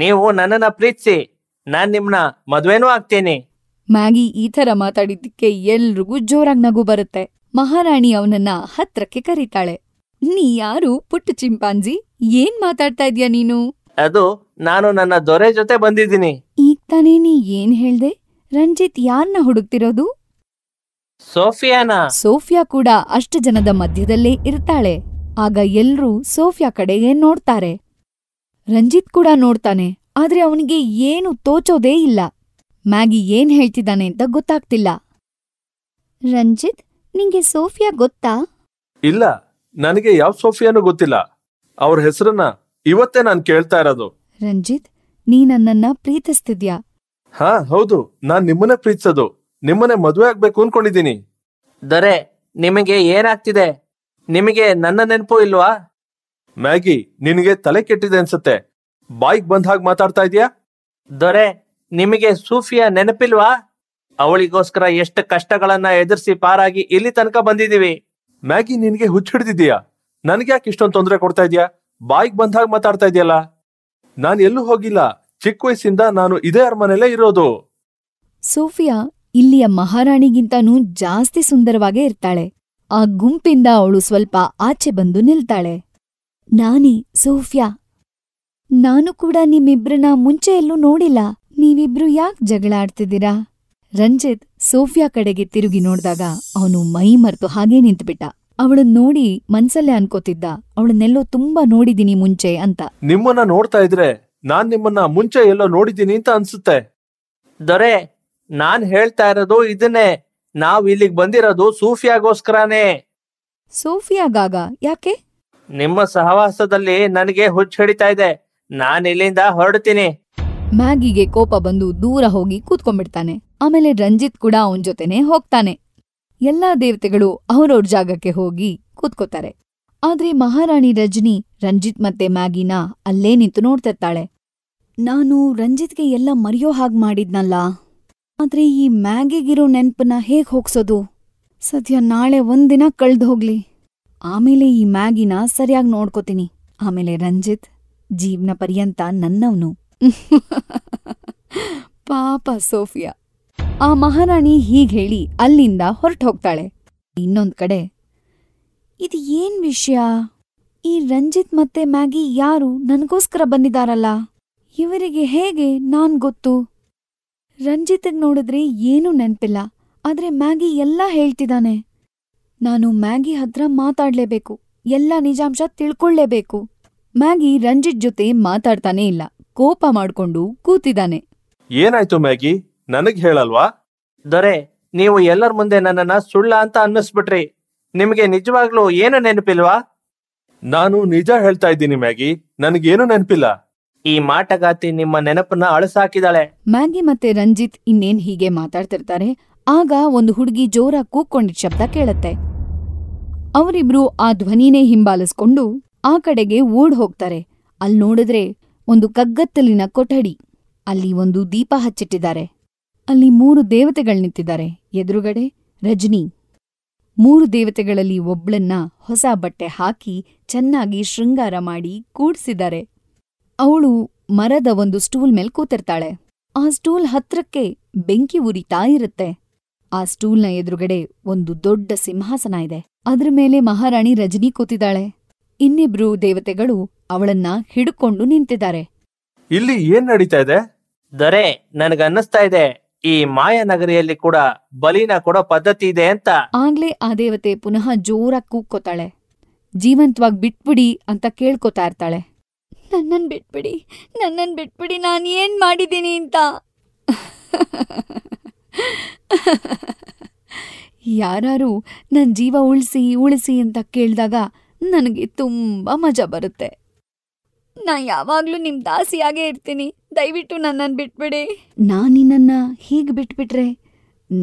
ನೀವು ನನ್ನನ್ನ ಪ್ರೀತಿಸಿ ನಾನ್ ನಿಮ್ನ ಮದ್ವೆನೂ ಆಗ್ತೇನೆ ಮ್ಯಾಗಿ ಈ ತರ ಮಾತಾಡಿದ್ದಕ್ಕೆ ಎಲ್ರಿಗೂ ಜೋರಾಗಿ ನಗು ಬರುತ್ತೆ. ಮಹಾರಾಣಿ ಅವನನ್ನ ಹತ್ರಕ್ಕೆ ಕರೀತಾಳೆ ನೀ ಯಾರು ಪುಟ್ಟು ಚಿಂಪಾಂಜಿ ಏನ್ ಮಾತಾಡ್ತಾ ಇದ್ಯಾ ನೀನು ಅದು ನಾನು ನನ್ನ ದೊರೆ ಜೊತೆ ಬಂದಿದ್ದೀನಿ ಈಗ ತಾನೇ ನೀ ಏನ್ ಹೇಳ್ದೆ ರಂಜಿತ್ ಯಾರ್ನ ಹುಡುಕ್ತಿರೋದು ಸೋಫಿಯಾನ ಸೋಫಿಯಾ ಕೂಡ ಅಷ್ಟು ಜನದ ಮಧ್ಯದಲ್ಲೇ ಇರ್ತಾಳೆ ಆಗ ಎಲ್ರೂ ಸೋಫಿಯಾ ಕಡೆಗೆ ನೋಡ್ತಾರೆ ರಂಜಿತ್ ಕೂಡ ನೋಡ್ತಾನೆ ಆದ್ರೆ ಅವನಿಗೆ ಏನು ತೋಚೋದೇ ಇಲ್ಲ ಮ್ಯಾಗಿ ಏನ್ ಹೇಳ್ತಿದ್ದಾನೆ ಅಂತ ಗೊತ್ತಾಗ್ತಿಲ್ಲ ರಂಜಿತ್ ನಿಂಗೆ ಸೋಫಿಯಾ ಗೊತ್ತಾ ಇಲ್ಲ ನನಗೆ ಯಾವ ಸೋಫಿಯಾನು ಗೊತ್ತಿಲ್ಲ ಅವ್ರ ಹೆಸರನ್ನ ಇವತ್ತೇ ನಾನು ಕೇಳ್ತಾ ಇರೋದು ರಂಜಿತ್ ನೀ ನನ್ನನ್ನ ಪ್ರೀತಿಸ್ತಿದ್ಯಾ ಹಾ ಹೌದು ನಾನ್ ನಿಮ್ಮನ್ನೇ ಪ್ರೀತಿಸೋದು ನಿಮ್ಮನ್ನೇ ಮದುವೆ ಆಗ್ಬೇಕು ಅನ್ಕೊಂಡಿದ್ದೀನಿ ದೊರೆ ನಿಮಗೆ ಏನಾಗ್ತಿದೆ ನಿಮಗೆ ನನ್ನ ನೆನಪು ಇಲ್ವಾ ಮ್ಯಾಗಿ ನಿನಗೆ ತಲೆ ಕೆಟ್ಟಿದೆ ಅನ್ಸುತ್ತೆ ಬಾಯಿಗೆ ಬಂದ ಹಾಗೆ ಮಾತಾಡ್ತಾ ಇದೀಯಾ ದೊರೆ ನಿಮಗೆ ಸೂಫಿಯ ನೆನಪಿಲ್ವಾ ಅವಳಿಗೋಸ್ಕರ ಎಷ್ಟು ಕಷ್ಟಗಳನ್ನ ಎದುರಿಸಿ ಪಾರಾಗಿ ಇಲ್ಲಿ ತನಕ ಬಂದಿದೀವಿ ಮ್ಯಾಗಿ ನಿನ್ಗೆ ಹುಚ್ಚಿಡ್ದಿದ್ಯಾ ನನ್ಗೆ ಯಾಕೆ ಇಷ್ಟೊಂದು ತೊಂದರೆ ಕೊಡ್ತಾ ಇದ್ಯಾ ಬಾಯಿಗೆ ಬಂದಾಗ ಮಾತಾಡ್ತಾ ಇದೆಯಲ್ಲ ನಾನ್ ಎಲ್ಲೂ ಹೋಗಿಲ್ಲ ಚಿಕ್ಕ ವಯಸ್ಸಿಂದ ನಾನು ಇದೇ ಅರಮನೆಯಲ್ಲೇ ಇರೋದು ಸೋಫಿಯಾ ಇಲ್ಲಿಯ ಮಹಾರಾಣಿಗಿಂತನೂ ಜಾಸ್ತಿ ಸುಂದರವಾಗೇ ಇರ್ತಾಳೆ ಆ ಗುಂಪಿಂದ ಅವಳು ಸ್ವಲ್ಪ ಆಚೆ ಬಂದು ನಿಲ್ತಾಳೆ ನಾನೇ ಸೋಫಿಯಾ ನಾನು ಕೂಡ ನಿಮ್ಮಿಬ್ರನ್ನ ಮುಂಚೆ ಎಲ್ಲೂ ನೋಡಿಲ್ಲ ನೀವಿಬ್ರು ಯಾಕ್ ಜಗಳ ಆಡ್ತಿದ್ದೀರಾ ರಂಜಿತ್ ಸೋಫಿಯಾ ಕಡೆಗೆ ತಿರುಗಿ ನೋಡ್ದಾಗ ಅವನು ಮೈ ಮರೆತು ಹಾಗೇ ನಿಂತ್ಬಿಟ್ಟ ಅವಳನ್ನ ನೋಡಿ ಮನ್ಸಲ್ಲೇ ಅನ್ಕೋತಿದ್ದ ಅವಳನ್ನೆಲ್ಲೋ ತುಂಬಾ ನೋಡಿದೀನಿ ಮುಂಚೆ ಅಂತ ನಿಮ್ಮನ್ನ ನೋಡ್ತಾ ಇದ್ರೆ ನಾನ್ ನಿಮ್ಮನ್ನ ಮುಂಚೆ ಎಲ್ಲೋ ನೋಡಿದ್ದೀನಿ ಅಂತ ಅನ್ಸುತ್ತೆ ದೊರೆ ನಾನ್ ಹೇಳ್ತಾ ಇರೋದು ಇದನ್ನೇ ನಾವ್ ಇಲ್ಲಿಗ್ ಬಂದಿರೋದು ಸೂಫಿಯಾಗೋಸ್ಕರನೇ ಸೂಫಿಯಾಗಾಗ ಯಾಕೆ ನಿಮ್ಮ ಸಹವಾಸದಲ್ಲಿ ನನಗೆ ಹುಚ್ಚ ಹಿಡಿತಾ ಇದೆ ನಾನ್ ಇಲ್ಲಿಂದ ಹೊರಡ್ತೀನಿ ಮ್ಯಾಗಿಗೆ ಕೋಪ ಬಂದು ದೂರ ಹೋಗಿ ಕೂತ್ಕೊಂಡ್ಬಿಡ್ತಾನೆ ಆಮೇಲೆ ರಂಜಿತ್ ಕೂಡ ಅವನ್ ಜೊತೆನೇ ಹೋಗ್ತಾನೆ. ಎಲ್ಲಾ ದೇವತೆಗಳು ಅವ್ರವ್ರ್ ಜಾಗಕ್ಕೆ ಹೋಗಿ ಕೂತ್ಕೋತಾರೆ ಆದ್ರೆ ಮಹಾರಾಣಿ ರಜ್ನಿ ರಂಜಿತ್ ಮತ್ತೆ ಮ್ಯಾಗಿನ ಅಲ್ಲೇ ನಿಂತು ನೋಡ್ತಿರ್ತಾಳೆ. ನಾನು ರಂಜಿತ್ಗೆ ಎಲ್ಲ ಮರೆಯೋ ಹಾಗ್ ಮಾಡಿದ್ನಲ್ಲ, ಆದ್ರೆ ಈ ಮ್ಯಾಗಿಗಿರೋ ನೆನ್ಪನ್ನ ಹೇಗ್ ಹೋಗ್ಸೋದು? ಸದ್ಯ ನಾಳೆ ಒಂದಿನ ಕಳ್ದು ಹೋಗ್ಲಿ ಆಮೇಲೆ ಈ ಮ್ಯಾಗಿನ ಸರ್ಯಾಗ್ ನೋಡ್ಕೋತೀನಿ. ಆಮೇಲೆ ರಂಜಿತ್ ಜೀವ್ನ ಪರ್ಯಂತ ನನ್ನವ್ನು. ಪಾಪ ಸೋಫಿಯಾ ಆ ಮಹಾರಾಣಿ ಹೀಗೆ ಹೇಳಿ ಅಲ್ಲಿಂದ ಹೋಗ್ತಾಳೆ ಇನ್ನೊಂದ್ ಕಡೆ ಇದು ಏನ್ ವಿಷಯ ಈ ರಂಜಿತ್ ಮತ್ತೆ ಮ್ಯಾಗಿ ಯಾರು ನನಗೋಸ್ಕರ ಬಂದಿದಾರಲ್ಲ ಇವರಿಗೆ ಹೇಗೆ ನಾನ್ ಗೊತ್ತು ರಂಜಿತ್ಗ್ ನೋಡಿದ್ರೆ ಏನೂ ನೆನಪಿಲ್ಲ ಆದ್ರೆ ಮ್ಯಾಗಿ ಎಲ್ಲ ಹೇಳ್ತಿದ್ದಾನೆ ನಾನು ಮ್ಯಾಗಿ ಹತ್ರ ಮಾತಾಡ್ಲೇಬೇಕು ಎಲ್ಲ ನಿಜಾಂಶ ತಿಳ್ಕೊಳ್ಲೇಬೇಕು ಮ್ಯಾಗಿ ರಂಜಿತ್ ಜೊತೆ ಮಾತಾಡ್ತಾನೇ ಇಲ್ಲ ಕೋಪ ಮಾಡ್ಕೊಂಡು ಕೂತಿದ್ದಾನೆ ಏನಾಯ್ತು ಮ್ಯಾಗಿ ನನಗ್ ಹೇಳಲ್ವಾ ದೊರೆ ನೀವು ಎಲ್ಲರ ಮುಂದೆ ನನ್ನನ್ನ ಸುಳ್ಳ ಅಂತ ಅನ್ನಿಸ್ಬಿಟ್ರಿ ನಿಮ್ಗೆ ನಿಜವಾಗ್ಲೂ ಏನು ನೆನಪಿಲ್ವಾ ನಾನು ನಿಜ ಹೇಳ್ತಾ ಇದ್ದೀನಿ ಮ್ಯಾಗಿ ನನಗೇನು ನೆನಪಿಲ್ಲ ಈ ಮಾಟಗಾತಿ ನಿಮ್ಮ ನೆನಪನ್ನ ಅಳಸಾಕಿದಾಳೆ ಮ್ಯಾಗಿ ಮತ್ತೆ ರಂಜಿತ್ ಇನ್ನೇನ್ ಹೀಗೆ ಮಾತಾಡ್ತಿರ್ತಾರೆ ಆಗ ಒಂದು ಹುಡುಗಿ ಜೋರ ಕೂಕೊಂಡಿದ್ ಶಬ್ದ ಕೇಳತ್ತೆ ಅವರಿಬ್ರು ಆ ಧ್ವನಿನೇ ಹಿಂಬಾಲಿಸ್ಕೊಂಡು ಆ ಕಡೆಗೆ ಓಡ್ ಹೋಗ್ತಾರೆ ಅಲ್ಲಿ ನೋಡಿದ್ರೆ ಒಂದು ಕಗ್ಗತ್ತಲಿನ ಕೊಠಡಿ ಅಲ್ಲಿ ಒಂದು ದೀಪ ಹಚ್ಚಿಟ್ಟಿದ್ದಾರೆ ಅಲ್ಲಿ ಮೂರು ದೇವತೆಗಳು ನಿಂತಿದ್ದಾರೆ ಎದುರುಗಡೆ ರಜನಿ ಮೂರು ದೇವತೆಗಳಲ್ಲಿ ಒಬ್ಳನ್ನ ಹೊಸ ಬಟ್ಟೆ ಹಾಕಿ ಚೆನ್ನಾಗಿ ಶೃಂಗಾರ ಮಾಡಿ ಕೂಡಿಸಿದ್ದಾರೆ ಅವಳು ಮರದ ಒಂದು ಸ್ಟೂಲ್ ಮೇಲ್ ಕೂತಿರ್ತಾಳೆ ಆ ಸ್ಟೂಲ್ ಹತ್ರಕ್ಕೆ ಬೆಂಕಿ ಉರಿತಾ ಇರುತ್ತೆ ಆ ಸ್ಟೂಲ್ನ ಎದುರುಗಡೆ ಒಂದು ದೊಡ್ಡ ಸಿಂಹಾಸನ ಇದೆ ಅದ್ರ ಮೇಲೆ ಮಹಾರಾಣಿ ರಜನಿ ಕೂತಿದ್ದಾಳೆ ಇನ್ನಿಬ್ರು ದೇವತೆಗಳು ಅವಳನ್ನ ಹಿಡ್ಕೊಂಡು ನಿಂತಿದ್ದಾರೆ ಇಲ್ಲಿ ಏನ್ ನಡೀತಾ ಇದೆ ದೊರೆ ನನಗನ್ನಿಸ್ತಾ ಇದೆ ಈ ಮಾಯನಗರಿಯಲ್ಲಿ ಕೂಡ ಬಲಿನ ಕೊಡೋ ಪದ್ಧತಿ ಇದೆ ಅಂತ ಆಗ್ಲೇ ಆ ದೇವತೆ ಪುನಃ ಜೋರಾಗಿ ಕೂಗ್ಕೋತಾಳೆ ಜೀವಂತವಾಗಿ ಬಿಟ್ಬಿಡಿ ಅಂತ ಕೇಳ್ಕೊತಾ ಇರ್ತಾಳೆ ನನ್ನನ್ ಬಿಟ್ಬಿಡಿ ನನ್ನನ್ ಬಿಟ್ಬಿಡಿ ನಾನು ಏನ್ ಮಾಡಿದ್ದೀನಿ ಅಂತ ಯಾರು ನನ್ನ ಜೀವ ಉಳಿಸಿ ಉಳಿಸಿ ಅಂತ ಕೇಳಿದಾಗ ನನಗೆ ತುಂಬಾ ಮಜಾ ಬರುತ್ತೆ ನಾ ಯಾವಾಗ್ಲೂ ನಿಮ್ ದಾಸಿಯಾಗೇ ಇರ್ತೀನಿ ದಯವಿಟ್ಟು ನನ್ನನ್ ಬಿಟ್ಬಿಡಿ ನಾನಿನ್ನ ನಿನ್ನನ್ನ ಹೀಗೆ ಬಿಟ್ಬಿಟ್ರೆ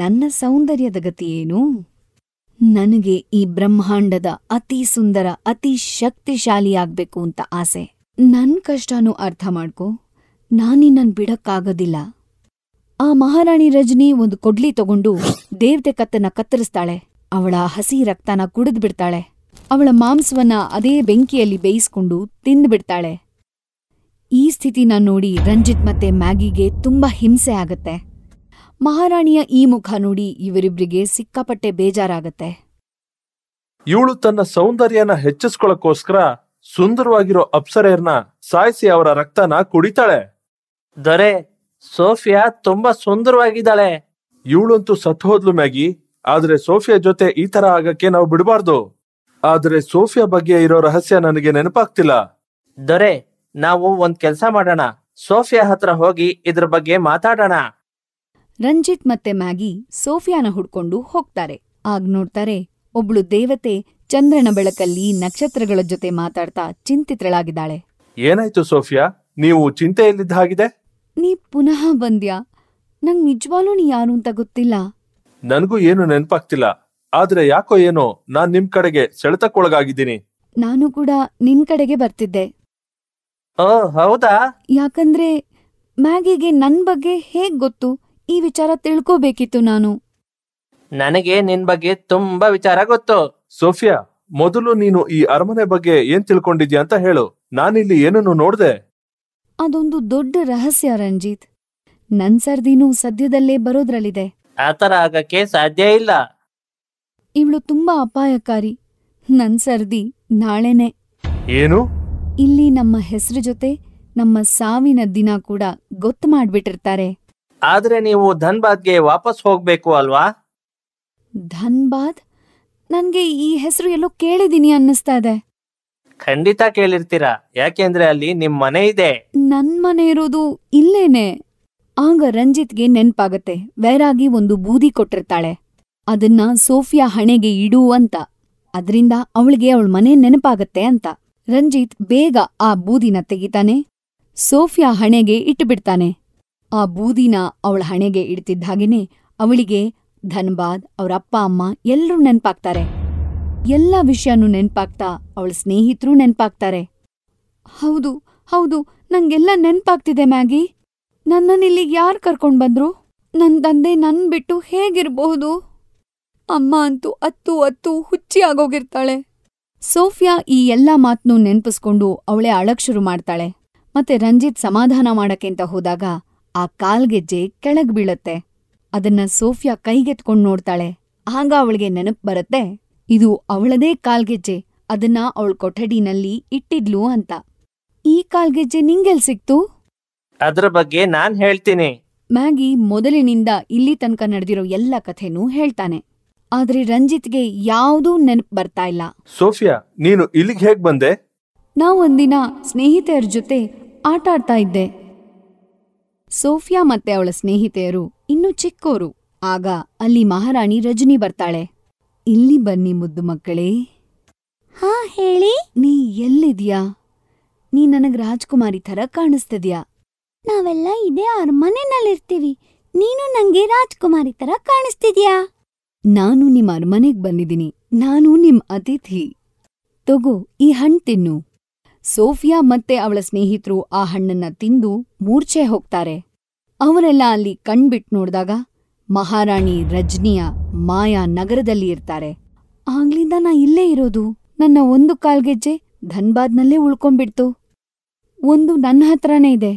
ನನ್ನ ಸೌಂದರ್ಯದ ಗತಿ ಏನು ನನಗೆ ಈ ಬ್ರಹ್ಮಾಂಡದ ಅತಿ ಸುಂದರ ಅತಿ ಶಕ್ತಿಶಾಲಿಯಾಗ್ಬೇಕು ಅಂತ ಆಸೆ ನನ್ ಕಷ್ಟನೂ ಅರ್ಥ ಮಾಡ್ಕೊ ನಾನಿನ್ನನ್ ಬಿಡಕ್ಕಾಗೋದಿಲ್ಲ ಆ ಮಹಾರಾಣಿ ರಜನಿ ಒಂದು ಕೊಡ್ಲಿ ತಗೊಂಡು ದೇವತೆ ಕತ್ತನ ಕತ್ತರಿಸ್ತಾಳೆ ಅವಳ ಹಸಿ ರಕ್ತನ ಕುಡಿದ್ಬಿಡ್ತಾಳೆ ಅವಳ ಮಾಂಸವನ್ನ ಅದೇ ಬೆಂಕಿಯಲ್ಲಿ ಬೇಯಿಸ್ಕೊಂಡು ತಿಂದ್ಬಿಡ್ತಾಳೆ ಈ ಸ್ಥಿತಿನ ನೋಡಿ ರಂಜಿತ್ ಮತ್ತೆ ಮ್ಯಾಗಿಗೆ ತುಂಬಾ ಹಿಂಸೆ ಆಗತ್ತೆ ಮಹಾರಾಣಿಯ ಈ ಮುಖ ನೋಡಿ ಇವರಿಬ್ರಿಗೆ ಸಿಕ್ಕಾಪಟ್ಟೆ ಬೇಜಾರಾಗತ್ತೆ ಇವಳು ತನ್ನ ಸೌಂದರ್ಯನ ಹೆಚ್ಚಿಸ್ಕೊಳ್ಳೋಕ್ಕೋಸ್ಕರ ಸುಂದರವಾಗಿರೋ ಅಪ್ಸರೆಯರ್ನ ಸಾಯಿಸಿ ಅವರ ರಕ್ತನ ಕುಡಿತಾಳೆ ದೊರೆ ಸೋಫಿಯಾ ತುಂಬಾ ಸುಂದರವಾಗಿದ್ದಾಳೆ ಇವಳಂತೂ ಸತ್ ಹೋದ್ಲು ಮ್ಯಾಗಿ ಆದ್ರೆ ಸೋಫಿಯಾ ಜೊತೆ ಈ ತರ ಆಗಕ್ಕೆ ನಾವು ಬಿಡಬಾರ್ದು ಆದ್ರೆ ಸೋಫಿಯಾ ಬಗ್ಗೆ ಇರೋ ರಹಸ್ಯ ನನಗೆ ನೆನಪಾಗ್ತಿಲ್ಲ ದೊರೆ ನಾವು ಒಂದ್ ಕೆಲ್ಸ ಮಾಡೋಣ ಸೋಫಿಯಾ ಹತ್ರ ಹೋಗಿ ಇದ್ರ ಬಗ್ಗೆ ಮಾತಾಡೋಣ ರಂಜಿತ್ ಮತ್ತೆ ಮ್ಯಾಗಿ ಸೋಫಿಯಾನ ಹುಡ್ಕೊಂಡು ಹೋಗ್ತಾರೆ ಆಗ್ ನೋಡ್ತಾರೆ ಒಬ್ಳು ದೇವತೆ ಚಂದ್ರನ ಬೆಳಕಲ್ಲಿ ನಕ್ಷತ್ರಗಳ ಜೊತೆ ಮಾತಾಡ್ತಾ ಚಿಂತಿತಳಾಗಿದ್ದಾಳೆ ಏನಾಯ್ತು ಸೋಫಿಯಾ ನೀವು ಚಿಂತೆಯಲ್ಲಿದ್ದ ಹಾಗಿದೆ ನೀ ಪುನಃ ಬಂದ್ಯಾ ನಂಗ್ ನಿಜವಾಗ್ಲೂ ನೀ ಯಾರು ಅಂತ ಗೊತ್ತಿಲ್ಲ ನನಗೂ ಏನು ನೆನಪಾಗ್ತಿಲ್ಲ ಆದ್ರೆ ಯಾಕೋ ಏನೋ ನಾನ್ ನಿಮ್ ಕಡೆಗೆ ಸೆಳೆತಕ್ಕೊಳಗಾಗಿದ್ದೀನಿ ನಾನು ಕೂಡ ನಿನ್ ಕಡೆಗೆ ಬರ್ತಿದ್ದೆ ಓ ಹೌದಾ ಯಾಕಂದ್ರೆ ಮ್ಯಾಗಿಗೆ ನನ್ ಬಗ್ಗೆ ಹೇಗ್ ಗೊತ್ತು ಈ ವಿಚಾರ ತಿಳ್ಕೋಬೇಕಿತ್ತು ನಾನು ನನಗೆ ನಿನ್ ಬಗ್ಗೆ ತುಂಬಾ ವಿಚಾರ ಗೊತ್ತು ಸೋಫಿಯಾ ಮೊದಲು ನೀನು ಈ ಅರಮನೆ ಬಗ್ಗೆ ಏನ್ ತಿಳ್ಕೊಂಡಿದ್ಯಾ ಅಂತ ಹೇಳು ನಾನಿಲ್ಲಿ ಏನನ್ನು ನೋಡ್ದೆ ಅದೊಂದು ದೊಡ್ಡ ರಹಸ್ಯ ರಂಜಿತ್ ನನ್ ಸರ್ದಿನೂ ಸದ್ಯದಲ್ಲೇ ಬರೋದ್ರಲ್ಲಿದೆ ಆತರ ಆಗಕ್ಕೆ ಸಾಧ್ಯ ಇಲ್ಲ ಇವಳು ತುಂಬಾ ಅಪಾಯಕಾರಿ ನನ್ ಸರ್ದಿ ನಾಳೆನೆ ಏನು ಇಲ್ಲಿ ನಮ್ಮ ಹೆಸರು ಜೊತೆ ನಮ್ಮ ಸಾವಿನ ದಿನ ಕೂಡ ಗೊತ್ತು ಮಾಡ್ಬಿಟ್ಟಿರ್ತಾರೆ ಆದ್ರೆ ನೀವು ಧನ್ಬಾದ್ಗೆ ವಾಪಸ್ ಹೋಗ್ಬೇಕು ಅಲ್ವಾ ಧನ್ಬಾದ್ ನನ್ಗೆ ಈ ಹೆಸರು ಎಲ್ಲೋ ಕೇಳಿದೀನಿ ಅನ್ನಿಸ್ತಾ ಇದೆ ಖಂಡಿತ ಕೇಳಿರ್ತೀರಾ ಯಾಕೆಂದ್ರೆ ಅಲ್ಲಿ ನಿಮ್ ಮನೆ ಇದೆ ನನ್ ಮನೆ ಇರೋದು ಇಲ್ಲೇನೆ ಆಗ ರಂಜಿತ್ಗೆ ನೆನ್ಪಾಗತ್ತೆ ವೇರಾಗಿ ಒಂದು ಬೂದಿ ಕೊಟ್ಟಿರ್ತಾಳೆ ಅದನ್ನ ಸೋಫಿಯಾ ಹಣೆಗೆ ಇಡು ಅಂತ ಅದರಿಂದ ಅವಳಿಗೆ ಅವಳ ಮನೆ ನೆನಪಾಗತ್ತೆ ಅಂತ ರಂಜಿತ್ ಬೇಗ ಆ ಬೂದಿನ ತೆಗಿತಾನೆ ಸೋಫಿಯಾ ಹಣೆಗೆ ಇಟ್ಟುಬಿಡ್ತಾನೆ ಆ ಬೂದಿನ ಅವಳ ಹಣೆಗೆ ಇಡ್ತಿದ್ದಾಗೇನೆ ಅವಳಿಗೆ ಧನ್ಬಾದ್ ಅಪ್ಪ ಅಮ್ಮ ಎಲ್ಲರೂ ನೆನ್ಪಾಗ್ತಾರೆ ಎಲ್ಲ ವಿಷಯನೂ ನೆನ್ಪಾಗ್ತಾ ಅವಳ ಸ್ನೇಹಿತರೂ ನೆನ್ಪಾಗ್ತಾರೆ ಹೌದು ಹೌದು ನಂಗೆಲ್ಲ ನೆನ್ಪಾಗ್ತಿದೆ ಮ್ಯಾಗಿ ಇಲ್ಲಿ ಯಾರು ಕರ್ಕೊಂಡ್ ಬಂದ್ರು ನನ್ ತಂದೆ ನನ್ ಬಿಟ್ಟು ಹೇಗಿರ್ಬಹುದು ಅಮ್ಮ ಅಂತೂ ಅತ್ತು ಅತ್ತು ಹುಚ್ಚಿ ಆಗೋಗಿರ್ತಾಳೆ ಸೋಫಿಯಾ ಈ ಎಲ್ಲ ಮಾತ್ನು ನೆನ್ಪಿಸ್ಕೊಂಡು ಅವಳೇ ಅಳಕ್ ಶುರು ಮಾಡ್ತಾಳೆ ಮತ್ತೆ ರಂಜಿತ್ ಸಮಾಧಾನ ಮಾಡಕ್ಕೇಂತ ಹೋದಾಗ ಆ ಕಾಲ್ಗೆಜ್ಜೆ ಕೆಳಗ್ ಬೀಳತ್ತೆ ಅದನ್ನ ಸೋಫಿಯಾ ಕೈಗೆತ್ಕೊಂಡ್ ನೋಡ್ತಾಳೆ ಆಗ ಅವಳಿಗೆ ನೆನಪ್ ಬರುತ್ತೆ ಇದು ಅವಳದೇ ಕಾಲ್ಗೆಜ್ಜೆ ಅದನ್ನ ಅವಳ ಕೊಠಡಿನಲ್ಲಿ ಇಟ್ಟಿದ್ಲು ಅಂತ ಈ ಕಾಲ್ಗೆಜ್ಜೆ ನಿಂಗೆಲ್ ಸಿಕ್ತು ಅದ್ರ ಬಗ್ಗೆ ನಾನ್ ಹೇಳ್ತೀನಿ ಮ್ಯಾಗಿ ಮೊದಲಿನಿಂದ ಇಲ್ಲಿ ತನಕ ನಡೆದಿರೋ ಎಲ್ಲ ಕಥೆನೂ ಹೇಳ್ತಾನೆ ಆದ್ರೆ ರಂಜಿತ್ಗೆ ಯಾವುದೂ ನೆನಪು ಬರ್ತಾ ಇಲ್ಲ ಸೋಫಿಯಾ ನೀನು ಇಲ್ಲಿಗೆ ಹೇಗ್ ಬಂದೆ ನಾ ಒಂದಿನ ಸ್ನೇಹಿತೆಯರ ಜೊತೆ ಆಟ ಆಡ್ತಾ ಇದ್ದೆ ಸೋಫಿಯಾ ಮತ್ತೆ ಅವಳ ಸ್ನೇಹಿತೆಯರು ಇನ್ನೂ ಚಿಕ್ಕೋರು ಆಗ ಅಲ್ಲಿ ಮಹಾರಾಣಿ ರಜನಿ ಬರ್ತಾಳೆ ಇಲ್ಲಿ ಬನ್ನಿ ಮುದ್ದು ಮಕ್ಕಳೇ ಹಾ ಹೇಳಿ ನೀ ಎಲ್ಲಿದ್ಯಾ ನೀ ನನಗ್ ರಾಜ್ಕುಮಾರಿ ತರ ಕಾಣಿಸ್ತಿದ್ಯಾ ನಾವೆಲ್ಲ ಇದೇ ಅರಮನೆನಲ್ಲಿರ್ತೀವಿ ನೀನು ನಂಗೆ ರಾಜ್ಕುಮಾರಿ ತರ ಕಾಣಿಸ್ತಿದ್ಯಾ ನಾನು ನಿಮ್ಮ ಅರಮನೆಗ್ ಬಂದಿದ್ದೀನಿ ನಾನು ನಿಮ್ ಅತಿಥಿ ತಗೋ ಈ ಹಣ್ಣು ತಿನ್ನು ಸೋಫಿಯಾ ಮತ್ತೆ ಅವಳ ಸ್ನೇಹಿತರು ಆ ಹಣ್ಣನ್ನ ತಿಂದು ಮೂರ್ಛೆ ಹೋಗ್ತಾರೆ ಅವರೆಲ್ಲ ಅಲ್ಲಿ ಕಣ್ಬಿಟ್ಟು ನೋಡ್ದಾಗ ಮಹಾರಾಣಿ ರಜನಿಯ ಮಾಯಾ ನಗರದಲ್ಲಿ ಇರ್ತಾರೆ ಆಗ್ಲಿಂದ ನಾ ಇಲ್ಲೇ ಇರೋದು ನನ್ನ ಒಂದು ಕಾಲ್ಗೆಜ್ಜೆ ಧನ್ಬಾದ್ನಲ್ಲೇ ಉಳ್ಕೊಂಬಿಡ್ತು ಒಂದು ನನ್ನ ಹತ್ರನೇ ಇದೆ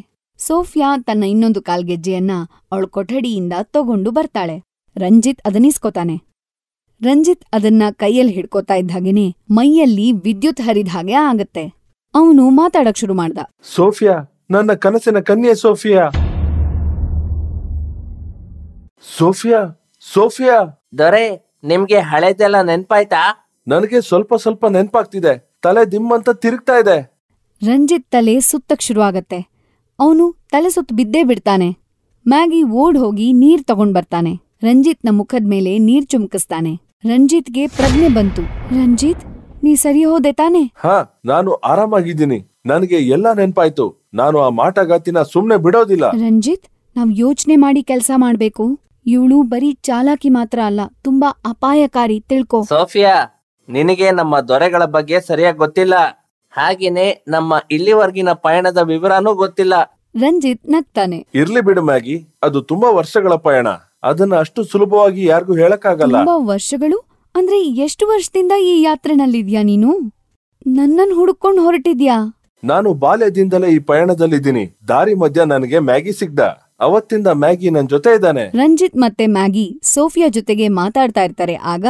ಸೋಫಿಯಾ ತನ್ನ ಇನ್ನೊಂದು ಕಾಲ್ಗೆಜ್ಜೆಯನ್ನ ಅವಳ ಕೊಠಡಿಯಿಂದ ತಗೊಂಡು ಬರ್ತಾಳೆ ರಂಜಿತ್ ಅದನ್ನಿಸ್ಕೊತಾನೆ. ರಂಜಿತ್ ಅದನ್ನ ಕೈಯಲ್ಲಿ ಹಿಡ್ಕೋತಾ ಇದ್ದಾಗೇನೆ ಮೈಯಲ್ಲಿ ವಿದ್ಯುತ್ ಹರಿದ್ ಹಾಗೆ ಆಗತ್ತೆ. ಅವನು ಮಾತಾಡಕ್ ಶುರು ಮಾಡ್ದ. ಸೋಫಿಯಾ, ನನ್ನ ಕನಸಿನ ಕನ್ಯೆ ಸೋಫಿಯಾ. Sophia, Sophia. ದೊರೆ, ನಿಮ್ಗೆ ಹಳೆದೆಲ್ಲ ನೆನ್ಪಾಯ್ತಾ? ನನಗೆ ಸ್ವಲ್ಪ ಸ್ವಲ್ಪ ನೆನ್ಪಾಗ್ತಿದೆ. ತಲೆ ದಿಮ್ಮಂತ ತಿರುಗ್ತಾ ಇದೆ. ರಂಜಿತ್ ತಲೆ ಸುತ್ತಕ್ ಶುರು ಆಗತ್ತೆ. ಅವನು ತಲೆ ಸುತ್ತ ಬಿದ್ದೇ ಬಿಡ್ತಾನೆ ಮ್ಯಾಗಿ ಓಡ್ ಹೋಗಿ ನೀರ್ ತಗೊಂಡ್ ಬರ್ತಾನೆ ರಂಜಿತ್ನ ಮುಖದ ಮೇಲೆ ನೀರ್ ಚುಮಕಿಸ್ತಾನೆ ರಂಜಿತ್ಗೆ ಪ್ರಜ್ಞೆ ಬಂತು ರಂಜಿತ್ ನೀ ಸರಿ ಹೋದೆ ತಾನೆ ಹಾ ನಾನು ಆರಾಮಾಗಿದ್ದೀನಿ ನನಗೆ ಎಲ್ಲ ನೆನ್ಪಾಯ್ತು ನಾನು ಆ ಮಾಟಗಾತಿನ ಸುಮ್ನೆ ಬಿಡೋದಿಲ್ಲ ರಂಜಿತ್ ನಾವ್ ಯೋಚನೆ ಮಾಡಿ ಕೆಲ್ಸ ಮಾಡ್ಬೇಕು ಇವಳು ಬರೀ ಚಾಲಾಕಿ ಮಾತ್ರ ಅಲ್ಲ ತುಂಬಾ ಅಪಾಯಕಾರಿ ತಿಳ್ಕೊ ಸೋಫಿಯಾ ನಿನಗೆ ನಮ್ಮ ದೊರೆಗಳ ಬಗ್ಗೆ ಸರಿಯಾಗಿ ಗೊತ್ತಿಲ್ಲ ಹಾಗೇನೆ ನಮ್ಮ ಇಲ್ಲಿವರೆಗಿನ ಪಯಣದ ವಿವರನೂ ಗೊತ್ತಿಲ್ಲ ರಂಜಿತ್ ನಗ್ತಾನೆ ಇರ್ಲಿ ಬಿಡು ಮ್ಯಾಗಿ ಅದು ತುಂಬಾ ವರ್ಷಗಳ ಪಯಣ ಅದನ್ನ ಅಷ್ಟು ಸುಲಭವಾಗಿ ಯಾರಿಗೂ ಹೇಳಕ್ಕಾಗಲ್ಲ ವರ್ಷಗಳು ಅಂದ್ರೆ ಎಷ್ಟು ವರ್ಷದಿಂದ ಈ ಯಾತ್ರೆನಲ್ಲಿದ್ಯಾ ನೀನು ನನ್ನನ್ ಹುಡುಕೊಂಡು ಹೊರಟಿದ್ಯಾ ನಾನು ಬಾಲ್ಯದಿಂದಲೇ ಈ ಪಯಣದಲ್ಲಿದ್ದೀನಿ ದಾರಿ ಮಧ್ಯ ನನಗೆ ಮ್ಯಾಗಿ ಸಿಗ್ದ ಅವತ್ತಿಂದ ಮ್ಯಾಗಿ ನನ್ ಜೊತೆ ಇದ್ದಾನೆ ರಂಜಿತ್ ಮತ್ತೆ ಮ್ಯಾಗಿ ಸೋಫಿಯಾ ಜೊತೆಗೆ ಮಾತಾಡ್ತಾ ಇರ್ತಾರೆ ಆಗ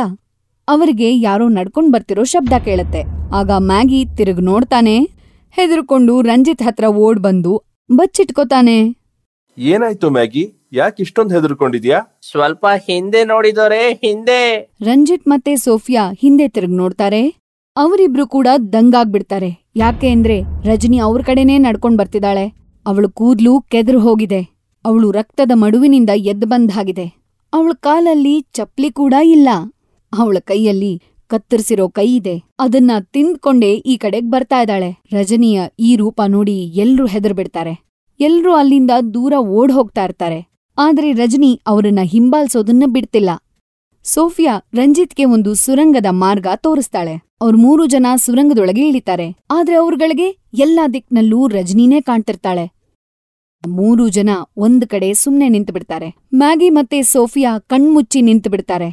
ಅವರಿಗೆ ಯಾರೋ ನಡ್ಕೊಂಡ್ ಬರ್ತಿರೋ ಶಬ್ದ ಕೇಳತ್ತೆ ಆಗ ಮ್ಯಾಗಿ ತಿರುಗ್ ನೋಡ್ತಾನೆ ಹೆದರ್ಕೊಂಡು ರಂಜಿತ್ ಹತ್ರ ಓಡ್ ಬಂದು ಬಚ್ಚಿಟ್ಕೋತಾನೆ ಏನಾಯ್ತು ಮ್ಯಾಗಿ ಯಾಕೆ ಇಷ್ಟೊಂದು ಹೆದರ್ಕೊಂಡಿದ್ಯಾ ಸ್ವಲ್ಪ ಹಿಂದೆ ನೋಡಿದೋರೆ ಹಿಂದೆ ರಂಜಿತ್ ಮತ್ತೆ ಸೋಫಿಯಾ ಹಿಂದೆ ತಿರುಗಿ ನೋಡ್ತಾರೆ ಅವರಿಬ್ರು ಕೂಡ ದಂಗಾಗ್ಬಿಡ್ತಾರೆ ಯಾಕೆ ಅಂದ್ರೆ ರಜನಿ ಅವ್ರ ಕಡೆನೇ ನಡ್ಕೊಂಡ್ ಬರ್ತಿದ್ದಾಳೆ ಅವಳು ಕೂದ್ಲು ಕೆದ್ರು ಹೋಗಿದೆ ಅವಳು ರಕ್ತದ ಮಡುವಿನಿಂದ ಎದ್ದು ಬಂದಾಗಿದೆ ಅವಳ ಕಾಲಲ್ಲಿ ಚಪ್ಲಿ ಕೂಡ ಇಲ್ಲ ಅವಳ ಕೈಯಲ್ಲಿ ಕತ್ತರಿಸಿರೋ ಕೈ ಇದೆ ಅದನ್ನ ತಿಂದ್ಕೊಂಡೇ ಈ ಕಡೆಗ್ ಬರ್ತಾ ಇದ್ದಾಳೆ ರಜನಿಯ ಈ ರೂಪ ನೋಡಿ ಎಲ್ರೂ ಹೆದರ್ಬಿಡ್ತಾರೆ ಎಲ್ರೂ ಅಲ್ಲಿಂದ ದೂರ ಓಡ್ ಹೋಗ್ತಾ ಇರ್ತಾರೆ ಆದ್ರೆ ರಜನಿ ಅವರನ್ನ ಹಿಂಬಾಲ್ಸೋದನ್ನ ಬಿಡ್ತಿಲ್ಲ. ಸೋಫಿಯಾ ರಂಜಿತ್ಗೆ ಒಂದು ಸುರಂಗದ ಮಾರ್ಗ ತೋರಿಸ್ತಾಳೆ. ಅವ್ರ್ ಮೂರು ಜನ ಸುರಂಗದೊಳಗೆ ಇಳಿತಾರೆ, ಆದ್ರೆ ಅವ್ರಗಳಿಗೆ ಎಲ್ಲಾ ದಿಕ್ನಲ್ಲೂ ರಜನಿನೇ ಕಾಣ್ತಿರ್ತಾಳೆ. ಮೂರು ಜನ ಒಂದ್ ಕಡೆ ಸುಮ್ನೆ ಬಿಡ್ತಾರೆ ಮ್ಯಾಗಿ ಮತ್ತೆ ಸೋಫಿಯಾ ಕಣ್ಮುಚ್ಚಿ ನಿಂತ್ಬಿಡ್ತಾರೆ.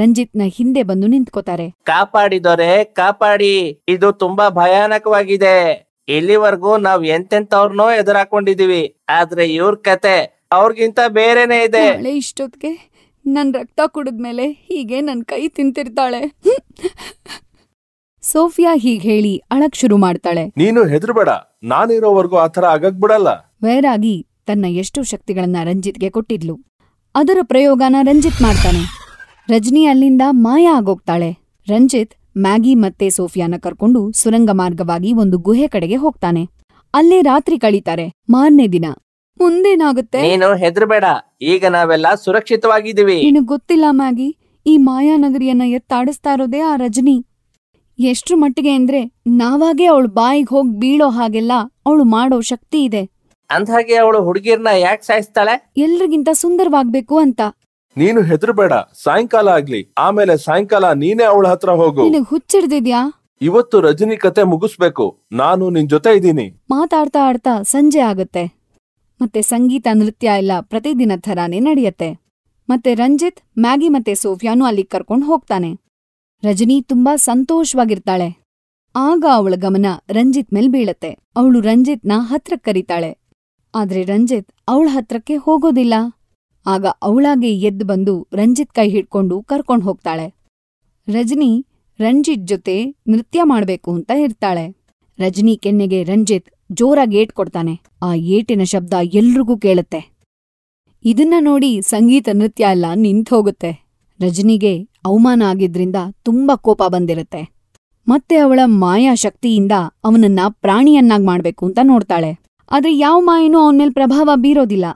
ರಂಜಿತ್ ನ ಹಿಂದೆ ಬಂದು ನಿಂತ್ಕೋತಾರೆ. ಕಾಪಾಡಿದೋರೆ ಕಾಪಾಡಿ ಇದು ತುಂಬಾ ಭಯಾನಕವಾಗಿದೆ ಇಲ್ಲಿವರೆಗೂ ನಾವ್ ಎಂತೆಂತವ್ರನ್ನೋ ಎದುರಾಕೊಂಡಿದೀವಿ ಆದ್ರೆ ಇವ್ರ ಕತೆ ಅವ್ರಿಗಿಂತ ಬೇರೆನೆ ಇದೆ ಇಷ್ಟೊತ್ತಿಗೆ ನನ್ನ ರಕ್ತ ಕುಡಿದ್ಮೇಲೆ ಹೀಗೆ ನನ್ ಕೈ ತಿಂತಿರ್ತಾಳೆ ಸೋಫಿಯಾ ಹೀಗೆ ಹೇಳಿ ಅಳಕ್ ಶುರು ಮಾಡ್ತಾಳೆ ನೀನು ಹೆದರ್ಬೇಡ ನಾನಿರೋವರೆಗೂ ಆತರ ಆಗಕ್ ಬಿಡಲ್ಲ ವೈರಾಗಿ ತನ್ನ ಎಷ್ಟು ಶಕ್ತಿಗಳನ್ನ ರಂಜಿತ್ಗೆ ಕೊಟ್ಟಿದ್ಲು ಅದರ ಪ್ರಯೋಗನ ರಂಜಿತ್ ಮಾಡ್ತಾನೆ ರಜನಿ ಅಲ್ಲಿಂದ ಮಾಯ ಆಗೋಗ್ತಾಳೆ ರಂಜಿತ್ ಮ್ಯಾಗಿ ಮತ್ತೆ ಸೋಫಿಯಾನ ಕರ್ಕೊಂಡು ಸುರಂಗ ಮಾರ್ಗವಾಗಿ ಒಂದು ಗುಹೆ ಕಡೆಗೆ ಹೋಗ್ತಾನೆ ಅಲ್ಲೇ ರಾತ್ರಿ ಕಳೀತಾರೆ ಮಾರನೇ ದಿನ ಮುಂದೇನಾಗುತ್ತೆ ನೀನು ಹೆದರ್ಬೇಡ ಈಗ ನಾವೆಲ್ಲ ಸುರಕ್ಷಿತವಾಗಿದ್ದೀವಿ ನಿನಗೆ ಗೊತ್ತಿಲ್ಲ ಮ್ಯಾಗಿ ಈ ಮಾಯಾನಗರಿಯನ್ನ ಎತ್ತಾಡಿಸ್ತಾ ಇರೋದೇ ಆ ರಜನಿ ಎಷ್ಟ್ರ ಮಟ್ಟಿಗೆ ಅಂದ್ರೆ ನಾವಾಗೆ ಅವಳ ಬಾಯಿಗ್ ಹೋಗ್ ಬೀಳೋ ಹಾಗೆಲ್ಲ ಅವಳು ಮಾಡೋ ಶಕ್ತಿ ಇದೆ ಅಂದಾಗೆ ಅವಳು ಹುಡುಗಿರ್ನ ಯಾಕೆ ಸಾಯಿಸ್ತಾಳೆ ಎಲ್ರಿಗಿಂತ ಸುಂದರವಾಗ್ಬೇಕು ಅಂತ ನೀನು ಹೆದರ್ಬೇಡ ಸಾಯಂಕಾಲ ಆಗ್ಲಿ ಆಮೇಲೆ ಸಾಯಂಕಾಲ ನೀನೇ ಅವಳ ಹತ್ರ ಹೋಗು ನಿನಗ್ ಹುಚ್ಚಿಡ್ದಿದ್ಯಾ ಇವತ್ತು ರಜನಿ ಕತೆ ಮುಗಿಸ್ಬೇಕು ನಾನು ನಿನ್ ಜೊತೆ ಇದ್ದೀನಿ ಮಾತಾಡ್ತಾ ಆಡ್ತಾ ಸಂಜೆ ಆಗುತ್ತೆ ಮತ್ತೆ ಸಂಗೀತ ನೃತ್ಯ ಎಲ್ಲ ಪ್ರತಿದಿನ ಥರಾನೇ ನಡೆಯತ್ತೆ ಮತ್ತೆ ರಂಜಿತ್ ಮ್ಯಾಗಿ ಮತ್ತೆ ಸೋಫಿಯಾನೂ ಅಲ್ಲಿ ಕರ್ಕೊಂಡು ಹೋಗ್ತಾನೆ ರಜನಿ ತುಂಬಾ ಸಂತೋಷವಾಗಿರ್ತಾಳೆ ಆಗ ಅವಳ ಗಮನ ರಂಜಿತ್ ಮೇಲ್ ಬೀಳತ್ತೆ ಅವಳು ರಂಜಿತ್ನ ಹತ್ರಕ್ ಕರೀತಾಳೆ ಆದ್ರೆ ರಂಜಿತ್ ಅವಳ ಹತ್ರಕ್ಕೆ ಹೋಗೋದಿಲ್ಲ ಆಗ ಅವಳಾಗೆ ಎದ್ದು ಬಂದು ರಂಜಿತ್ ಕೈ ಹಿಡ್ಕೊಂಡು ಕರ್ಕೊಂಡು ಹೋಗ್ತಾಳೆ ರಜನಿ ರಂಜಿತ್ ಜೊತೆ ನೃತ್ಯ ಮಾಡ್ಬೇಕು ಅಂತ ಇರ್ತಾಳೆ ರಜನಿ ಕೆನ್ನೆಗೆ ರಂಜಿತ್ ಜೋರಾಗಿ ಏಟ್ ಕೊಡ್ತಾನೆ ಆ ಏಟಿನ ಶಬ್ದ ಎಲ್ರಿಗೂ ಕೇಳುತ್ತೆ ಇದನ್ನ ನೋಡಿ ಸಂಗೀತ ನೃತ್ಯ ಎಲ್ಲ ಹೋಗುತ್ತೆ ರಜನಿಗೆ ಅವಮಾನ ಆಗಿದ್ರಿಂದ ತುಂಬಾ ಕೋಪ ಬಂದಿರತ್ತೆ ಮತ್ತೆ ಅವಳ ಮಾಯಾ ಶಕ್ತಿಯಿಂದ ಅವನನ್ನ ಪ್ರಾಣಿಯನ್ನಾಗ್ ಮಾಡ್ಬೇಕು ಅಂತ ನೋಡ್ತಾಳೆ ಆದ್ರೆ ಯಾವ ಮಾಯನೂ ಅವನ್ಮೇಲ್ ಪ್ರಭಾವ ಬೀರೋದಿಲ್ಲ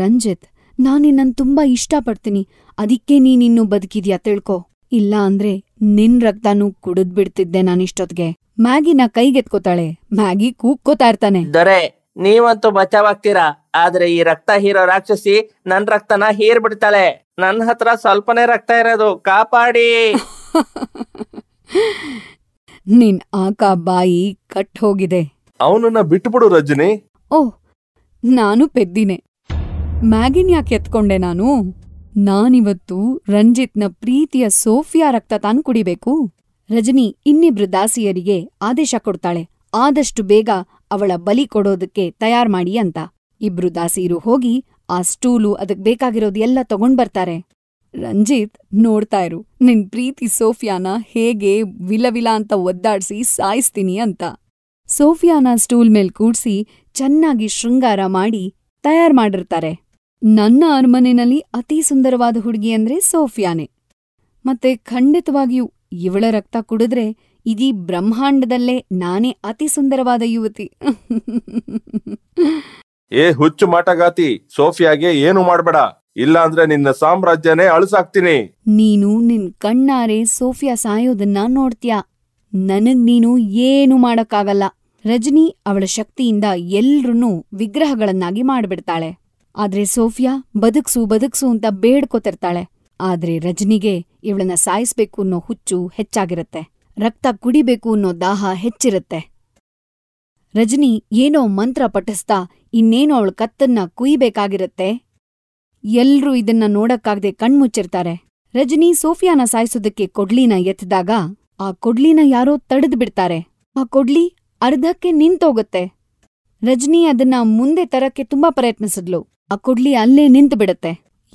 ರಂಜಿತ್ ನಾನ್ ನಿನ್ನನ್ ತುಂಬಾ ಇಷ್ಟಪಡ್ತೀನಿ ಅದಕ್ಕೆ ನೀನಿನ್ನೂ ಬದುಕಿದ್ಯಾ ತಿಳ್ಕೊ ಇಲ್ಲ ಅಂದ್ರೆ ನಿನ್ ರಕ್ತನೂ ಕುಡಿದ್ಬಿಡ್ತಿದ್ದೆ ನಾನಿಷ್ಟೊತ್ಗೆ ಮ್ಯಾಗಿನ ಕೈಗೆತ್ಕೋತಾಳೆ ಮ್ಯಾಗಿ ಕೂಕ್ಕೋತಾ ಇರ್ತಾನೆ ದೊರೆ ನೀವಂತೂ ಬಚಾವಾಗ್ತೀರಾ ಆದ್ರೆ ಈ ರಕ್ತ ಹೀರೋ ರಾಕ್ಷಸಿ ನನ್ ರಕ್ತನ ಹೀರ್ ಬಿಡ್ತಾಳೆ ಹತ್ರ ಸ್ವಲ್ಪನೇ ರಕ್ತ ಇರೋದು ಕಾಪಾಡಿ ನಿನ್ ಆಕಾ ಬಾಯಿ ಕಟ್ ಹೋಗಿದೆ ಅವನನ್ನ ಬಿಟ್ಬಿಡು ರಜನಿ ಓ ನಾನು ಪೆದ್ದಿನೆ ಮ್ಯಾಗಿನ್ ಯಾಕೆ ಎತ್ಕೊಂಡೆ ನಾನು ನಾನಿವತ್ತು ರಂಜಿತ್ನ ಪ್ರೀತಿಯ ಸೋಫಿಯಾ ರಕ್ತ ತಾನು ಕುಡಿಬೇಕು ರಜನಿ ಇನ್ನಿಬ್ರು ದಾಸಿಯರಿಗೆ ಆದೇಶ ಕೊಡ್ತಾಳೆ ಆದಷ್ಟು ಬೇಗ ಅವಳ ಬಲಿ ಕೊಡೋದಕ್ಕೆ ತಯಾರ್ ಮಾಡಿ ಅಂತ. ಇಬ್ರು ದಾಸಿಯರು ಹೋಗಿ ಆ ಸ್ಟೂಲು ಅದಕ್ ಬೇಕಾಗಿರೋದು ಎಲ್ಲ ತಗೊಂಡ್ಬರ್ತಾರೆ. ರಂಜಿತ್ ನೋಡ್ತಾ ಇರು, ನಿನ್ ಪ್ರೀತಿ ಸೋಫಿಯಾನ ಹೇಗೆ ವಿಲವಿಲ ಅಂತ ಒದ್ದಾಡ್ಸಿ ಸಾಯಿಸ್ತೀನಿ ಅಂತ. ಸೋಫಿಯಾನ ಸ್ಟೂಲ್ ಮೇಲ್ ಕೂಡ್ಸಿ ಚೆನ್ನಾಗಿ ಶೃಂಗಾರ ಮಾಡಿ ತಯಾರ್ ಮಾಡಿರ್ತಾರೆ. ನನ್ನ ಅರಮನೆನಲ್ಲಿ ಅತಿ ಸುಂದರವಾದ ಹುಡುಗಿ ಅಂದ್ರೆ ಸೋಫಿಯಾನೇ. ಮತ್ತೆ ಖಂಡಿತವಾಗಿಯೂ ಇವಳ ರಕ್ತ ಕುಡಿದ್ರೆ ಇದೀ ಬ್ರಹ್ಮಾಂಡದಲ್ಲೇ ನಾನೇ ಅತಿ ಸುಂದರವಾದ ಯುವತಿ ಏ ಹುಚ್ಚು ಮಾಟಗಾತಿ ಸೋಫಿಯಾಗೆ ಏನು ಮಾಡ್ಬೇಡ ಇಲ್ಲಾಂದ್ರೆ ನಿನ್ನ ಸಾಮ್ರಾಜ್ಯನೇ ಅಳಿಸಾಕ್ತೀನಿ ನೀನು ನಿನ್ ಕಣ್ಣಾರೆ ಸೋಫಿಯಾ ಸಾಯೋದನ್ನ ನೋಡ್ತೀಯ ನನಗ್ ನೀನು ಏನು ಮಾಡಕ್ಕಾಗಲ್ಲ ರಜನಿ ಅವಳ ಶಕ್ತಿಯಿಂದ ಎಲ್ರೂ ವಿಗ್ರಹಗಳನ್ನಾಗಿ ಮಾಡ್ಬಿಡ್ತಾಳೆ ಆದ್ರೆ ಸೋಫಿಯಾ ಬದುಕ್ಸು ಬದುಕ್ಸು ಅಂತ ಬೇಡ್ಕೋತಿರ್ತಾಳೆ ಆದ್ರೆ ರಜನಿಗೆ ಇವಳನ್ನ ಸಾಯಿಸ್ಬೇಕು ಅನ್ನೋ ಹುಚ್ಚು ಹೆಚ್ಚಾಗಿರತ್ತೆ, ರಕ್ತ ಕುಡಿಬೇಕು ಅನ್ನೋ ದಾಹ ಹೆಚ್ಚಿರತ್ತೆ. ರಜನಿ ಏನೋ ಮಂತ್ರ ಪಠಿಸ್ತಾ ಇನ್ನೇನೋ ಅವಳ ಕತ್ತನ್ನ ಕುಯ್ಬೇಕಾಗಿರತ್ತೆ ಎಲ್ರೂ ಇದನ್ನ ನೋಡಕ್ಕಾಗದೆ ಕಣ್ಮುಚ್ಚಿರ್ತಾರೆ. ರಜನಿ ಸೋಫಿಯಾನ ಸಾಯಿಸೋದಕ್ಕೆ ಕೊಡ್ಲಿನ ಎತ್ತಿದಾಗ ಆ ಕೊಡ್ಲಿನ ಯಾರೋ ಬಿಡ್ತಾರೆ ಆ ಕೊಡ್ಲಿ ಅರ್ಧಕ್ಕೆ ನಿಂತೋಗತ್ತೆ. ರಜನಿ ಅದನ್ನ ಮುಂದೆ ತರಕ್ಕೆ ತುಂಬಾ ಪ್ರಯತ್ನಿಸಿದ್ಲು ಆ ಕೊಡ್ಲಿ ಅಲ್ಲೇ ನಿಂತ್ಬಿಡತ್ತೆ.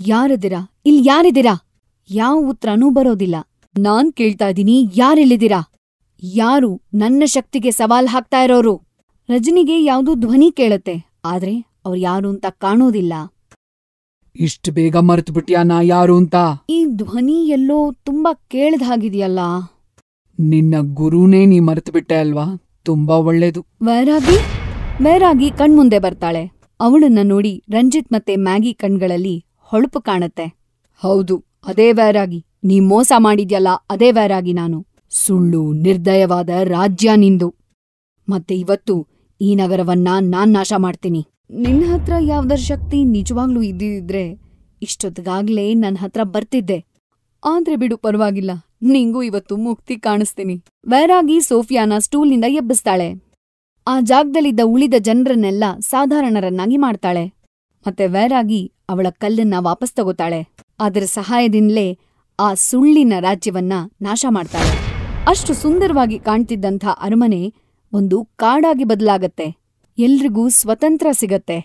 ಇಲ್ಲಿ ಯಾರಿದ್ದೀರಾ ಯಾವ ಉತ್ರನೂ ಬರೋದಿಲ್ಲ ನಾನ್ ಕೇಳ್ತಾ ಇದೀನಿ ಯಾರಿಲ್ಲಿದ್ದೀರಾ ಯಾರು ನನ್ನ ಶಕ್ತಿಗೆ ಸವಾಲ್ ಹಾಕ್ತಾ ಇರೋರು ರಜನಿಗೆ ಯಾವುದೋ ಧ್ವನಿ ಕೇಳತ್ತೆ ಆದ್ರೆ ಯಾರು ಅಂತ ಕಾಣೋದಿಲ್ಲ ಇಷ್ಟ್ ಬೇಗ ಬಿಟ್ಟಿಯಾ ನಾ ಯಾರು ಅಂತ ಈ ಧ್ವನಿ ಎಲ್ಲೋ ತುಂಬಾ ಕೇಳ್ದ್ ನಿನ್ನ ಗುರುನೇ ನೀ ಬಿಟ್ಟೆ ಅಲ್ವಾ ತುಂಬಾ ಒಳ್ಳೇದು ವೈರಾಗಿ ವೈರಾಗಿ ಕಣ್ಮುಂದೆ ಬರ್ತಾಳೆ ಅವಳನ್ನ ನೋಡಿ ರಂಜಿತ್ ಮತ್ತೆ ಮ್ಯಾಗಿ ಕಣ್ಗಳಲ್ಲಿ ಹೊಳಪು ಕಾಣತ್ತೆ. ಹೌದು, ಅದೇ ವ್ಯಾರಾಗಿ, ನೀ ಮೋಸ ಮಾಡಿದ್ಯಲ್ಲ ಅದೇ ವ್ಯಾರಾಗಿ ನಾನು. ಸುಳ್ಳು, ನಿರ್ದಯವಾದ ರಾಜ್ಯ ನಿಂದು, ಮತ್ತೆ ಇವತ್ತು ಈ ನಗರವನ್ನ ನಾನ್ ನಾಶ ಮಾಡ್ತೀನಿ. ಹತ್ರ ಯಾವ್ದರ ಶಕ್ತಿ ನಿಜವಾಗ್ಲೂ ಇದ್ದಿದ್ರೆ ಇಷ್ಟೊತ್ಗಾಗ್ಲೇ ಹತ್ರ ಬರ್ತಿದ್ದೆ. ಆದ್ರೆ ಬಿಡು ಪರವಾಗಿಲ್ಲ ನಿಂಗೂ ಇವತ್ತು ಮುಕ್ತಿ ಕಾಣಿಸ್ತೀನಿ. ವೈರಾಗಿ ಸೋಫಿಯಾನ ಸ್ಟೂಲ್ನಿಂದ ಎಬ್ಬಿಸ್ತಾಳೆ. ಆ ಜಾಗದಲ್ಲಿದ್ದ ಉಳಿದ ಜನರನ್ನೆಲ್ಲ ಸಾಧಾರಣರನ್ನಾಗಿ ಮಾಡ್ತಾಳೆ. ಮತ್ತೆ ವೈರಾಗಿ ಅವಳ ಕಲ್ಲನ್ನ ವಾಪಸ್ ತಗೋತಾಳೆ ಅದರ ಸಹಾಯದಿಂದಲೇ ಆ ಸುಳ್ಳಿನ ರಾಜ್ಯವನ್ನ ನಾಶ ಮಾಡ್ತಾಳೆ ಅಷ್ಟು ಸುಂದರವಾಗಿ ಕಾಣ್ತಿದ್ದಂಥ ಅರಮನೆ ಒಂದು ಕಾಡಾಗಿ ಬದಲಾಗತ್ತೆ ಎಲ್ರಿಗೂ ಸ್ವತಂತ್ರ ಸಿಗತ್ತೆ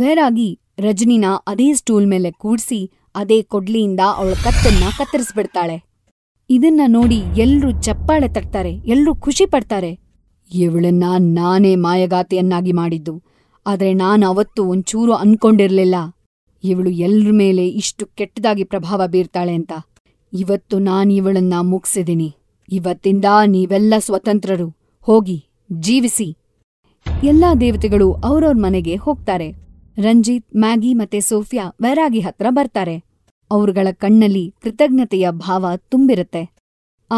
ವೇರಾಗಿ ರಜನಿನ ಅದೇ ಸ್ಟೂಲ್ ಮೇಲೆ ಕೂಡ್ಸಿ ಅದೇ ಕೊಡ್ಲಿಯಿಂದ ಅವಳ ಕತ್ತನ್ನ ಕತ್ತರಿಸ್ಬಿಡ್ತಾಳೆ ಇದನ್ನ ನೋಡಿ ಎಲ್ರೂ ಚಪ್ಪಾಳೆ ತಟ್ತಾರೆ ಎಲ್ರೂ ಖುಷಿ ಪಡ್ತಾರೆ ಇವಳನ್ನ ನಾನೇ ಮಾಯಗಾತಿಯನ್ನಾಗಿ ಮಾಡಿದ್ದು ಆದ್ರೆ ನಾನು ಅವತ್ತು ಒಂಚೂರು ಅನ್ಕೊಂಡಿರ್ಲಿಲ್ಲ ಇವಳು ಎಲ್ರ ಮೇಲೆ ಇಷ್ಟು ಕೆಟ್ಟದಾಗಿ ಪ್ರಭಾವ ಬೀರ್ತಾಳೆ ಅಂತ. ಇವತ್ತು ನಾನು ಇವಳನ್ನ ಮುಗ್ಸಿದೀನಿ. ಇವತ್ತಿಂದ ನೀವೆಲ್ಲ ಸ್ವತಂತ್ರರು. ಹೋಗಿ, ಜೀವಿಸಿ! ಎಲ್ಲಾ ದೇವತೆಗಳು ಅವ್ರವ್ರ್ ಮನೆಗೆ ಹೋಗ್ತಾರೆ. ರಂಜಿತ್ ಮ್ಯಾಗಿ ಮತ್ತೆ ಸೋಫಿಯಾ ವೈರಾಗಿ ಹತ್ರ ಬರ್ತಾರೆ. ಅವ್ರ್ಗಳ ಕಣ್ಣಲ್ಲಿ ಕೃತಜ್ಞತೆಯ ಭಾವ ತುಂಬಿರುತ್ತೆ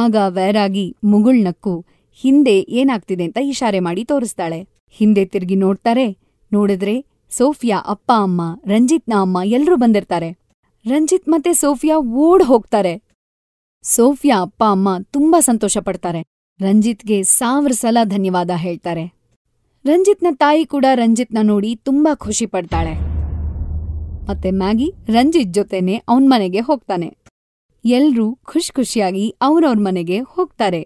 ಆಗ ವೈರಾಗಿ ಮುಗುಳ್ನಕ್ಕೂ ಹಿಂದೆ ಏನಾಗ್ತಿದೆ ಅಂತ ಇಶಾರೆ ಮಾಡಿ ತೋರಿಸ್ತಾಳೆ. ಹಿಂದೆ ತಿರುಗಿ ನೋಡ್ತಾರೆ, ನೋಡಿದ್ರೆ ಸೋಫಿಯಾ ಅಪ್ಪ ಅಮ್ಮ ರಂಜಿತ್ನ ಅಮ್ಮ ಎಲ್ರೂ ಬಂದಿರ್ತಾರೆ ರಂಜಿತ್ ಮತ್ತೆ ಸೋಫಿಯಾ ಓಡ್ ಹೋಗ್ತಾರೆ ಸೋಫಿಯಾ ಅಪ್ಪ ಅಮ್ಮ ತುಂಬಾ ಸಂತೋಷ ಪಡ್ತಾರೆ ರಂಜಿತ್ಗೆ ಸಾವಿರ ಸಲ ಧನ್ಯವಾದ ಹೇಳ್ತಾರೆ ರಂಜಿತ್ನ ತಾಯಿ ಕೂಡ ರಂಜಿತ್ನ ನೋಡಿ ತುಂಬಾ ಖುಷಿ ಪಡ್ತಾಳೆ ಮತ್ತೆ ಮ್ಯಾಗಿ ರಂಜಿತ್ ಜೊತೆನೆ ಅವನ್ ಮನೆಗೆ ಹೋಗ್ತಾನೆ ಎಲ್ರೂ ಖುಷ್ ಖುಷಿಯಾಗಿ ಅವ್ರವ್ರ ಮನೆಗೆ ಹೋಗ್ತಾರೆ